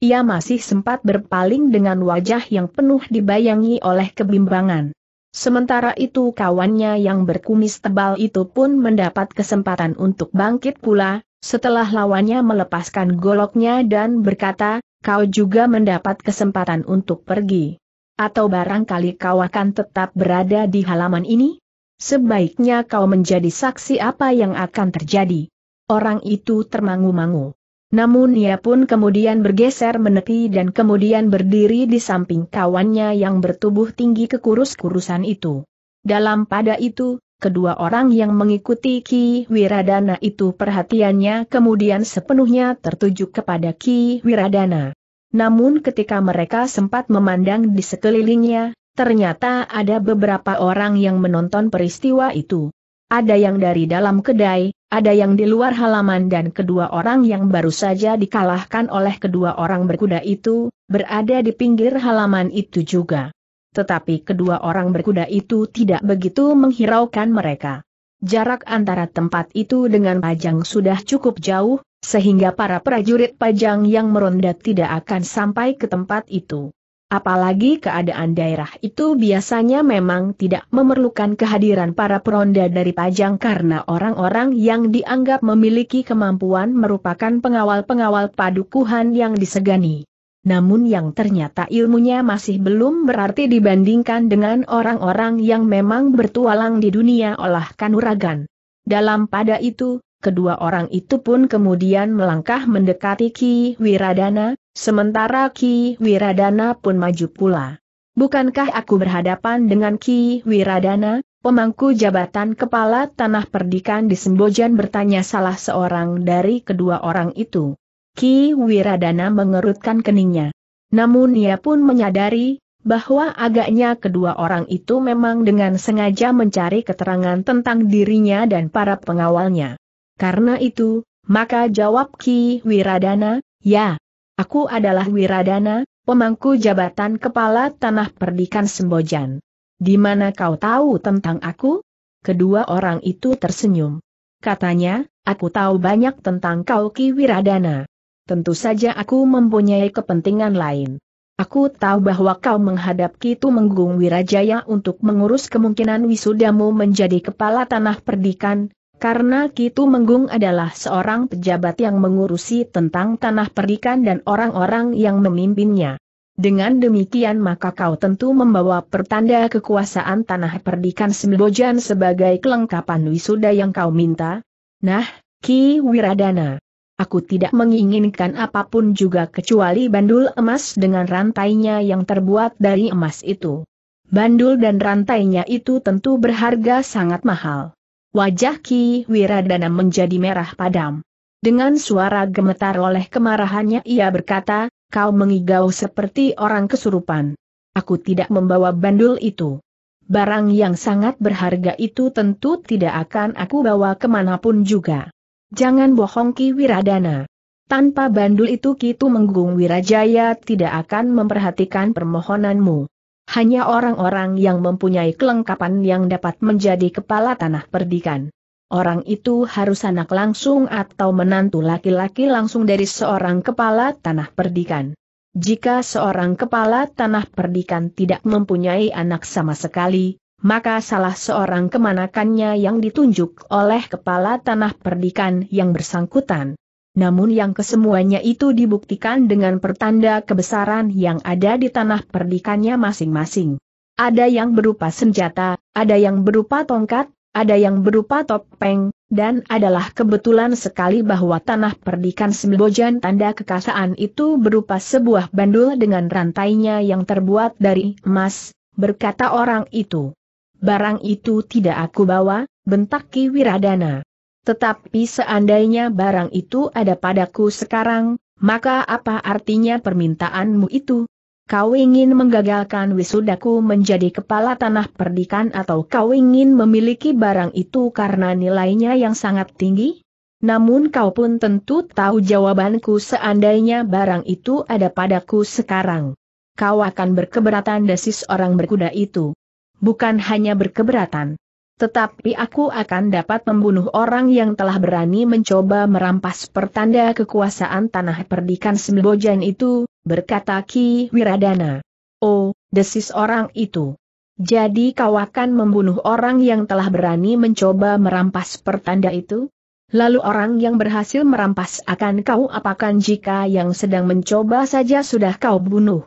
Ia masih sempat berpaling dengan wajah yang penuh dibayangi oleh kebimbangan. Sementara itu kawannya yang berkumis tebal itu pun mendapat kesempatan untuk bangkit pula, setelah lawannya melepaskan goloknya dan berkata, kau juga mendapat kesempatan untuk pergi. Atau barangkali kau akan tetap berada di halaman ini? Sebaiknya kau menjadi saksi apa yang akan terjadi. Orang itu termangu-mangu. Namun ia pun kemudian bergeser menepi dan kemudian berdiri di samping kawannya yang bertubuh tinggi kekurus-kurusan itu. Dalam pada itu, kedua orang yang mengikuti Ki Wiradana itu perhatiannya kemudian sepenuhnya tertuju kepada Ki Wiradana. Namun ketika mereka sempat memandang di sekelilingnya, ternyata ada beberapa orang yang menonton peristiwa itu. Ada yang dari dalam kedai, ada yang di luar halaman dan kedua orang yang baru saja dikalahkan oleh kedua orang berkuda itu, berada di pinggir halaman itu juga. Tetapi kedua orang berkuda itu tidak begitu menghiraukan mereka. Jarak antara tempat itu dengan pajang sudah cukup jauh, sehingga para prajurit pajang yang meronda tidak akan sampai ke tempat itu. Apalagi keadaan daerah itu biasanya memang tidak memerlukan kehadiran para peronda dari pajang karena orang-orang yang dianggap memiliki kemampuan merupakan pengawal-pengawal padukuhan yang disegani. Namun yang ternyata ilmunya masih belum berarti dibandingkan dengan orang-orang yang memang bertualang di dunia olah kanuragan. Dalam pada itu, kedua orang itu pun kemudian melangkah mendekati Ki Wiradana, sementara Ki Wiradana pun maju pula. Bukankah aku berhadapan dengan Ki Wiradana, pemangku jabatan kepala tanah perdikan di Sembojan bertanya salah seorang dari kedua orang itu. Ki Wiradana mengerutkan keningnya. Namun ia pun menyadari, bahwa agaknya kedua orang itu memang dengan sengaja mencari keterangan tentang dirinya dan para pengawalnya. Karena itu, maka jawab Ki Wiradana, ya, aku adalah Wiradana, pemangku jabatan kepala tanah perdikan Sembojan. Di mana kau tahu tentang aku? Kedua orang itu tersenyum. Katanya, aku tahu banyak tentang kau Ki Wiradana. Tentu saja aku mempunyai kepentingan lain. Aku tahu bahwa kau menghadap Kitu Menggung Wirajaya untuk mengurus kemungkinan wisudamu menjadi kepala tanah perdikan, karena Kitu Menggung adalah seorang pejabat yang mengurusi tentang tanah perdikan dan orang-orang yang memimpinnya. Dengan demikian maka kau tentu membawa pertanda kekuasaan tanah perdikan Sembojan sebagai kelengkapan wisuda yang kau minta. Nah, Ki Wiradana. Aku tidak menginginkan apapun juga kecuali bandul emas dengan rantainya yang terbuat dari emas itu. Bandul dan rantainya itu tentu berharga sangat mahal. Wajah Ki Wiradana menjadi merah padam. Dengan suara gemetar oleh kemarahannya ia berkata, kau mengigau seperti orang kesurupan. Aku tidak membawa bandul itu. Barang yang sangat berharga itu tentu tidak akan aku bawa kemanapun juga. Jangan bohong Ki Wiradana. Tanpa bandul itu Kitu Menggung Wirajaya tidak akan memperhatikan permohonanmu. Hanya orang-orang yang mempunyai kelengkapan yang dapat menjadi kepala tanah perdikan. Orang itu harus anak langsung atau menantu laki-laki langsung dari seorang kepala tanah perdikan. Jika seorang kepala tanah perdikan tidak mempunyai anak sama sekali, maka salah seorang kemanakannya yang ditunjuk oleh kepala tanah perdikan yang bersangkutan namun yang kesemuanya itu dibuktikan dengan pertanda kebesaran yang ada di tanah perdikannya masing-masing. Ada yang berupa senjata, ada yang berupa tongkat, ada yang berupa topeng, dan adalah kebetulan sekali bahwa tanah perdikan Sembojan tanda kekasaan itu berupa sebuah bandul dengan rantainya yang terbuat dari emas, berkata orang itu. Barang itu tidak aku bawa, bentak Ki Wiradana. Tetapi seandainya barang itu ada padaku sekarang, maka apa artinya permintaanmu itu? Kau ingin menggagalkan wisudaku menjadi kepala tanah perdikan atau kau ingin memiliki barang itu karena nilainya yang sangat tinggi? Namun kau pun tentu tahu jawabanku seandainya barang itu ada padaku sekarang. Kau akan berkeberatan desis orang berkuda itu. Bukan hanya berkeberatan, tetapi aku akan dapat membunuh orang yang telah berani mencoba merampas pertanda kekuasaan tanah perdikan Sembojan itu, berkata Ki Wiradana. Oh, desis orang itu. Jadi kau akan membunuh orang yang telah berani mencoba merampas pertanda itu? Lalu orang yang berhasil merampas akan kau apakan jika yang sedang mencoba saja sudah kau bunuh?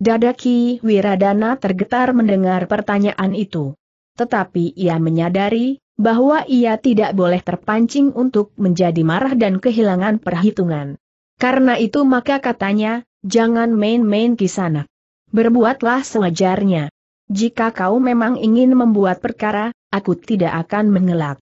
Dadaki Wiradana tergetar mendengar pertanyaan itu tetapi ia menyadari bahwa ia tidak boleh terpancing untuk menjadi marah dan kehilangan perhitungan. Karena itu maka katanya, jangan main-main sana. Berbuatlah sewajarnya. Jika kau memang ingin membuat perkara, aku tidak akan mengelak.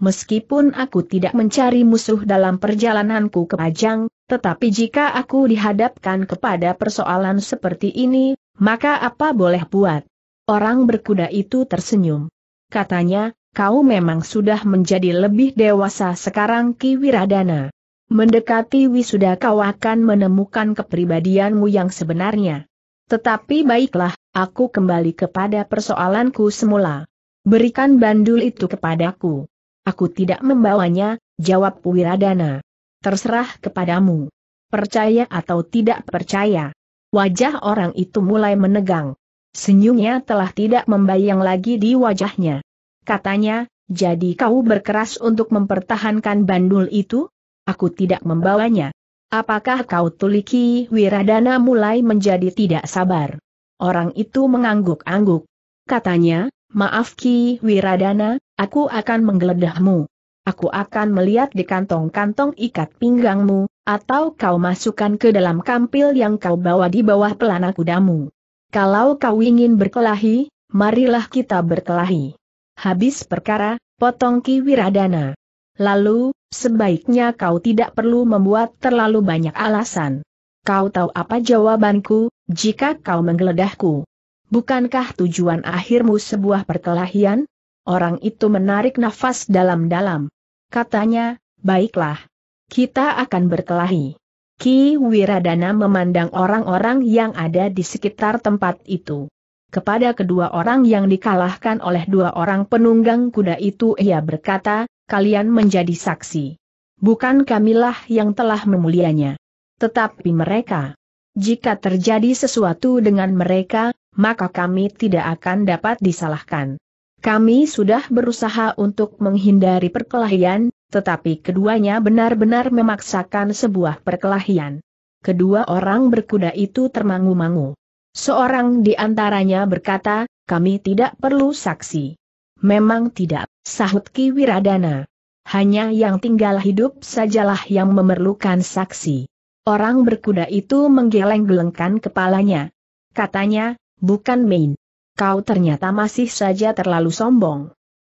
Meskipun aku tidak mencari musuh dalam perjalananku ke Pajang, tetapi jika aku dihadapkan kepada persoalan seperti ini, maka apa boleh buat? Orang berkuda itu tersenyum. Katanya, kau memang sudah menjadi lebih dewasa sekarang Ki Wiradana. Mendekati wisuda kau akan menemukan kepribadianmu yang sebenarnya. Tetapi baiklah, aku kembali kepada persoalanku semula. Berikan bandul itu kepadaku. Aku tidak membawanya, jawab Wiradana. Terserah kepadamu. Percaya atau tidak percaya. Wajah orang itu mulai menegang. Senyumnya telah tidak membayang lagi di wajahnya. Katanya, jadi kau berkeras untuk mempertahankan bandul itu? Aku tidak membawanya. Apakah kau tuliki Wiradana mulai menjadi tidak sabar? Orang itu mengangguk-angguk. Katanya, maaf Ki Wiradana, aku akan menggeledahmu. Aku akan melihat di kantong-kantong ikat pinggangmu, atau kau masukkan ke dalam kampil yang kau bawa di bawah pelana kudamu. Kalau kau ingin berkelahi, marilah kita berkelahi. Habis perkara, potong Ki Wiradana. Lalu, sebaiknya kau tidak perlu membuat terlalu banyak alasan. Kau tahu apa jawabanku, jika kau menggeledahku? Bukankah tujuan akhirmu sebuah perkelahian? Orang itu menarik nafas dalam-dalam. Katanya, baiklah. Kita akan berkelahi. Ki Wiradana memandang orang-orang yang ada di sekitar tempat itu. Kepada kedua orang yang dikalahkan oleh dua orang penunggang kuda itu ia berkata, kalian menjadi saksi. Bukan kamilah yang telah memulianya. Tetapi mereka. Jika terjadi sesuatu dengan mereka, maka kami tidak akan dapat disalahkan. Kami sudah berusaha untuk menghindari perkelahian, tetapi keduanya benar-benar memaksakan sebuah perkelahian. Kedua orang berkuda itu termangu-mangu. Seorang di antaranya berkata, kami tidak perlu saksi. Memang tidak, sahut Ki Wiradana. Hanya yang tinggal hidup sajalah yang memerlukan saksi. Orang berkuda itu menggeleng-gelengkan kepalanya. Katanya, bukan main. Kau ternyata masih saja terlalu sombong.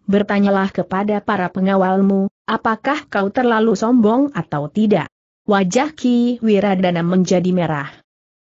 Bertanyalah kepada para pengawalmu, Apakah kau terlalu sombong atau tidak? Wajah Ki Wiradana menjadi merah.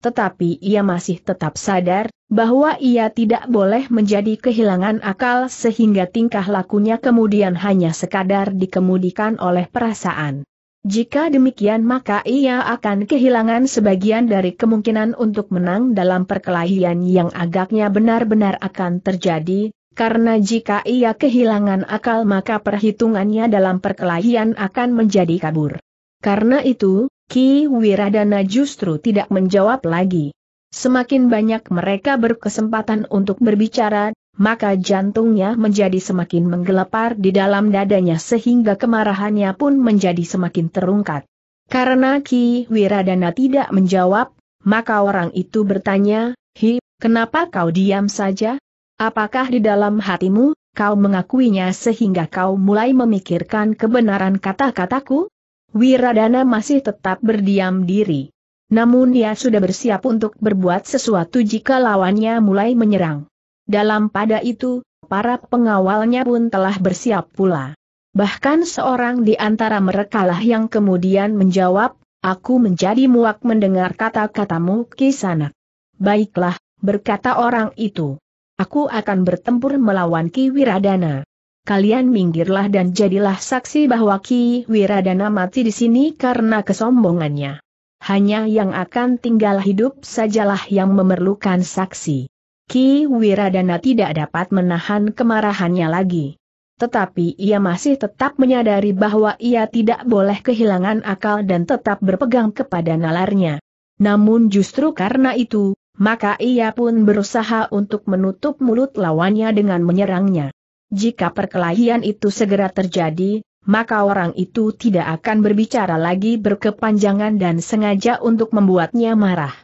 Tetapi ia masih tetap sadar, bahwa ia tidak boleh menjadi kehilangan akal sehingga tingkah lakunya kemudian hanya sekadar dikemudikan oleh perasaan. Jika demikian maka ia akan kehilangan sebagian dari kemungkinan untuk menang dalam perkelahian yang agaknya benar-benar akan terjadi, karena jika ia kehilangan akal maka perhitungannya dalam perkelahian akan menjadi kabur. Karena itu, Ki Wiradana justru tidak menjawab lagi. Semakin banyak mereka berkesempatan untuk berbicara, maka jantungnya menjadi semakin menggelepar di dalam dadanya sehingga kemarahannya pun menjadi semakin terungkat. Karena Ki Wiradana tidak menjawab, maka orang itu bertanya, Hi, kenapa kau diam saja? Apakah di dalam hatimu, kau mengakuinya sehingga kau mulai memikirkan kebenaran kata-kataku? Wiradana masih tetap berdiam diri. Namun ia sudah bersiap untuk berbuat sesuatu jika lawannya mulai menyerang. Dalam pada itu, para pengawalnya pun telah bersiap pula. Bahkan seorang di antara merekalah yang kemudian menjawab, Aku menjadi muak mendengar kata-katamu kisanak. Baiklah, berkata orang itu. Aku akan bertempur melawan Ki Wiradana. Kalian minggirlah dan jadilah saksi bahwa Ki Wiradana mati di sini karena kesombongannya. Hanya yang akan tinggal hidup sajalah yang memerlukan saksi. Ki Wiradana tidak dapat menahan kemarahannya lagi. Tetapi ia masih tetap menyadari bahwa ia tidak boleh kehilangan akal dan tetap berpegang kepada nalarnya. Namun justru karena itu, maka ia pun berusaha untuk menutup mulut lawannya dengan menyerangnya. Jika perkelahian itu segera terjadi, maka orang itu tidak akan berbicara lagi berkepanjangan dan sengaja untuk membuatnya marah.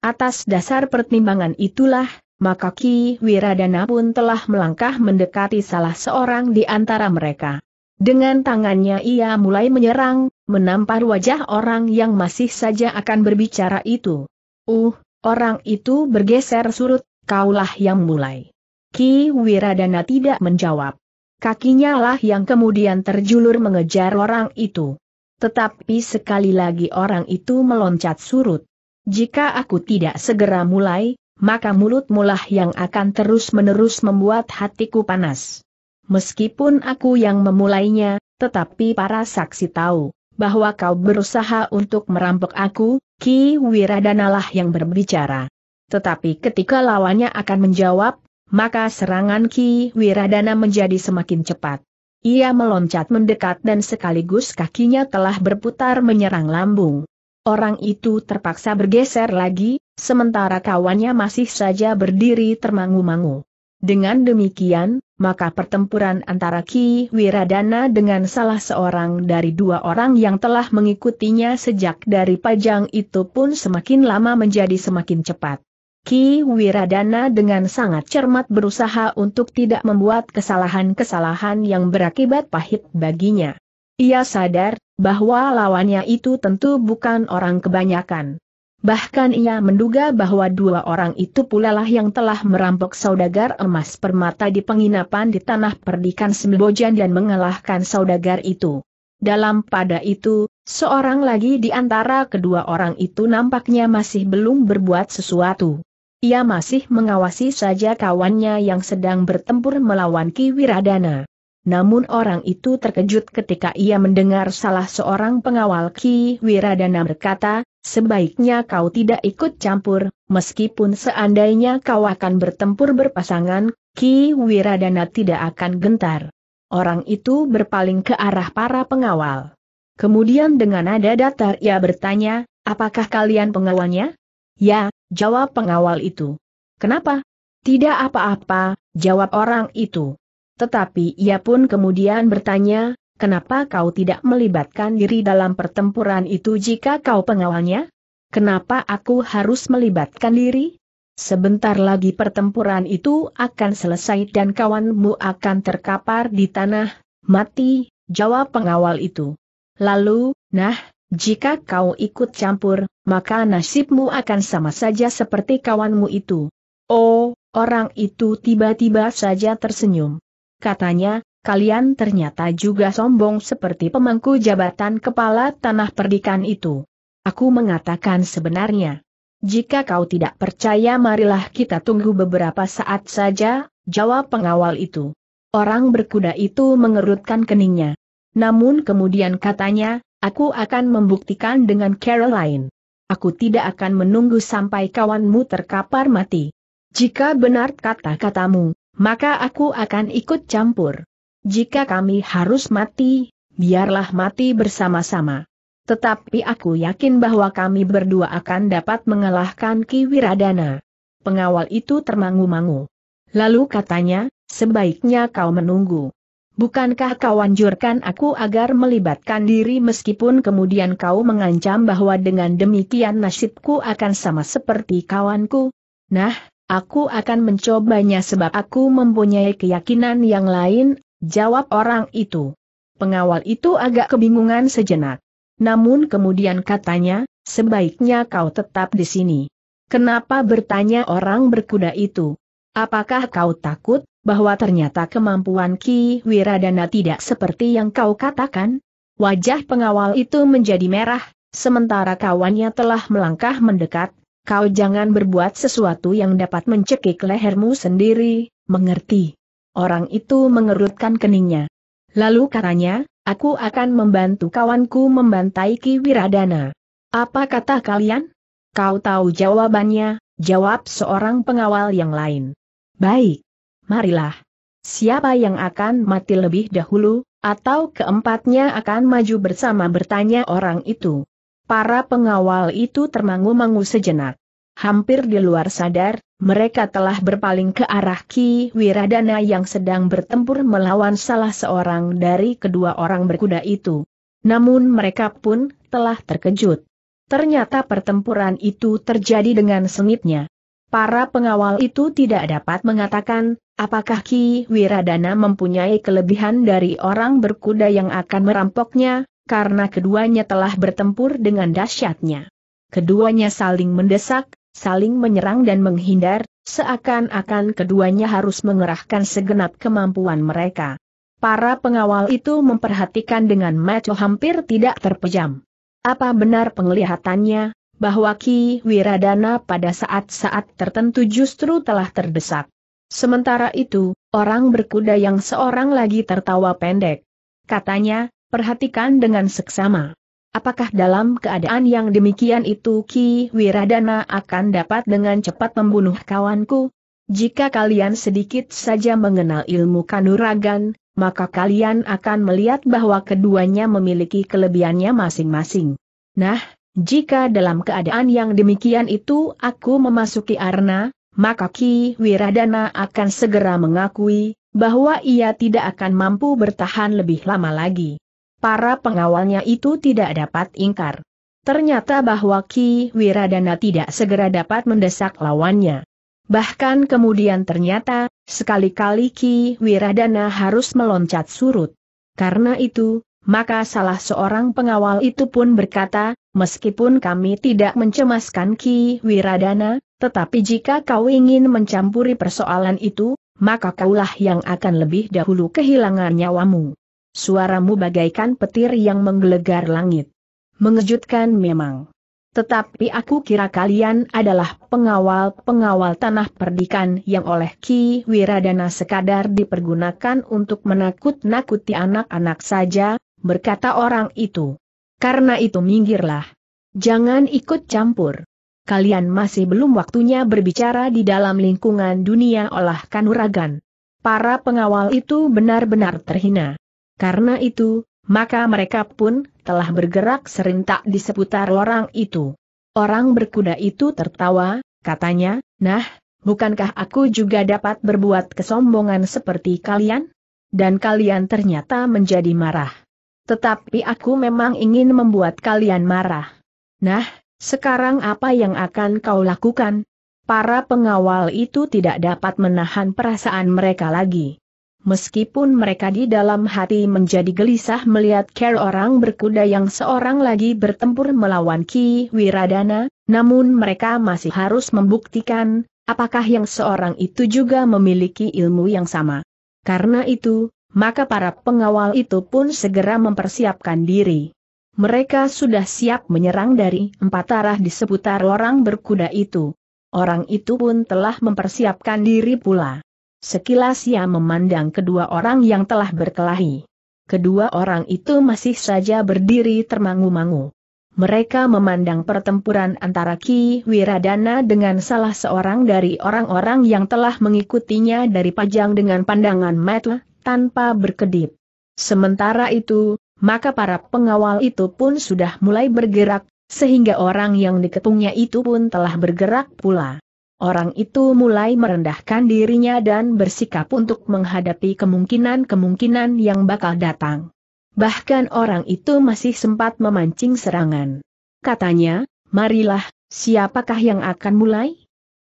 Atas dasar pertimbangan itulah, maka Ki Wiradana pun telah melangkah mendekati salah seorang di antara mereka. Dengan tangannya ia mulai menyerang, menampar wajah orang yang masih saja akan berbicara itu. Uh, Orang itu bergeser surut, kaulah yang mulai. Ki Wiradana tidak menjawab. Kakinya lah yang kemudian terjulur mengejar orang itu. Tetapi sekali lagi orang itu meloncat surut. Jika aku tidak segera mulai, maka mulut mulah yang akan terus-menerus membuat hatiku panas. Meskipun aku yang memulainya, tetapi para saksi tahu bahwa kau berusaha untuk merampok aku, Ki Wiradanalah yang berbicara. Tetapi ketika lawannya akan menjawab, maka serangan Ki Wiradana menjadi semakin cepat. Ia meloncat mendekat dan sekaligus kakinya telah berputar menyerang lambung. Orang itu terpaksa bergeser lagi, sementara kawannya masih saja berdiri termangu-mangu. Dengan demikian, maka pertempuran antara Ki Wiradana dengan salah seorang dari dua orang yang telah mengikutinya sejak dari Pajang itu pun semakin lama menjadi semakin cepat. Ki Wiradana dengan sangat cermat berusaha untuk tidak membuat kesalahan-kesalahan yang berakibat pahit baginya. Ia sadar bahwa lawannya itu tentu bukan orang kebanyakan. Bahkan ia menduga bahwa dua orang itu pula lah yang telah merampok saudagar emas permata di penginapan di tanah perdikan Sembojan dan mengalahkan saudagar itu. Dalam pada itu, seorang lagi di antara kedua orang itu nampaknya masih belum berbuat sesuatu. Ia masih mengawasi saja kawannya yang sedang bertempur melawan Ki Wiradana. Namun orang itu terkejut ketika ia mendengar salah seorang pengawal Ki Wiradana berkata, Sebaiknya kau tidak ikut campur, meskipun seandainya kau akan bertempur berpasangan, Ki Wiradana tidak akan gentar. Orang itu berpaling ke arah para pengawal. Kemudian dengan nada datar ia bertanya, apakah kalian pengawalnya? Ya, jawab pengawal itu. Kenapa? Tidak apa-apa, jawab orang itu. Tetapi ia pun kemudian bertanya, Kenapa kau tidak melibatkan diri dalam pertempuran itu jika kau pengawalnya? Kenapa aku harus melibatkan diri? Sebentar lagi pertempuran itu akan selesai dan kawanmu akan terkapar di tanah, mati, jawab pengawal itu. Lalu, nah, jika kau ikut campur, maka nasibmu akan sama saja seperti kawanmu itu. Oh, orang itu tiba-tiba saja tersenyum. Katanya, kalian ternyata juga sombong seperti pemangku jabatan kepala tanah perdikan itu. Aku mengatakan sebenarnya. Jika kau tidak percaya marilah kita tunggu beberapa saat saja, jawab pengawal itu. Orang berkuda itu mengerutkan keningnya. Namun kemudian katanya, aku akan membuktikan dengan Caroline. Aku tidak akan menunggu sampai kawanmu terkapar mati. Jika benar kata-katamu, maka aku akan ikut campur. Jika kami harus mati, biarlah mati bersama-sama. Tetapi aku yakin bahwa kami berdua akan dapat mengalahkan Ki Wiradana. Pengawal itu termangu-mangu. Lalu katanya, sebaiknya kau menunggu. Bukankah kau anjurkan aku agar melibatkan diri meskipun kemudian kau mengancam bahwa dengan demikian nasibku akan sama seperti kawanku? Nah, aku akan mencobanya sebab aku mempunyai keyakinan yang lain, Jawab orang itu. Pengawal itu agak kebingungan sejenak. Namun kemudian katanya, sebaiknya kau tetap di sini. Kenapa bertanya orang berkuda itu? Apakah kau takut bahwa ternyata kemampuan Ki Wiradana tidak seperti yang kau katakan? Wajah pengawal itu menjadi merah, sementara kawannya telah melangkah mendekat, kau jangan berbuat sesuatu yang dapat mencekik lehermu sendiri, mengerti? Orang itu mengerutkan keningnya. Lalu katanya, aku akan membantu kawanku membantai Ki Wiradana. Apa kata kalian? Kau tahu jawabannya, jawab seorang pengawal yang lain. Baik. Marilah. Siapa yang akan mati lebih dahulu, atau keempatnya akan maju bersama bertanya orang itu. Para pengawal itu termangu-mangu sejenak hampir di luar sadar, mereka telah berpaling ke arah Ki Wiradana yang sedang bertempur melawan salah seorang dari kedua orang berkuda itu. Namun mereka pun telah terkejut. Ternyata pertempuran itu terjadi dengan sengitnya. Para pengawal itu tidak dapat mengatakan, apakah Ki Wiradana mempunyai kelebihan dari orang berkuda yang akan merampoknya, karena keduanya telah bertempur dengan dahsyatnya. Keduanya saling mendesak, saling menyerang dan menghindar, seakan-akan keduanya harus mengerahkan segenap kemampuan mereka. Para pengawal itu memperhatikan dengan mata hampir tidak terpejam. Apa benar penglihatannya, bahwa Ki Wiradana pada saat-saat tertentu justru telah terdesak. Sementara itu, orang berkuda yang seorang lagi tertawa pendek. Katanya, perhatikan dengan seksama. Apakah dalam keadaan yang demikian itu Ki Wiradana akan dapat dengan cepat membunuh kawanku? Jika kalian sedikit saja mengenal ilmu kanuragan, maka kalian akan melihat bahwa keduanya memiliki kelebihannya masing-masing. Nah, jika dalam keadaan yang demikian itu aku memasuki arna, maka Ki Wiradana akan segera mengakui bahwa ia tidak akan mampu bertahan lebih lama lagi para pengawalnya itu tidak dapat ingkar. Ternyata bahwa Ki Wiradana tidak segera dapat mendesak lawannya. Bahkan kemudian ternyata, sekali-kali Ki Wiradana harus meloncat surut. Karena itu, maka salah seorang pengawal itu pun berkata, meskipun kami tidak mencemaskan Ki Wiradana, tetapi jika kau ingin mencampuri persoalan itu, maka kaulah yang akan lebih dahulu kehilangan nyawamu. Suaramu bagaikan petir yang menggelegar langit. Mengejutkan memang. Tetapi aku kira kalian adalah pengawal-pengawal tanah perdikan yang oleh Ki Wiradana sekadar dipergunakan untuk menakut-nakuti anak-anak saja, berkata orang itu. Karena itu minggirlah. Jangan ikut campur. Kalian masih belum waktunya berbicara di dalam lingkungan dunia olah kanuragan. Para pengawal itu benar-benar terhina. Karena itu, maka mereka pun telah bergerak serentak di seputar orang itu. Orang berkuda itu tertawa, katanya, nah, bukankah aku juga dapat berbuat kesombongan seperti kalian? Dan kalian ternyata menjadi marah. Tetapi aku memang ingin membuat kalian marah. Nah, sekarang apa yang akan kau lakukan? Para pengawal itu tidak dapat menahan perasaan mereka lagi meskipun mereka di dalam hati menjadi gelisah melihat care orang berkuda yang seorang lagi bertempur melawan Ki Wiradana, namun mereka masih harus membuktikan, apakah yang seorang itu juga memiliki ilmu yang sama. Karena itu, maka para pengawal itu pun segera mempersiapkan diri. Mereka sudah siap menyerang dari empat arah di seputar orang berkuda itu. Orang itu pun telah mempersiapkan diri pula. Sekilas ia memandang kedua orang yang telah berkelahi. Kedua orang itu masih saja berdiri termangu-mangu. Mereka memandang pertempuran antara Ki Wiradana dengan salah seorang dari orang-orang yang telah mengikutinya dari pajang dengan pandangan mata, tanpa berkedip. Sementara itu, maka para pengawal itu pun sudah mulai bergerak, sehingga orang yang diketungnya itu pun telah bergerak pula. Orang itu mulai merendahkan dirinya dan bersikap untuk menghadapi kemungkinan-kemungkinan yang bakal datang. Bahkan orang itu masih sempat memancing serangan. Katanya, marilah, siapakah yang akan mulai?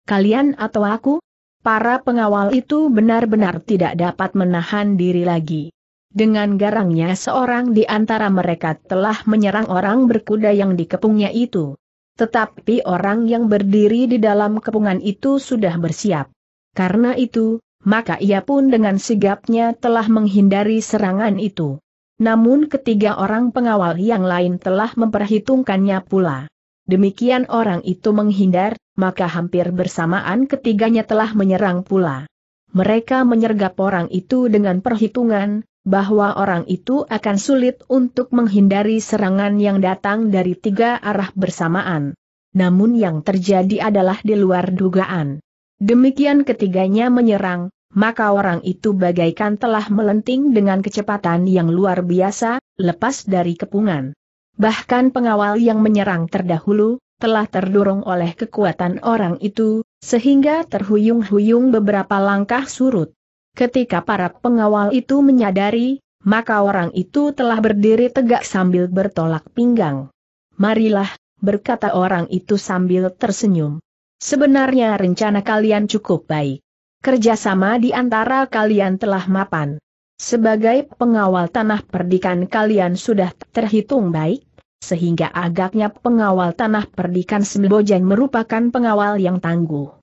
Kalian atau aku? Para pengawal itu benar-benar tidak dapat menahan diri lagi. Dengan garangnya seorang di antara mereka telah menyerang orang berkuda yang dikepungnya itu. Tetapi orang yang berdiri di dalam kepungan itu sudah bersiap. Karena itu, maka ia pun dengan sigapnya telah menghindari serangan itu. Namun ketiga orang pengawal yang lain telah memperhitungkannya pula. Demikian orang itu menghindar, maka hampir bersamaan ketiganya telah menyerang pula. Mereka menyergap orang itu dengan perhitungan, bahwa orang itu akan sulit untuk menghindari serangan yang datang dari tiga arah bersamaan. Namun yang terjadi adalah di luar dugaan. Demikian ketiganya menyerang, maka orang itu bagaikan telah melenting dengan kecepatan yang luar biasa, lepas dari kepungan. Bahkan pengawal yang menyerang terdahulu, telah terdorong oleh kekuatan orang itu, sehingga terhuyung-huyung beberapa langkah surut. Ketika para pengawal itu menyadari, maka orang itu telah berdiri tegak sambil bertolak pinggang. Marilah, berkata orang itu sambil tersenyum. Sebenarnya rencana kalian cukup baik. Kerjasama di antara kalian telah mapan. Sebagai pengawal tanah perdikan kalian sudah terhitung baik, sehingga agaknya pengawal tanah perdikan Sembojeng merupakan pengawal yang tangguh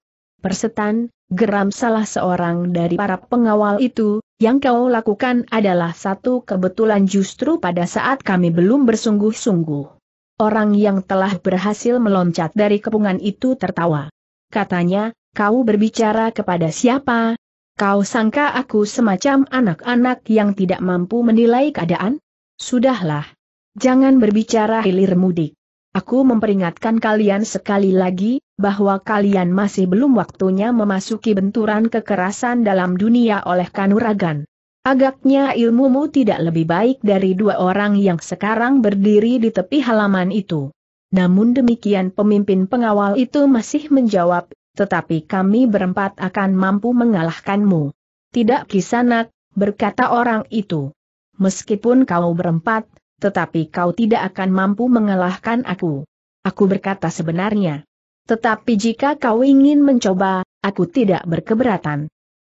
persetan, geram salah seorang dari para pengawal itu, yang kau lakukan adalah satu kebetulan justru pada saat kami belum bersungguh-sungguh. Orang yang telah berhasil meloncat dari kepungan itu tertawa. Katanya, kau berbicara kepada siapa? Kau sangka aku semacam anak-anak yang tidak mampu menilai keadaan? Sudahlah. Jangan berbicara hilir mudik. Aku memperingatkan kalian sekali lagi, bahwa kalian masih belum waktunya memasuki benturan kekerasan dalam dunia oleh kanuragan. Agaknya ilmumu tidak lebih baik dari dua orang yang sekarang berdiri di tepi halaman itu. Namun demikian pemimpin pengawal itu masih menjawab, tetapi kami berempat akan mampu mengalahkanmu. Tidak kisanak, berkata orang itu. Meskipun kau berempat, tetapi kau tidak akan mampu mengalahkan aku. Aku berkata sebenarnya. Tetapi jika kau ingin mencoba, aku tidak berkeberatan.